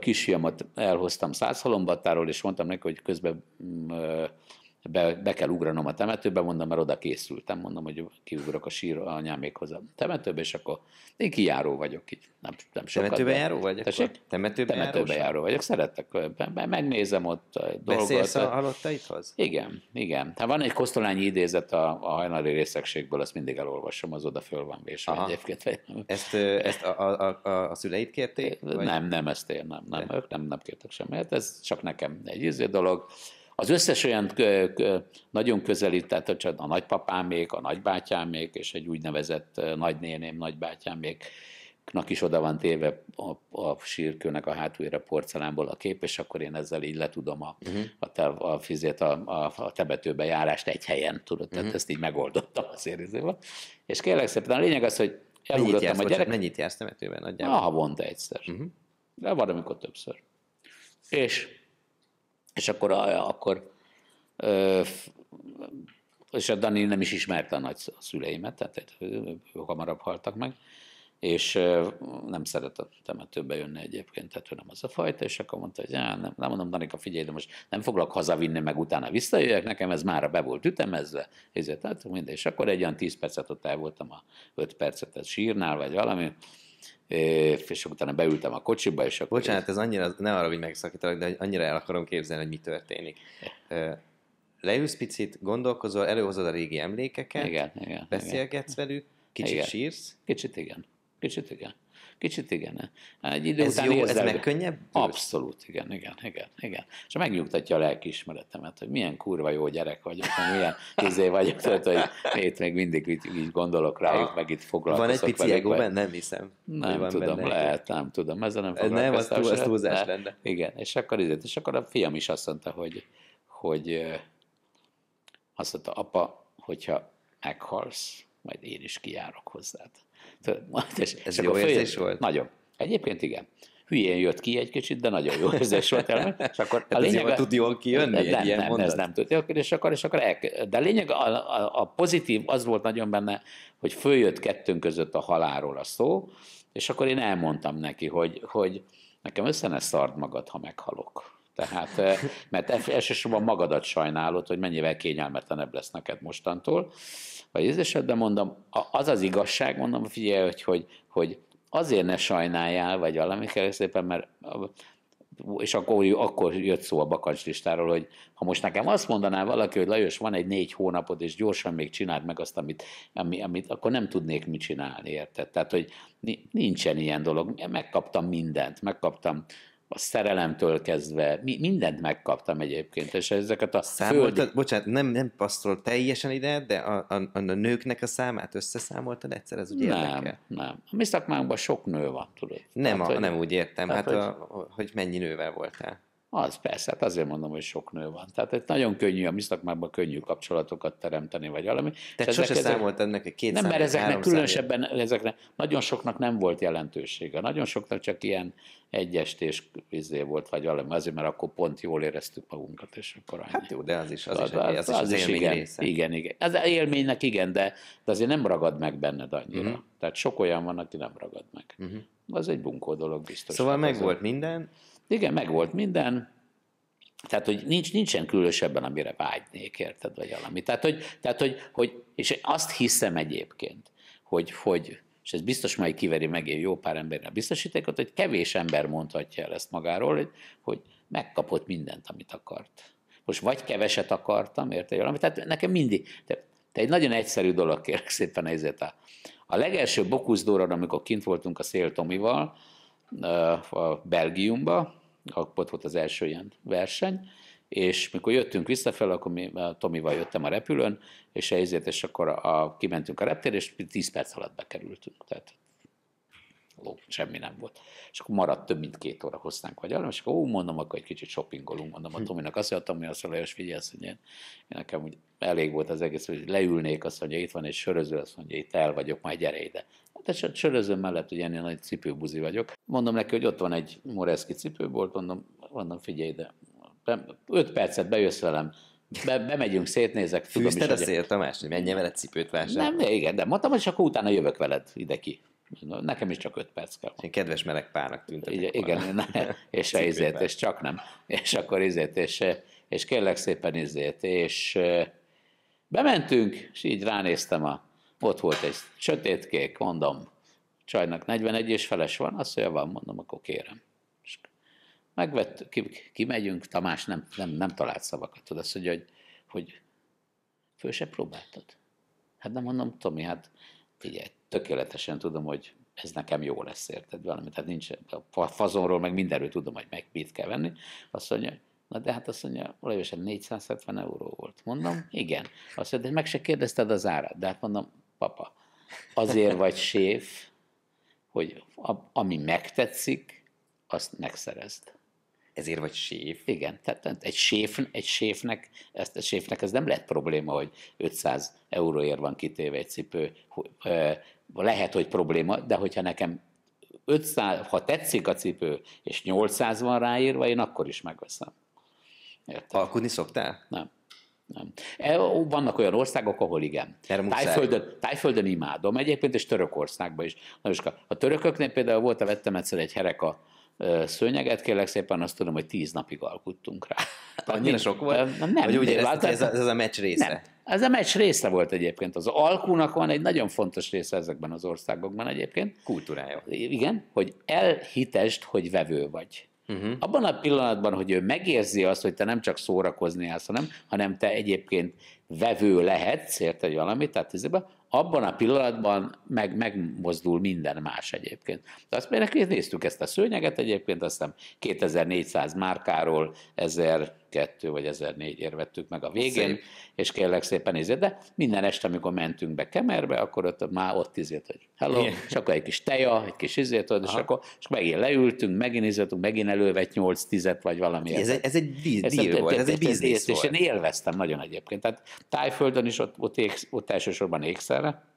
kisfiamat elhoztam Százhalombattáról, és mondtam neki, hogy közben mm, be, be kell ugranom a temetőbe, mondom, mert oda készültem, mondom, hogy kiugrok a sír anyámékhoz a temetőbe, és akkor én kijáró vagyok itt, Nem, nem sokat, temetőbe de... járó vagy? Tessék? Temetőbe, temetőbe járó, járó vagyok. Szeretek, megnézem ott dolgokat. Beszélsz a halottaithoz? Igen, igen. Hát van egy kosztolányi idézet a, a hajnali részegségből, azt mindig elolvasom, az oda föl van vésve egyébként. Ezt, ezt a, a, a, a szüleid kérték? Vagy? Nem, nem, ezt én nem, nem, de. ők nem, nem kértek semmit. Hát ez csak nekem egy ízé dolog. Az összes olyan nagyon közeli, tehát a nagypapámék, a nagybátyámék, és egy úgynevezett nagynéném, nagybátyámék, még, is oda van téve a, a sírkőnek a hátuljára porcelánból a kép, és akkor én ezzel így letudom a, uh-huh. a, te, a fizét, a, a, a tebetőbe járást egy helyen, tudod, tehát uh-huh. ezt így megoldottam az érzével. És kérlek szépen, a lényeg az, hogy elugrottam jársz, a gyerek... Mennyit jársz temetőben nagyjából? Na, havonta egyszer. Uh-huh. De van, amikor többször. És és akkor, akkor és a Dani nem is ismerte a szüleimet, tehát ők hamarabb haltak meg, és nem szeretett temetőbe jönni egyébként, tehát ő nem az a fajta, és akkor mondta, hogy nem, nem mondom, Danika, figyelj, de most nem foglak hazavinni, meg utána visszajöjjek, nekem ez már be volt ütemezve, ezért, tehát minden, és akkor egy olyan 10 percet ott el voltam a 5 percet a sírnál, vagy valami, és utána beültem a kocsiba, és akkor... Bocsánat, ez annyira, ne arra, hogy megszakítalak, de annyira el akarom képzelni, hogy mi történik. Leülsz picit, gondolkozol, előhozod a régi emlékeket, igen, igen, beszélgetsz igen. velük, kicsit igen. sírsz. Kicsit igen, kicsit igen. Kicsit igen. Egy idő ez után jó, ez meg könnyebb? Abszolút, igen, igen, igen, igen. És megnyugtatja a lelkiismeretemet, hogy milyen kurva jó gyerek vagyok, hogy milyen izé vagyok, tehát, hogy itt még mindig így, így gondolok rájuk, meg itt foglalkozok. Van egy pici ego benne, nem hiszem. Nem tudom, benne. lehet, nem tudom, ezzel nem ez Nem, az, túl, az túlzás lenne. Igen, és akkor, és akkor a fiam is azt mondta, hogy, hogy azt mondta, apa, hogyha meghalsz, majd én is kijárok hozzád. És ez jó érzés volt? Nagyon. Egyébként igen. Hülyén jött ki egy kicsit, de nagyon jó érzés volt. El, és akkor hát a lényeg, ez tud jól kijönni nem, egy nem, ilyen nem, mondat? ez nem tud és akkor, és akkor el, De a lényeg, a, a, a, pozitív az volt nagyon benne, hogy följött kettőnk között a halálról a szó, és akkor én elmondtam neki, hogy, hogy nekem össze ne szard magad, ha meghalok. Tehát, mert elsősorban magadat sajnálod, hogy mennyivel kényelmetlenebb lesz neked mostantól, vagy ez esetben mondom, az az igazság, mondom, figyelj, hogy, hogy, hogy azért ne sajnáljál, vagy valami szépen, mert és akkor, akkor jött szó a bakancslistáról, hogy ha most nekem azt mondaná valaki, hogy Lajos, van egy négy hónapod, és gyorsan még csináld meg azt, amit, ami, amit akkor nem tudnék mit csinálni, érted? Tehát, hogy nincsen ilyen dolog. Megkaptam mindent, megkaptam a szerelemtől kezdve, mi, mindent megkaptam egyébként, és ezeket a Számoltad, földi... bocsánat, nem, nem passzol teljesen ide, de a, a, a nőknek a számát összeszámoltad egyszer, ez ugye Nem, érdekel? nem. A mi szakmánkban sok nő van, tudod. Nem, tehát, a, hogy, nem úgy értem, tehát, hát hogy... A, hogy mennyi nővel voltál. Az persze, hát azért mondom, hogy sok nő van. Tehát egy nagyon könnyű, a mi könnyű kapcsolatokat teremteni, vagy valami. Tehát sose ezek, számolt ennek a két Nem, mert ezeknek különösebben, ezeknek nagyon soknak nem volt jelentősége. Nagyon soknak csak ilyen egyestés izé volt, vagy valami, azért, mert akkor pont jól éreztük magunkat, és akkor annyi. Hát jó, de az is az, szóval az, is, az, az, az, az is élmény igen, része. Igen, igen. Az élménynek igen, de, de azért nem ragad meg benned annyira. Uh-huh. Tehát sok olyan van, aki nem ragad meg. Uh-huh. Az egy bunkó dolog biztos. Szóval hát meg volt minden, igen, meg volt minden, tehát, hogy nincs, nincsen különösebben, amire vágynék, érted, vagy valami. Tehát, hogy, tehát, hogy, hogy és azt hiszem egyébként, hogy, hogy és ez biztos majd kiveri meg egy jó pár embernek biztosítékot, hogy kevés ember mondhatja el ezt magáról, hogy, hogy megkapott mindent, amit akart. Most vagy keveset akartam, érted, valami. Tehát nekem mindig, te, te egy nagyon egyszerű dolog, kérek szépen nézzét a, a legelső bokuszdóra, amikor kint voltunk a Széltomival, a Belgiumba, akkor volt az első ilyen verseny, és mikor jöttünk visszafelé, akkor mi, a Tomival jöttem a repülőn, és ezért, és akkor a, a, kimentünk a reptér, és 10 perc alatt bekerültünk. Tehát ló semmi nem volt. És akkor maradt több mint két óra hoztánk vagy arra, és akkor ó, mondom, akkor egy kicsit shoppingolunk, mondom a hm. Tominak, azt mondtam, hogy azt a Lajos, azt mondja, nekem úgy elég volt az egész, hogy leülnék, azt mondja, itt van egy söröző, azt mondja, itt el vagyok, majd gyere ide. Hát a söröző mellett hogy ennél nagy cipőbuzi vagyok. Mondom neki, hogy ott van egy Moreszki cipőbolt, mondom, mondom, figyelj ide, öt percet bejössz velem, be, bemegyünk, szétnézek. Fűzted a szél, Tamás, hogy menjen veled cipőt vásárolni? Nem, de igen, de mondtam, és akkor utána jövök veled ide ki. Nekem is csak öt perc kell. Én kedves meleg párnak tűntetek. Igen, igen ne, és, ezért, és csak nem. És akkor ezért, és, és kérlek szépen ezért. És bementünk, és így ránéztem, a, ott volt egy sötétkék, mondom, csajnak 41 és feles van, azt mondja, van, mondom, akkor kérem. És megvett, kimegyünk, Tamás nem, nem, nem talált szavakat, tudod, azt mondja, hogy, hogy föl se próbáltad. Hát nem mondom, Tomi, hát figyelj, tökéletesen tudom, hogy ez nekem jó lesz, érted valami. Tehát nincs, a fazonról meg mindenről tudom, hogy meg mit kell venni. Azt mondja, na de hát azt mondja, olajosan 470 euró volt. Mondom, igen. Azt mondja, de meg se kérdezted az árat. De hát mondom, papa, azért vagy séf, hogy a, ami megtetszik, azt megszerezd ezért vagy séf. Igen, tehát egy, séf, egy séfnek, ezt a séfnek ez nem lehet probléma, hogy 500 euróért van kitéve egy cipő. Lehet, hogy probléma, de hogyha nekem 500, ha tetszik a cipő, és 800 van ráírva, én akkor is megveszem. Érted? Alkudni szoktál? Nem. Nem. E, vannak olyan országok, ahol igen. Tájföldön, tájföldön imádom egyébként, és Törökországban is. Na most a törököknél például volt, vettem egyszer egy hereka szőnyeget, kérlek szépen azt tudom, hogy tíz napig alkuttunk rá. Hát annyira sok volt? Nem, nem. Vagy úgy érezted, ez, ez, ez a meccs része? Nem. Ez a meccs része volt egyébként. Az alkúnak van egy nagyon fontos része ezekben az országokban egyébként. Kultúrája. Igen, hogy elhitest, hogy vevő vagy. Uh-huh. Abban a pillanatban, hogy ő megérzi azt, hogy te nem csak szórakozni állsz, hanem, hanem te egyébként vevő lehetsz, érted valamit, tehát ezekben, abban a pillanatban meg, megmozdul minden más egyébként. De azt hogy néztük ezt a szőnyeget egyébként, azt hiszem 2400 márkáról 1002 vagy 1004 vettük meg a végén, Szép. és kérlek szépen nézzed, de minden este, amikor mentünk be kemerbe, akkor ott már ott izért, hogy hello, Igen. és akkor egy kis teja, egy kis izért, és akkor és megint leültünk, megint nézettünk, megint elővett 8 10 vagy valami. Ez, ez egy díj, díj volt, ez egy biznisz volt. És én élveztem nagyon egyébként. Tehát Tájföldön is ott, ott, ég, ott elsősorban ékszerre,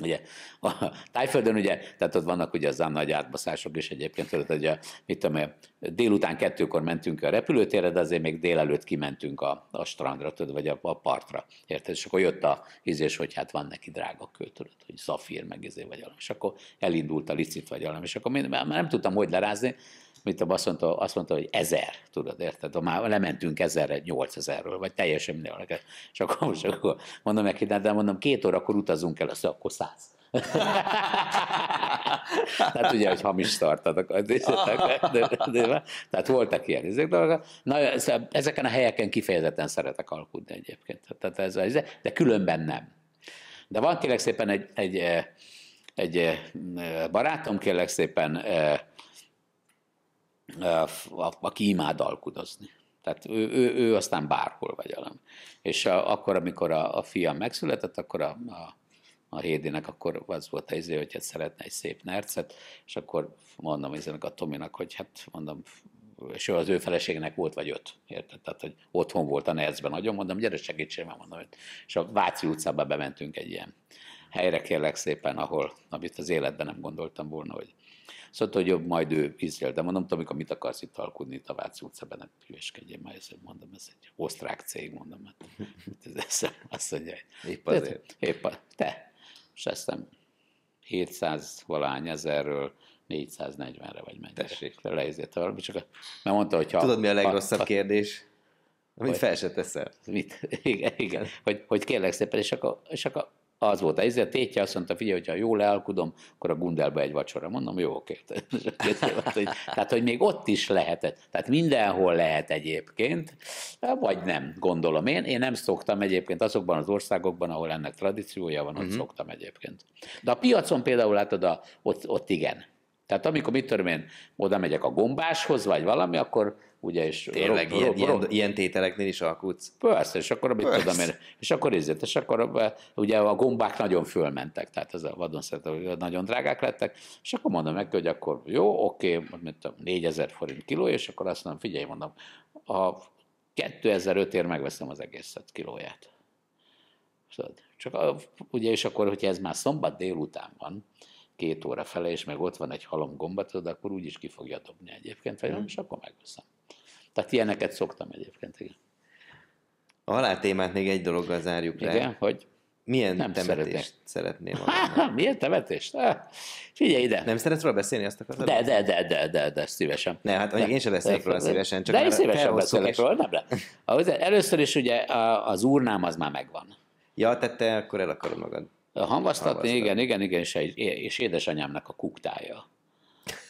Ugye, a tájföldön ugye, tehát ott vannak ugye az nagy átbaszások is egyébként, tehát ugye, mit tudom délután kettőkor mentünk a repülőtérre, de azért még délelőtt kimentünk a, a strandra, tudod, vagy a, a partra, érted? És akkor jött a ízés, hogy hát van neki drága költőt, hogy szafír, meg izé vagy valami, és akkor elindult a licit vagy valami, és akkor én, már nem tudtam, hogy lerázni, mit tudom, azt mondta, azt mondta, hogy ezer, tudod, érted? Már lementünk ezerre, nyolc ezerről, vagy teljesen neked. És akkor most akkor mondom neki, de mondom, két óra, akkor utazunk el, azt akkor száz. Tehát ugye, hogy hamis startatok. Hát tehát voltak ilyen ezek dolgok. Na, ezeken a helyeken kifejezetten szeretek alkudni egyébként. Tehát ez, ez, de különben nem. De van kérlek szépen egy, egy, eh, egy eh, barátom, kérlek szépen, eh, aki imád alkudozni. Tehát ő, ő, ő aztán bárhol vagy vegyelem. És a, akkor, amikor a, a fiam megszületett, akkor a, a, a Hédinek akkor az volt az izé, hogy hát szeretne egy szép nercet, és akkor mondom izének a Tominak, hogy hát mondom, és az ő feleségnek volt vagy öt, érted? Tehát, hogy otthon volt a nercben nagyon, mondom, gyere segítsél, már mondom, és a Váci utcába bementünk egy ilyen helyre, kérlek szépen, ahol, amit az életben nem gondoltam volna, hogy Szóval, hogy jobb, majd ő Izrael, de mondom, amikor mit akarsz itt alkudni itt a Váci utcában, nem hülyeskedjél már, ezt mondom, ez egy osztrák cég, mondom, hát, ez eszem, azt mondja, hogy épp azért. épp a, te. És aztán 700 valány ezerről 440-re vagy mennyire. Tessék. Leizett valami, csak mert mondta, hogy ha... Tudod, mi a legrosszabb ha, kérdés? Amit fel se teszel. Mit? Igen, igen. Hogy, hogy kérlek szépen, és akkor, és akkor az volt a helyzet, tétje azt mondta, figyelj, hogyha jól lealkudom, akkor a Gundelbe egy vacsora. Mondom, jó, oké. Tehát, hogy még ott is lehetett. Tehát mindenhol lehet egyébként, vagy nem, gondolom én. Én nem szoktam egyébként azokban az országokban, ahol ennek tradíciója van, hogy uh-huh. szoktam egyébként. De a piacon például látod, a, ott, ott igen. Tehát amikor mit tudom én, oda megyek a gombáshoz, vagy valami, akkor ugye, és... Tényleg, rob, ilyen, rob, ilyen, ilyen, tételeknél is alkudsz? Persze, és akkor, mit tudom én, és akkor ezért, és akkor eh, ugye a gombák nagyon fölmentek, tehát ez a vadonszerető nagyon drágák lettek, és akkor mondom neki, hogy akkor jó, oké, a 4000 forint kiló, és akkor azt mondom, figyelj, mondom, a 2005-ért megveszem az egészet kilóját. Csak a, ugye, és akkor, hogyha ez már szombat délután van, két óra fele, és meg ott van egy halom gomba, tudod, akkor úgyis ki fogja dobni egyébként, vagy mm. és akkor megveszem. Tehát ilyeneket szoktam egyébként, igen. A témát még egy dologgal zárjuk le. Igen, hogy milyen nem temetést szeretek. szeretném? Milyen temetést? Ha, ah, figyelj ide. Nem szeretsz róla beszélni, azt akarod? De, de, de, de, de, de, szívesen. Ne, hát de, én sem beszélek róla szívesen. Csak de én szívesen beszélek róla, nem lehet. Először is ugye az urnám az már megvan. Ja, tehát te akkor el akarod magad. Hangvasztatni, igen, igen, igen, és, és édesanyámnak a kuktája,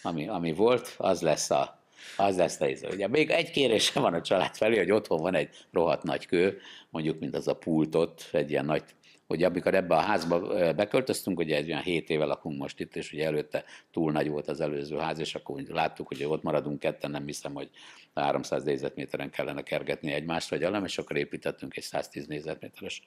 ami, ami volt, az lesz a az lesz nehéz. Ugye még egy kérése van a család felé, hogy otthon van egy rohadt nagy kő, mondjuk, mint az a pultot, egy ilyen nagy hogy amikor ebbe a házba beköltöztünk, ugye egy olyan 7 éve lakunk most itt, és ugye előtte túl nagy volt az előző ház, és akkor láttuk, hogy ott maradunk ketten, nem hiszem, hogy 300 négyzetméteren kellene kergetni egymást, vagy elem, és akkor építettünk egy 110 négyzetméteres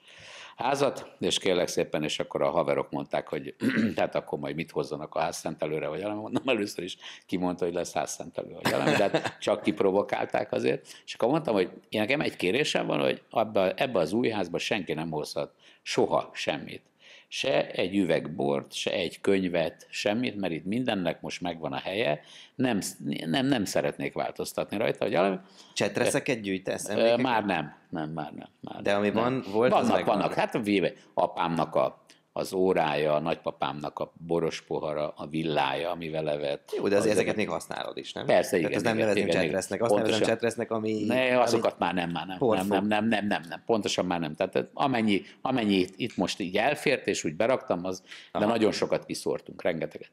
házat, és kérlek szépen, és akkor a haverok mondták, hogy hát akkor majd mit hozzanak a házszentelőre, vagy elem, mondom először is, kimondta, hogy lesz házszentelő, vagy elem, de hát csak kiprovokálták azért, és akkor mondtam, hogy én nekem egy kérésem van, hogy abba ebbe az új házba senki nem hozhat soha semmit. Se egy üveg bort, se egy könyvet, semmit, mert itt mindennek most megvan a helye, nem, nem, nem szeretnék változtatni rajta. Hogy alap, Csetreszeket gyűjtesz? Emlékeket? Már nem, nem, már nem. Már De ami nem. van, volt, vannak, az vannak. Hát a véve, apámnak a az órája, a nagypapámnak a boros pohara, a villája, amivel levet. Jó, de azért az ezeket még használod is, nem? Persze, igen. Tehát igen, nem nevezem csetresznek, azt pontosan, nevezem csetresznek, ami... Ne, azokat ami... már nem, már nem, nem, nem, nem, nem, nem, nem, pontosan már nem. Tehát amennyi, amennyi itt, itt most így elfért, és úgy beraktam, az, Aha. de nagyon sokat kiszórtunk, rengeteget.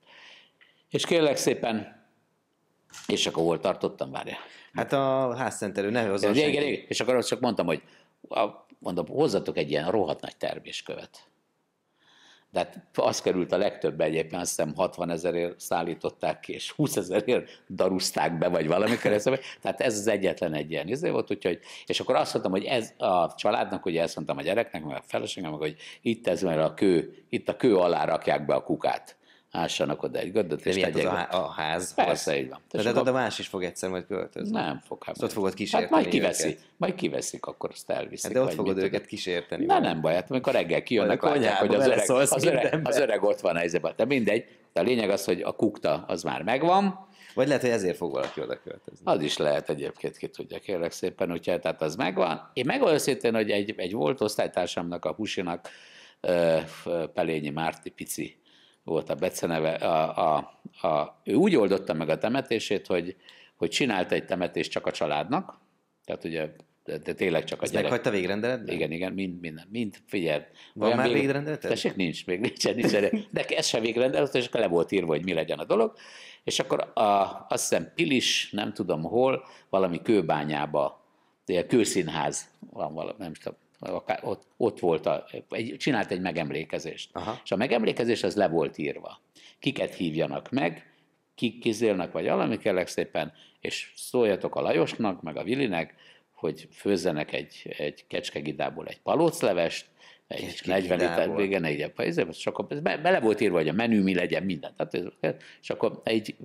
És kérlek szépen, és akkor hol tartottam, várja. Hát a házszentelő ne hozzon és akkor azt csak mondtam, hogy a, mondom, hozzatok egy ilyen rohadt nagy terméskövet hát az került a legtöbb egyébként, azt hiszem 60 ezerért szállították ki, és 20 ezerért darúzták be, vagy valami keresztül. Tehát ez az egyetlen egy ilyen izé volt, úgyhogy, és akkor azt mondtam, hogy ez a családnak, ugye ezt mondtam a gyereknek, meg a feleségemnek, hogy itt ez, mert a kő, itt a kő alá rakják be a kukát ássanak oda egy gödöt, és tegyék. A, a ház. Persze, így van. De, de, a más is fog egyszer majd költözni. Nem fog. Hát, ott fogod hát kísérteni hát majd kiveszi, őket. Majd kiveszik, akkor azt elviszik. Hát de ott fogod őket kísérteni. Na nem baj, hát amikor reggel kijönnek, látják, hogy az öreg, az, öreg, az öreg ott van a helyzetben. De mindegy. De a lényeg az, hogy a kukta az már megvan, vagy lehet, hogy ezért fog valaki oda költözni. Az is lehet egyébként, ki tudja, kérlek szépen, hogyha tehát az megvan. Én megvan hogy egy, egy volt osztálytársamnak, a Husinak, Pelényi Márti Pici volt a beceneve, a, a, a, ő úgy oldotta meg a temetését, hogy, hogy csinált egy temetést csak a családnak, tehát ugye de, de tényleg csak a Ezt gyerek. meghagyta végrendeletben? Igen, igen, mind, mind, mind figyel. Van már vég... végrendelet? Tessék, nincs, még nincsen, nincs, De ez sem végrendelet, és akkor le volt írva, hogy mi legyen a dolog. És akkor a, azt hiszem Pilis, nem tudom hol, valami kőbányába, ilyen kőszínház, van valami, nem tudom, akár ott, ott volt, a, egy, csinált egy megemlékezést. Aha. És a megemlékezés az le volt írva. Kiket hívjanak meg, kik kizélnek, vagy valami kellek szépen, és szóljatok a Lajosnak, meg a Vilinek, hogy főzzenek egy, egy kecskegidából egy palóclevest, egy Kecske 40 liter, igen, egy izé, és akkor be, bele volt írva, hogy a menü mi legyen, minden. Tehát, és akkor egy,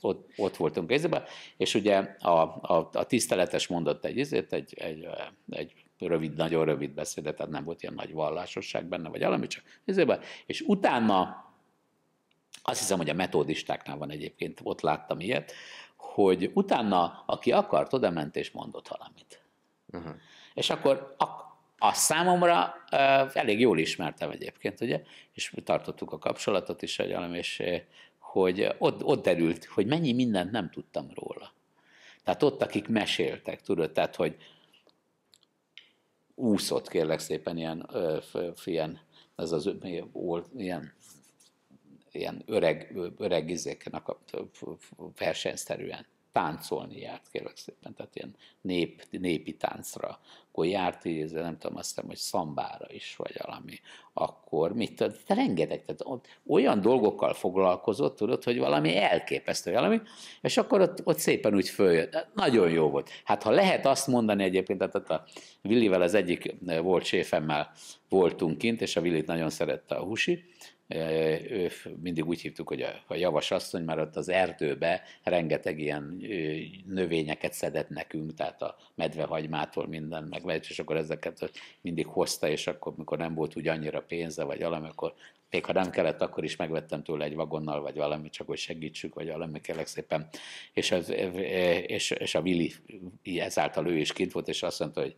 ott, ott voltunk kézben, és ugye a, a, a tiszteletes mondott egy, egy, egy, egy rövid, nagyon rövid beszéde, tehát nem volt ilyen nagy vallásosság benne, vagy valami, csak ezért, és utána azt hiszem, hogy a metódistáknál van egyébként, ott láttam ilyet, hogy utána, aki akart, oda ment és mondott valamit. Uh-huh. És akkor a, a számomra uh, elég jól ismertem egyébként, ugye, és mi tartottuk a kapcsolatot is, hogy valami, és hogy ott, ott derült, hogy mennyi mindent nem tudtam róla. Tehát ott, akik meséltek, tudod, tehát, hogy úszott kérlek szépen ilyen, ö, ilyen ez az ilyen, ilyen öreg, öreg izéknek versenyszerűen táncolni járt, kérlek szépen, tehát ilyen nép, népi táncra. Akkor járt, nem tudom, azt hiszem, hogy szambára is, vagy valami. Akkor mit tudod, te rengeteg, tehát olyan dolgokkal foglalkozott, tudod, hogy valami elképesztő valami, és akkor ott, ott szépen úgy följött. Nagyon jó volt. Hát ha lehet azt mondani egyébként, tehát a Willivel az egyik eh, volt séfemmel voltunk kint, és a Willit nagyon szerette a husi, ő mindig úgy hívtuk, hogy a, a javas asszony, mert ott az erdőbe rengeteg ilyen növényeket szedett nekünk, tehát a medvehagymától minden meg, és akkor ezeket mindig hozta, és akkor, mikor nem volt úgy annyira pénze, vagy valami, akkor még ha nem kellett, akkor is megvettem tőle egy vagonnal, vagy valami, csak hogy segítsük, vagy valami, kérlek szépen. És, az, és, és a Vili ezáltal ő is kint volt, és azt mondta, hogy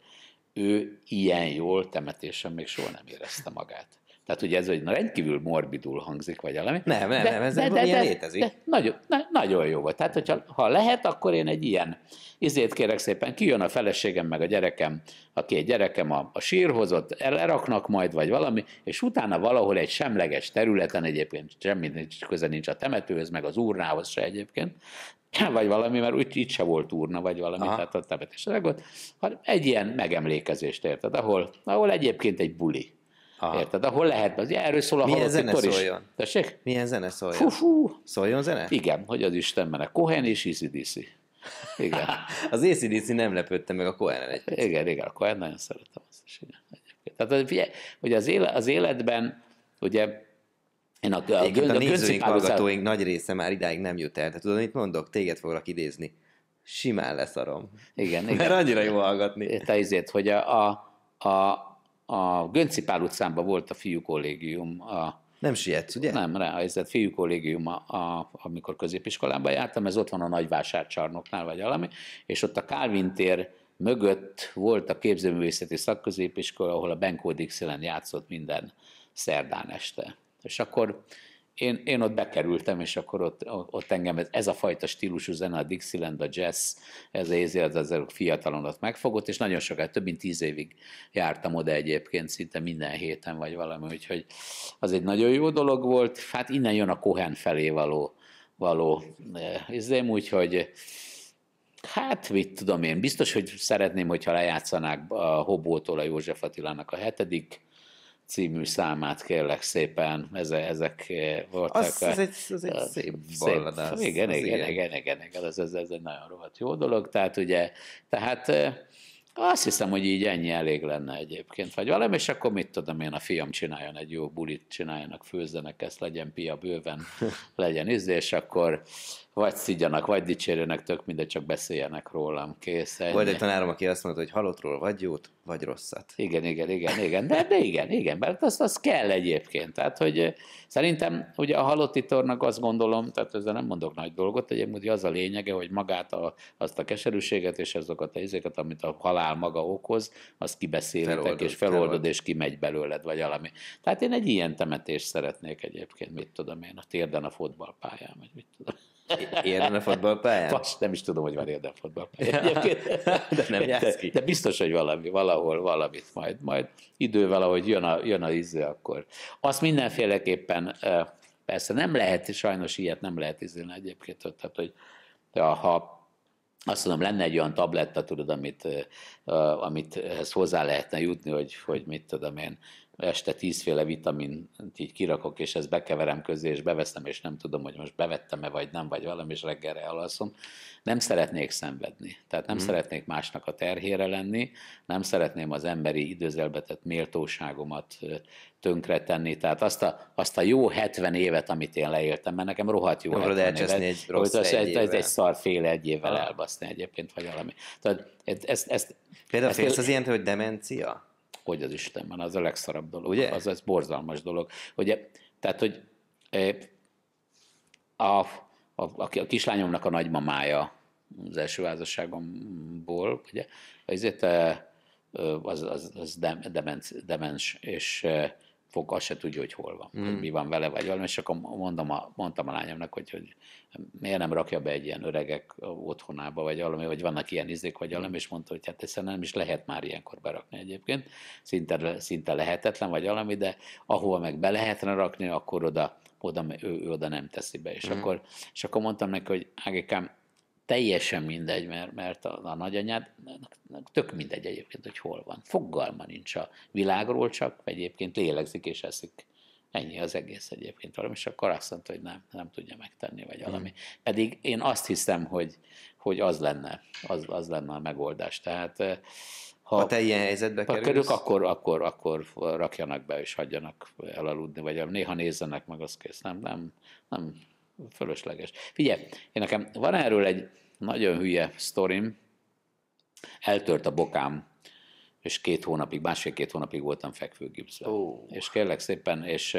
ő ilyen jól temetésen még soha nem érezte magát. Tehát ugye ez egy rendkívül morbidul hangzik, vagy valami. Nem, nem, de, nem, ez de, de, ilyen de, létezik. De, nagyon, na, nagyon jó volt. Tehát, hogyha ha lehet, akkor én egy ilyen izét kérek szépen, kijön a feleségem meg a gyerekem, a két gyerekem a, a sírhoz, ott elraknak majd, vagy valami, és utána valahol egy semleges területen egyébként semmi köze nincs a temetőhöz, meg az urnához se egyébként, vagy valami, mert úgy itt se volt urna, vagy valami, Aha. tehát a temetés. Egy ilyen megemlékezést érted, ahol, ahol egyébként egy buli Aha. Érted? Ahol lehet, az erről szól a Milyen zene is. szóljon? Tessék? Milyen zene szóljon? Fú, fú. Szóljon zene? Igen, hogy az Isten menek. Cohen és DC. Igen. az DC nem lepődte meg a cohen egy Igen, igen, a Cohen nagyon szeretem azt is. Tehát hogy az, éle, az életben, ugye én a, a, Egyébként a, a nézőink, hallgatóink nagy része már idáig nem jut el. Tehát tudod, mit mondok? Téged foglak idézni. Simán leszarom. Igen, igen. Mert annyira jó hallgatni. Te ezért, hogy a, a, a a Gönci Pál utcában volt a fiú kollégium. A, nem sietsz, ugye? Nem, a fiú kollégium, a, a, amikor középiskolában jártam, ez ott van a nagyvásárcsarnoknál, vagy valami, és ott a Calvin tér mögött volt a képzőművészeti szakközépiskola, ahol a Benkó Dixilen játszott minden szerdán este. És akkor én, én ott bekerültem, és akkor ott, ott engem ez, ez a fajta stílusú zene, a Dixieland, a jazz, ez az az azok fiatalon ott megfogott, és nagyon sokáig, több mint tíz évig jártam oda egyébként, szinte minden héten vagy valami, úgyhogy az egy nagyon jó dolog volt. Hát innen jön a Cohen felé való, való úgy eh, úgyhogy Hát, mit tudom én, biztos, hogy szeretném, hogyha lejátszanák a Hobótól a József Attilának a hetedik című számát kérlek szépen, ezek, ezek eh, voltak. Az, a, ez egy, az egy a, szép, Szép, igen, az igen, igen, igen, igen, igen, ez, ez, ez egy nagyon rohadt jó dolog, tehát ugye, tehát eh, azt hiszem, hogy így ennyi elég lenne egyébként, vagy valami, és akkor mit tudom én, a fiam csináljon egy jó bulit, csináljanak, főzzenek, ezt legyen pia bőven, legyen íz, és akkor vagy szidjanak, vagy dicsérjenek, tök mindegy, csak beszéljenek rólam, kész. Ennyi. Volt egy tanárom, aki azt mondta, hogy halottról vagy jót, vagy rosszat. Igen, igen, igen, igen, de, de igen, igen, mert azt, azt kell egyébként. Tehát, hogy szerintem ugye a halottitornak azt gondolom, tehát ezzel nem mondok nagy dolgot, egyébként az a lényege, hogy magát a, azt a keserűséget és azokat a izéket, amit a halál maga okoz, azt kibeszélitek, feloldod, és feloldod, feloldod, és kimegy belőled, vagy valami. Tehát én egy ilyen temetést szeretnék egyébként, mit tudom én, a térden a fotballpályán, vagy mit tudom. Érdemel futballpályán? Fast, nem is tudom, hogy van érdem futballpályán. De nem de, De biztos, hogy valami, valahol valamit majd, majd idővel, ahogy jön a, jön a íze akkor. Azt mindenféleképpen, persze nem lehet, sajnos ilyet nem lehet ízni egyébként, tehát, hogy ha azt mondom, lenne egy olyan tabletta, tudod, amit, amit ezt hozzá lehetne jutni, hogy, hogy mit tudom én, este tízféle vitamint így kirakok, és ezt bekeverem közé, és beveszem, és nem tudom, hogy most bevettem-e, vagy nem, vagy valami, és reggelre elalszom. Nem szeretnék szenvedni. Tehát nem hmm. szeretnék másnak a terhére lenni, nem szeretném az emberi időzelbetett méltóságomat tönkretenni. Tehát azt a, azt a jó 70 évet, amit én leéltem, mert nekem rohadt jó Nem 70 évet. egy rossz egy, egy, egy, egy szar fél egy évvel elbaszni egyébként, vagy valami. Tehát ezt, ezt, ezt, Például ezt, félsz az ilyen, hogy demencia? hogy az isten, van, az a legszarabb dolog, ugye? az, az borzalmas dolog. Ugye, tehát, hogy a, a, a, a kislányomnak a nagymamája az első házasságomból, ugye, ezért az, az, az demens, demens és fog, azt se tudja, hogy hol van, mm. hogy hmm. mi van vele, vagy valami, és akkor mondom a, mondtam a lányomnak, hogy, hogy miért nem rakja be egy ilyen öregek otthonába, vagy valami, vagy vannak ilyen izék, vagy valami, és mondta, hogy hát ezt nem is lehet már ilyenkor berakni egyébként, szinte, szinte lehetetlen, vagy valami, de ahova meg be lehetne rakni, akkor oda, oda ő, ő oda nem teszi be. És, mm. akkor, és akkor mondtam neki, hogy Ágikám, teljesen mindegy, mert, mert a, a nagyanyád tök mindegy egyébként, hogy hol van. Fogalma nincs a világról, csak egyébként lélegzik és eszik. Ennyi az egész egyébként valami, és akkor azt mondta, hogy nem, nem tudja megtenni, vagy hmm. valami. Hmm. Pedig én azt hiszem, hogy, hogy az lenne, az, az lenne a megoldás. Tehát eh, ha, ha te ilyen helyzetbe ha kerülsz? akkor, akkor, akkor rakjanak be, és hagyjanak elaludni, vagy néha nézzenek meg, az kész. Nem, nem, nem, fölösleges. Figyelj, én nekem van erről egy nagyon hülye sztorim, eltört a bokám, és két hónapig, másfél-két hónapig voltam fekvőgipszben. Oh. És kérlek szépen, és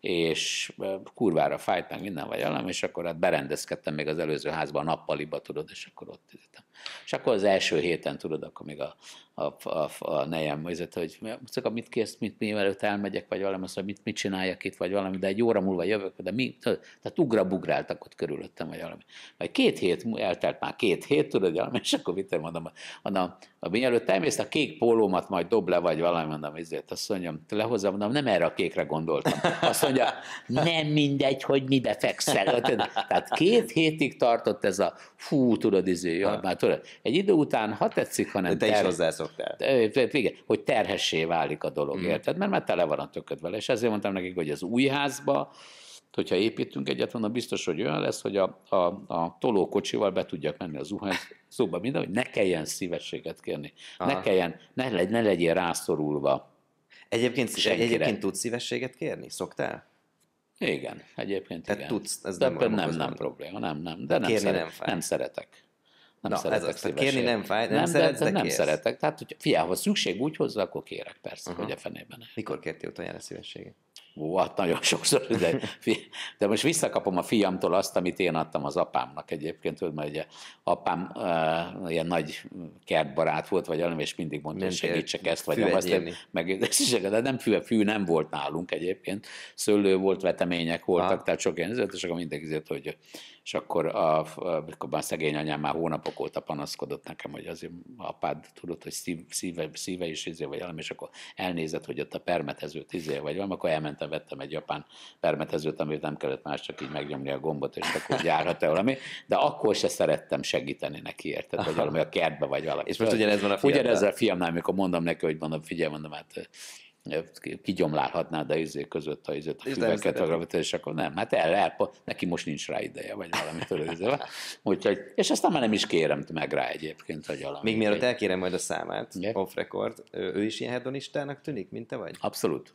és kurvára fájt, meg minden vagy valami, és akkor hát berendezkedtem még az előző házban a nappaliba, tudod, és akkor ott ültem. És akkor az első héten, tudod, akkor még a, a, a, a nejem műzött, hogy csak mit kész, mit mi előtt elmegyek, vagy valami, azt hogy mit, mit csináljak itt, vagy valami, de egy óra múlva jövök, de mi, tudod, tehát bugráltak ott körülöttem, vagy valami. vagy két hét, eltelt már két hét, tudod, valami, és akkor mit mondom, mondom, a mielőtt elmész, a kék pólómat majd dob le, vagy valami, mondom, ezért azt mondjam, lehozzam, mondom, nem erre a kékre gondoltam. Azt mondja, nem mindegy, hogy mibe fekszel. Tehát két hétig tartott ez a fú, tudod, izé, jaj, már tudod, tudod, egy idő után, ha tetszik, hanem... De te ter... is hozzászoktál. Igen, hogy terhessé válik a dolog, mm. érted? Mert már tele van a tököd vele, és ezért mondtam nekik, hogy az új házba, hogyha építünk egyet, mondom, biztos, hogy olyan lesz, hogy a, a, a tolókocsival be tudjak menni az zuhanyzóba, minden, hogy ne kelljen szívességet kérni, Aha. ne kelljen, ne, legy, ne legyél rászorulva. Egyébként, senkire. egyébként tudsz szívességet kérni? Szoktál? Igen, egyébként Tehát igen. tudsz, ez de nem, nem, nem, nem probléma, nem, nem. De, de nem, szeret, nem, nem szeretek. Nem Na, szeretek ez azt, kérni nem fáj, nem, nem szeretsz, de, de nem kérsz. szeretek. Tehát, hogy figyelj, ha szükség úgy hozza, akkor kérek persze, uh-huh. hogy a fenében. Mikor kértél utoljára szívességet? Ó, hát nagyon sokszor, de, de most visszakapom a fiamtól azt, amit én adtam az apámnak egyébként, hogy mert ugye apám uh, ilyen nagy kertbarát volt, vagy valami, és mindig mondta, hogy segítsek ezt, vagy azt, én, meg, de nem fű, fű nem volt nálunk egyébként, szőlő volt, vetemények voltak, ha. tehát sok ilyen, és akkor mindig azért, hogy és akkor a, akkor a szegény anyám már hónapok óta panaszkodott nekem, hogy az apád tudott, hogy szív, szíve, szíve is izé, vagy valami, és akkor elnézett, hogy ott a permetezőt izé, vagy valami, akkor elmentem, vettem egy japán permetezőt, amit nem kellett más, csak így megnyomni a gombot, és akkor járhat e valami, de akkor se szerettem segíteni neki, érted, vagy valami a kertbe, vagy valami. És most szóval ugyanez van a fiamnál? Ugyanez a fiamnál, amikor mondom neki, hogy mondom, figyelj, mondom, hát kigyomlálhatnád a izé között a, izét, a izé füveket, a gravitális, akkor nem. Hát el, el, neki most nincs rá ideje, vagy valami tőle. Izé Úgyhogy, és aztán már nem is kérem meg rá egyébként, hogy valami. Még mielőtt elkérem majd a számát, yeah. off record, ő is ilyen hedonistának tűnik, mint te vagy? Abszolút.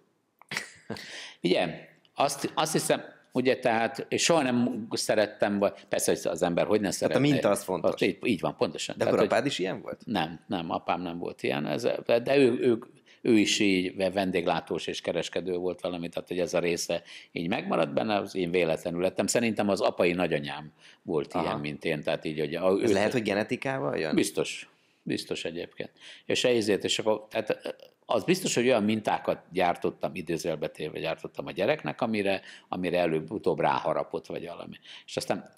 Igen, azt, azt hiszem, ugye tehát és soha nem szerettem, vagy persze hogy az ember hogy ne szeretne. Tehát a minta az fontos. így, így van, pontosan. De tehát, akkor apád hogy, is ilyen volt? Nem, nem, apám nem volt ilyen, ez, de ő, ők ő is így vendéglátós és kereskedő volt valami, tehát hogy ez a része így megmaradt benne, az én véletlenül lettem. Szerintem az apai nagyanyám volt Aha. ilyen, mint én, tehát így, hogy... A, ez lehet, hogy genetikával jön? Biztos. Biztos egyébként. És ezért, és akkor, tehát e, az biztos, hogy olyan mintákat gyártottam, idézelbe téve gyártottam a gyereknek, amire, amire előbb-utóbb ráharapott, vagy valami. És aztán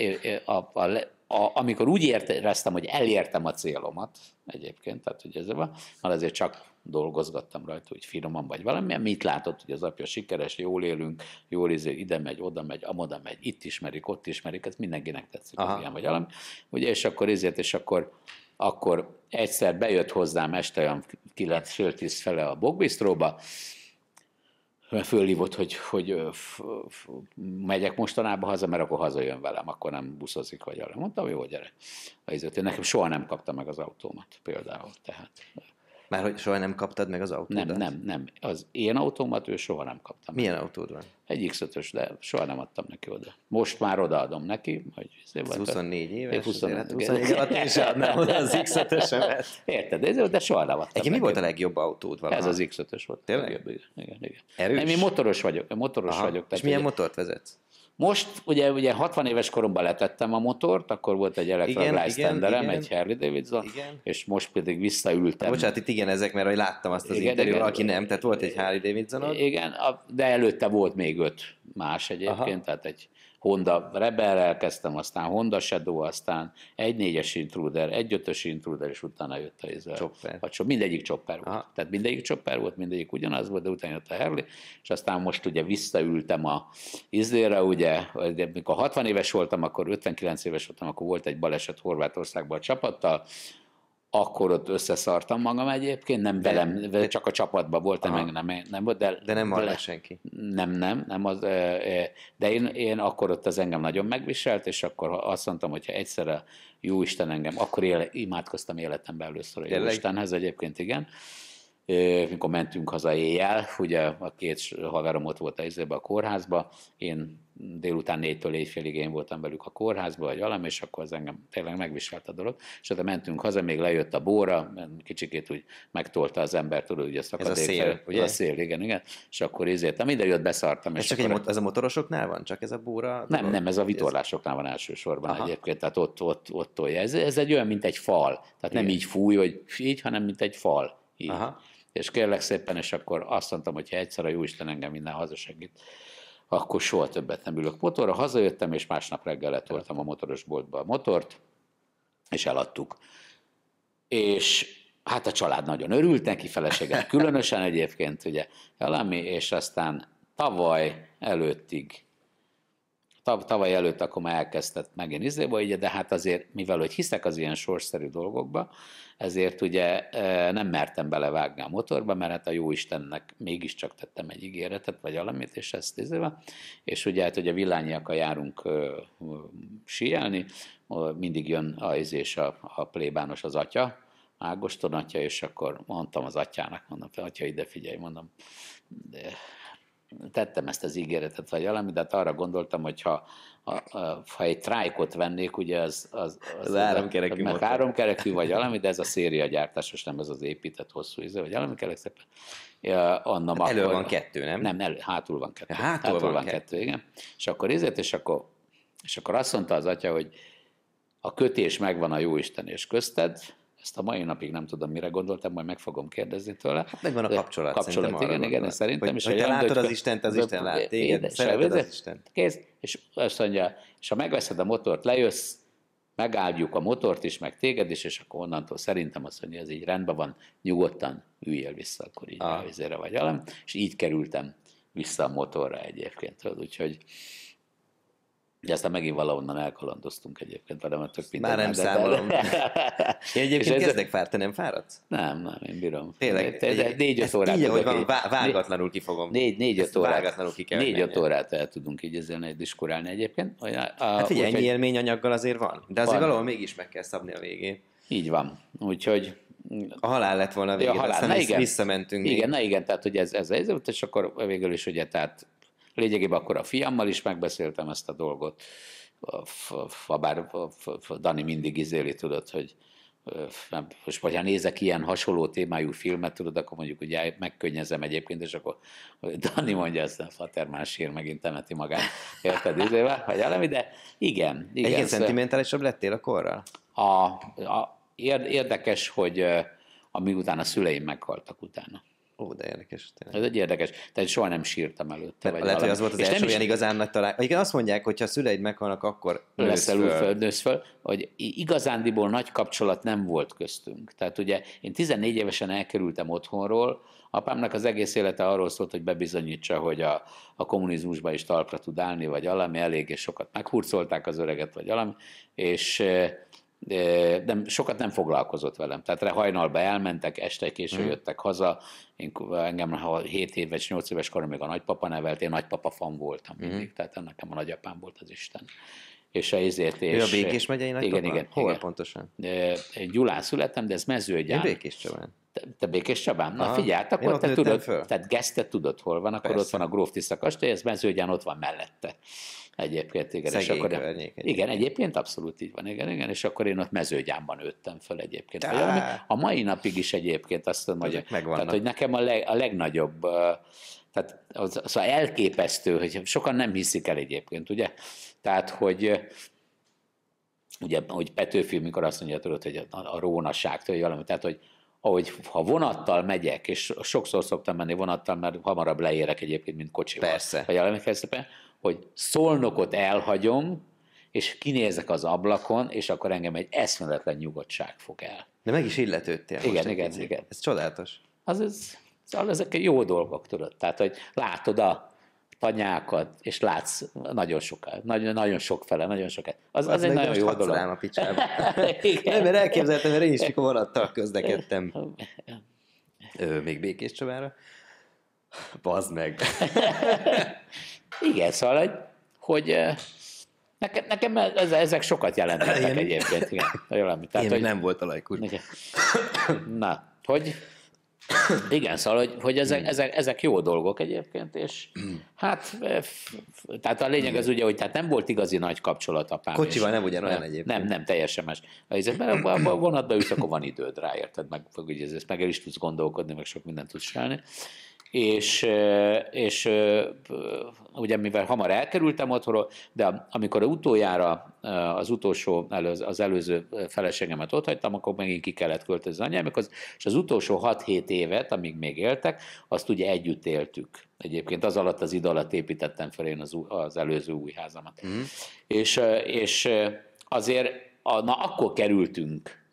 a, a, a, amikor úgy éreztem, hogy elértem a célomat egyébként, tehát hogy ez van, mert azért csak dolgozgattam rajta, hogy finoman vagy valamilyen, mit látott, hogy az apja sikeres, jól élünk, jól izé, ide megy, oda megy, amoda megy, itt ismerik, ott ismerik, ez mindenkinek tetszik, hogy ilyen vagy valami. Ugye, és akkor ezért, és akkor akkor egyszer bejött hozzám este olyan 9 fél tíz fele a bogbisztróba, fölhívott, hogy, hogy f, f, megyek mostanában haza, mert akkor hazajön velem, akkor nem buszozik vagy arra. Mondtam, jó, gyere. Én nekem soha nem kapta meg az autómat például. Tehát. Már hogy soha nem kaptad meg az autódat? Nem, nem, nem. Az én autómat ő soha nem kaptam. Milyen meg. autód van? Egy x de soha nem adtam neki oda. Most már odaadom neki. Hogy izé ez 24 éves? Én 24, azért, 24 alatt én sem adnám oda az x Érted, de, de soha nem adtam Egyébként mi volt a legjobb autód valaha? Ez az X5-ös volt. Tényleg? Igen, igen. igen. Erős? Nem, én motoros vagyok. Motoros Aha. vagyok. És milyen motort vezetsz? Most ugye, ugye 60 éves koromban letettem a motort, akkor volt egy elektroglász tenderem, egy Harley Davidson, igen. és most pedig visszaültem. Bocsánat, itt igen ezek, mert hogy láttam azt az interjúra, aki nem, tehát volt egy Harley davidson Igen, de előtte volt még öt más egyébként, Aha. tehát egy Honda Rebel-rel kezdtem, aztán Honda Shadow, aztán egy négyes Intruder, egy ötös Intruder, és utána jött a Izrael. Chopper. A, mindegyik Chopper volt. Aha. Tehát mindegyik Chopper volt, mindegyik ugyanaz volt, de utána jött a Harley, és aztán most ugye visszaültem a Izraelre, ugye, mikor 60 éves voltam, akkor 59 éves voltam, akkor volt egy baleset Horvátországban a csapattal, akkor ott összeszartam magam egyébként, nem de, velem, de, csak a csapatban voltam, meg nem, nem volt, de... De nem volt senki. Nem, nem, nem az, de én, én akkor ott az engem nagyon megviselt, és akkor azt mondtam, hogyha egyszerre jó Isten engem, akkor éle, imádkoztam életemben először a jó Istenhez, egyébként igen, mikor mentünk haza éjjel, ugye a két haverom ott volt a izébe a kórházba, én délután négytől éjfélig én voltam velük a kórházba, vagy valami, és akkor az engem tényleg megviselt a dolog. És ott hát, mentünk haza, még lejött a bóra, kicsikét úgy megtolta az ember, tudod, hogy a szakadék. Ez a szél, fel, ugye? A szél, igen, igen. És akkor izért, ide jött, beszartam. Ez és csak akkor... ez a motorosoknál van? Csak ez a bóra? Nem, nem, ez a vitorlásoknál van elsősorban Aha. egyébként, tehát ott, ott, ott tolja. Ez, ez egy olyan, mint egy fal. Tehát igen. nem így fúj, hogy így, hanem mint egy fal. Így. Aha és kérlek szépen, és akkor azt mondtam, hogy ha egyszer a Jóisten engem minden hazasegít, akkor soha többet nem ülök motorra. Hazajöttem, és másnap reggel letoltam a motoros boltba a motort, és eladtuk. És hát a család nagyon örült neki, feleségem különösen egyébként, ugye, Lami, és aztán tavaly előttig tav, tavaly előtt akkor már elkezdett megint izébe, ugye, de hát azért, mivel hogy hiszek az ilyen sorszerű dolgokba, ezért ugye e, nem mertem belevágni a motorba, mert hát a jó Istennek mégiscsak tettem egy ígéretet, vagy valamit, és ezt izével. És ugye hát, hogy a villányiakkal járunk ö, ö, síelni, mindig jön a izés a, a plébános az atya, Ágoston atya, és akkor mondtam az atyának, mondom, atya ide figyelj, mondom, de tettem ezt az ígéretet, vagy valami, de hát arra gondoltam, hogy ha, ha, ha egy trájkot vennék, ugye az, az, az, az háromkerekű, meg háromkerekű vagy valami, de ez a széria és nem ez az épített hosszú íze, vagy valami kerek szépen. Ja, Anna hát elő akkor, van kettő, nem? Nem, elő, hátul van kettő. Hátul, hátul van, van kettő. kettő, igen. És akkor ízett, és akkor, és akkor azt mondta az atya, hogy a kötés megvan a jó isten és közted, ezt a mai napig nem tudom, mire gondoltam, majd meg fogom kérdezni tőle. Hát megvan a kapcsolat. Kapcsolat, igen, igen, igen, szerintem. Hogy, és hogy te látod az Istent, az Isten lát téged, szereted az Istent. Kész, és azt mondja, és ha megveszed a motort, lejössz, megáldjuk a motort is, meg téged is, és akkor onnantól szerintem azt mondja, ez így rendben van, nyugodtan üljél vissza, akkor így ah. vagy alem, és így kerültem vissza a motorra egyébként, úgyhogy de aztán megint valahonnan elkalandoztunk egyébként, velem a tök Már nem számolom. én egyébként és kezdek fáradni, nem fáradsz? Nem, nem, én bírom. Tényleg, négy-öt órát. Így, hogy van, vágatlanul kifogom. Négy-öt órát. ki kell Négy-öt órát el tudunk így ezzel egy diskurálni egyébként. Olyan, a, hát figyelj, ennyi élményanyaggal azért van. De azért valahol mégis meg kell szabni a végén. Így van. Úgyhogy a halál lett volna a végén, ja, halál. aztán na, igen. visszamentünk. Igen, még. na igen, tehát hogy ez, ez, ez volt, és akkor végül is ugye, tehát Lényegében akkor a fiammal is megbeszéltem ezt a dolgot, bár Dani mindig izéli, tudott, hogy most vagy ha nézek ilyen hasonló témájú filmet, tudod, akkor mondjuk ugye megkönnyezem egyébként, és akkor Dani mondja ezt, a Faterman sír, megint temeti magát, érted, izével, vagy valami, de igen. igen Egyébként szóval- szentimentálisabb lettél a korral? A, a, érdekes, hogy amíg utána a szüleim meghaltak utána. Ó, de érdekes. Tényleg. Ez egy érdekes. Tehát soha nem sírtam előtte. Vagy lehet, hogy az volt az És első olyan is... igazán nagy találkozás. Igen, azt mondják, hogy ha a szüleid meghalnak, akkor nősz föl. föl. Nősz föl, hogy igazándiból nagy kapcsolat nem volt köztünk. Tehát ugye én 14 évesen elkerültem otthonról, Apámnak az egész élete arról szólt, hogy bebizonyítsa, hogy a, a kommunizmusban is talpra tud állni, vagy valami, eléggé sokat meghurcolták az öreget, vagy valami, és eh, nem, sokat nem foglalkozott velem. Tehát hajnalba elmentek, este késő mm. jöttek haza. Én, engem, ha 7 éves, 8 éves koromig a nagypapa nevelt, én nagypapa fan voltam mm. mindig. Tehát nekem a nagyapám volt az Isten. És ezért... És, Ő a Békés megyei nagypapa? Igen, igen. Hol igen. pontosan? Gyulán születtem, de ez mezőgyár. Én Békés Csabán. Te, te Békés Csabán? Na figyelj, hát akkor te tudod, föl. tehát Geszte tudod, hol van, akkor Persze. ott van a Gróf Tisza kastély, ez mezőgyán ott van mellette. Egyébként igen. és akkor egyébként. Igen, egyébként abszolút így van, igen, igen. És akkor én ott mezőgyámban nőttem föl egyébként. Tá. A mai napig is egyébként azt mondom, hogy, tehát, hogy nekem a, leg, a legnagyobb, tehát az, az szóval elképesztő, hogy sokan nem hiszik el egyébként, ugye? Tehát, hogy ugye, hogy Petőfi, mikor azt mondja, tudod, hogy a, a rónaság, vagy valami, tehát, hogy ahogy ha vonattal megyek, és sokszor szoktam menni vonattal, mert hamarabb leérek egyébként, mint kocsival. Persze. Vagy valami hogy szolnokot elhagyom, és kinézek az ablakon, és akkor engem egy eszméletlen nyugodtság fog el. De meg is illetődtél. Igen, igen, igen, igen. Ez csodálatos. Az, ez, az, szóval ezek jó dolgok, tudod. Tehát, hogy látod a tanyákat, és látsz nagyon sokat, nagyon, nagyon sok fele, nagyon sokat. Az, az, az egy nagyon jó dolog. a picsába. Nem, mert elképzeltem, mert én is mikor maradtam, közlekedtem. Ö, még Békés Csabára. Bazd meg. Igen, szóval, hogy, hogy eh, Nekem, nekem ez, ezek sokat jelentettek Ilyen. egyébként. Igen, jól Tehát, Én hogy, nem volt a lajkus. Igen. Na, hogy igen, szóval, hogy, hogy ezek, hmm. ezek, ezek jó dolgok egyébként, és hmm. hát, eh, tehát a lényeg az ugye, hogy tehát nem volt igazi nagy kapcsolat a pár. Kocsival nem ugyanolyan egyébként. Nem, nem, teljesen más. Azért, mert a vonatba ülsz, akkor van időd rá, érted? Meg, ugye, ezt meg el is tudsz gondolkodni, meg sok mindent tudsz csinálni és, és ugye mivel hamar elkerültem otthonról, de amikor utoljára az utolsó, az előző feleségemet ott hagytam, akkor megint ki kellett költözni anyámikhoz, és az utolsó 6-7 évet, amíg még éltek, azt ugye együtt éltük. Egyébként az alatt az idő alatt építettem fel én az, új, az előző új házamat. Mm. És, és azért na, akkor kerültünk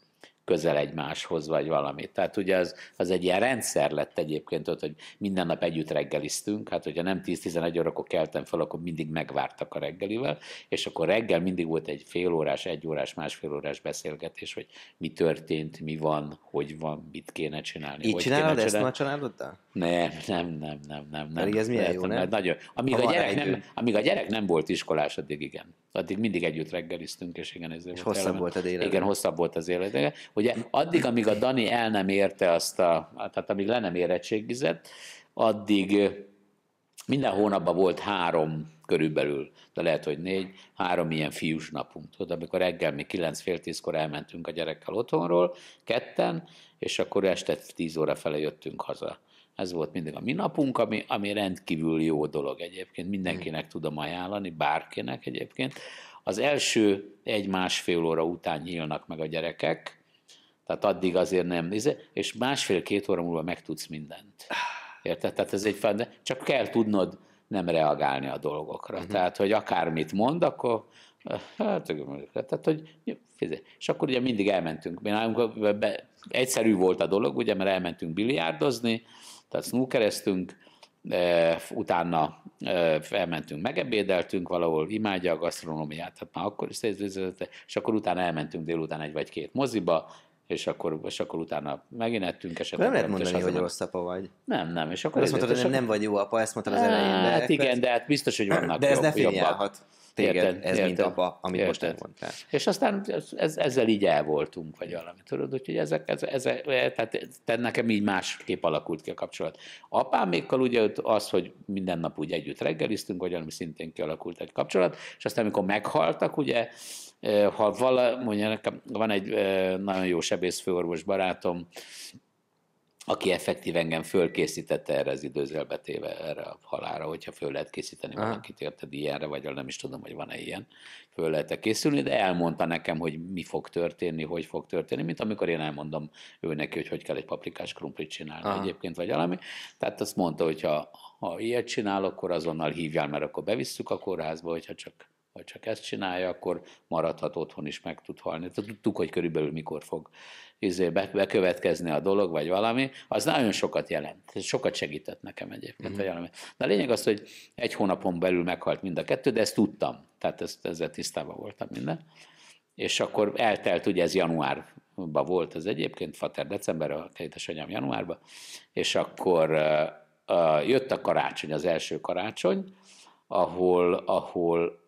közel egymáshoz, vagy valamit. Tehát ugye az, az egy ilyen rendszer lett egyébként ott, hogy minden nap együtt reggeliztünk, hát hogyha nem 10-11 órakor keltem fel, akkor mindig megvártak a reggelivel, és akkor reggel mindig volt egy fél órás, egy órás, másfél órás beszélgetés, hogy mi történt, mi van, hogy van, mit kéne csinálni. Így csinálod kéne ezt csinálni. a családoddal? Nem, nem, nem, nem, nem. nem. ez milyen jó, nem? Nagyon. Amíg a, gyerek nem, amíg a gyerek nem volt iskolás, addig igen. Addig mindig együtt reggeliztünk, és igen, ez és volt hosszabb element. volt az élet. Igen, hosszabb volt az élet. Ugye addig, amíg a Dani el nem érte azt a, tehát amíg le nem érettségizett, addig minden hónapban volt három körülbelül, de lehet, hogy négy, három ilyen fiús napunk. Tudod, amikor reggel mi kilenc, fél tízkor elmentünk a gyerekkel otthonról, ketten, és akkor este tíz óra fele jöttünk haza. Ez volt mindig a mi napunk, ami, ami rendkívül jó dolog egyébként. Mindenkinek tudom ajánlani, bárkinek egyébként. Az első egy-másfél óra után nyílnak meg a gyerekek, tehát addig azért nem néz, és másfél-két óra múlva megtudsz mindent. Érted? Tehát ez egy fel, csak kell tudnod nem reagálni a dolgokra. Uh-huh. Tehát, hogy akármit mond, akkor hát, tehát, hogy És akkor ugye mindig elmentünk, mi nálunk egyszerű volt a dolog, ugye, mert elmentünk biliárdozni, tehát snookereztünk, e, utána e, elmentünk, megebédeltünk valahol, imádja a gasztronómiát, tehát már akkor is és akkor utána elmentünk délután egy vagy két moziba, és akkor, és akkor utána megint ettünk esetleg. Nem lehet mondani, hogy rossz apa vagy. Nem, nem. És akkor azt mondtad, hogy nem, vagy jó apa, ezt mondtad az elején. De hát, hát igen, de hát biztos, hogy vannak De ez jobb, ne fényelhat téged, érted, ez érted, mint apa, amit érted. most elmondtál. És aztán ez, ezzel így el voltunk, vagy valami, tudod, úgyhogy ezek, ezek, ezek e, tehát, tehát nekem így másképp alakult ki a kapcsolat. Apámékkal ugye az, hogy minden nap úgy együtt reggeliztünk, vagy valami szintén kialakult egy kapcsolat, és aztán amikor meghaltak, ugye, ha vala, mondja nekem, van egy nagyon jó sebészfőorvos barátom, aki effektív engem fölkészítette erre az időzelbetéve, erre a halára, hogyha föl lehet készíteni Aha. valakit, érted ilyenre, vagy nem is tudom, hogy van-e ilyen, föl lehet -e készülni, de elmondta nekem, hogy mi fog történni, hogy fog történni, mint amikor én elmondom ő neki, hogy hogy kell egy paprikás krumplit csinálni Aha. egyébként, vagy valami. Tehát azt mondta, hogy ha, ha ilyet csinál, akkor azonnal hívjál, mert akkor bevisszük a kórházba, hogyha csak vagy csak ezt csinálja, akkor maradhat otthon is, meg tud halni. Tudtuk, hogy körülbelül mikor fog izé, bekövetkezni a dolog, vagy valami. Az nagyon sokat jelent. Sokat segített nekem egyébként uh-huh. De a lényeg az, hogy egy hónapon belül meghalt mind a kettő, de ezt tudtam. Tehát ezt, ezzel tisztában voltam minden. És akkor eltelt, ugye ez januárban volt az egyébként, Fater december, a kétes anyám januárban, és akkor uh, uh, jött a karácsony, az első karácsony, ahol, ahol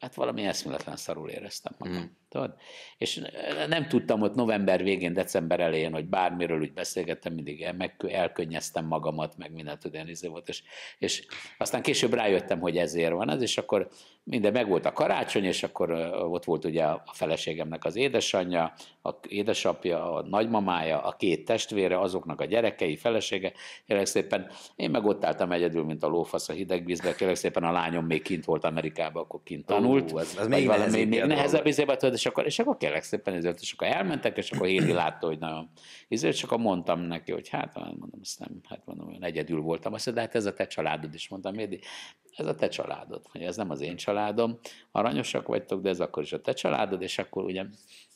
hát valami eszméletlen szarul éreztem magam. Mm. Tudod? És nem tudtam ott november végén, december elején, hogy bármiről úgy beszélgettem, mindig meg, elkönnyeztem magamat, meg mindent olyan izé volt, és, és aztán később rájöttem, hogy ezért van ez, és akkor minden meg volt a karácsony, és akkor ott volt ugye a feleségemnek az édesanyja, a édesapja, a nagymamája, a két testvére, azoknak a gyerekei, felesége, kérlek szépen, én meg ott álltam egyedül, mint a lófasz a hideg vízbe, kérlek szépen a lányom még kint volt Amerikában, akkor kint tanult. Ó, ez, ez még, valami, még, nehezebb izébe tudod, és akkor, és akkor kérlek szépen ezért, és akkor elmentek, és akkor Hédi látta, hogy nagyon ezért, csak akkor mondtam neki, hogy hát, mondom, ezt nem, hát mondom, olyan egyedül voltam, azt mondta, de hát ez a te családod is, mondtam, Hédi, ez a te családod, hogy ez nem az én családom, aranyosak vagytok, de ez akkor is a te családod, és akkor ugye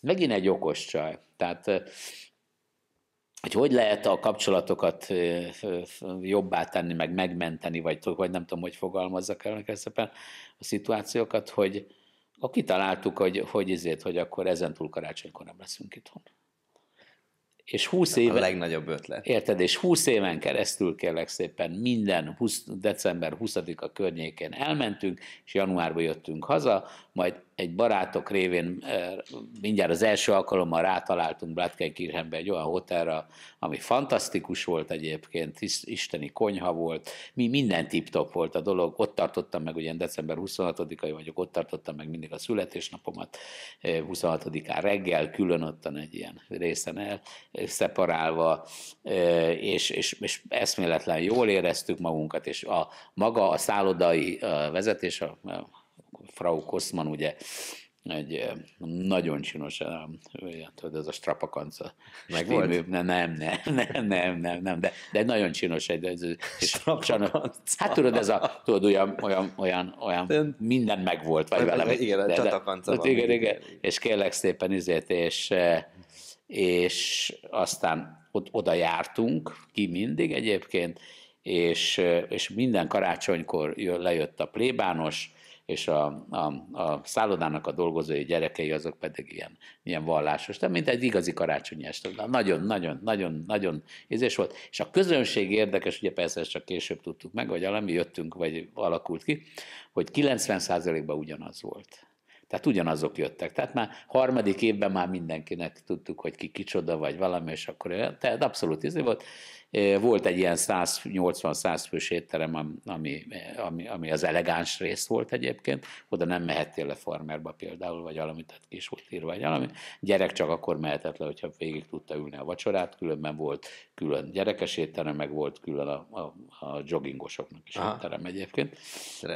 megint egy okos csaj. Tehát hogy hogy lehet a kapcsolatokat jobbá tenni, meg megmenteni, vagy, vagy nem tudom, hogy fogalmazzak el szépen a szituációkat, hogy akkor kitaláltuk, hogy, hogy, ezért, hogy akkor ezentúl karácsonykor nem leszünk itthon és 20 éve... A legnagyobb ötlet. Érted, és 20 éven keresztül kérlek szépen minden 20, december 20-a környéken elmentünk, és januárban jöttünk haza, majd egy barátok révén eh, mindjárt az első alkalommal rátaláltunk Blatkenkirchenbe egy olyan hotelra, ami fantasztikus volt egyébként, isteni konyha volt, mi minden tip-top volt a dolog, ott tartottam meg, ugye december 26-ai vagyok, ott tartottam meg mindig a születésnapomat, 26-án eh, reggel, külön ottan egy ilyen részen el, szeparálva, eh, és, és, és eszméletlen jól éreztük magunkat, és a maga a szállodai vezetés, a Frau Kosman ugye egy eh, nagyon csinos, eh, tudod, ez a strapakanca. Meg volt? Nem, nem, nem, nem, nem, nem, de, de nagyon csinos egy, egy strapakanca. Hát tudod, ez a, tudod, olyan, olyan, olyan, olyan minden megvolt, vagy velem. Igen, de, csatakanca de, van. Igen, igen, és kérlek szépen izért, és, eh, és aztán ott, oda jártunk, ki mindig egyébként, és, és minden karácsonykor jön, lejött a plébános, és a, a, a szállodának a dolgozói gyerekei azok pedig ilyen, ilyen vallásos, de mint egy igazi karácsonyi este. Nagyon, nagyon, nagyon, nagyon ízés volt. És a közönség érdekes, ugye persze ezt csak később tudtuk meg, vagy valami jöttünk, vagy alakult ki, hogy 90%-ban ugyanaz volt. Tehát ugyanazok jöttek. Tehát már harmadik évben már mindenkinek tudtuk, hogy ki kicsoda, vagy valami, és akkor tehát abszolút izé volt. Volt egy ilyen 180-100 fős étterem, ami, ami, ami az elegáns rész volt egyébként, oda nem mehettél le farmerba például, vagy valami, tehát kis volt írva vagy valami. Gyerek csak akkor mehetett le, hogyha végig tudta ülni a vacsorát, különben volt külön gyerekes étterem, meg volt külön a, a, a joggingosoknak is Aha. étterem egyébként.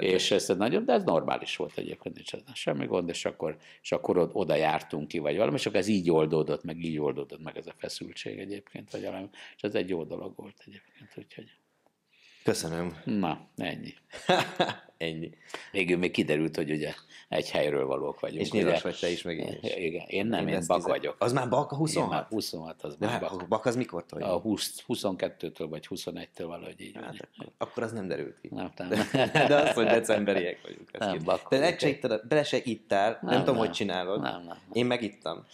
És ez nagyon, de ez normális volt egyébként, nincs semmi gond, és akkor, és akkor oda jártunk ki, vagy valami, és akkor ez így oldódott, meg így oldódott meg ez a feszültség egyébként, vagy valami, és ez egy jó dolog lovagolt egyébként, úgyhogy... Köszönöm. Na, ennyi. ennyi. Végül még kiderült, hogy ugye egy helyről valók vagyunk. És nyilas vagy te is megint. E, igen, én nem, én, én bak tizet. vagyok. Az már bak a 26? már 26, az már hát, bak. bak az mikor tolja? A 20, 22-től vagy 21-től valahogy így. Hát, akkor, akkor, az nem derült ki. Nem, nem. De, de az, hogy decemberiek vagyunk. Nem, bak. Te egy se ittál, nem, nem, tudom, hogy csinálod. Nem, nem, nem. Én megittam.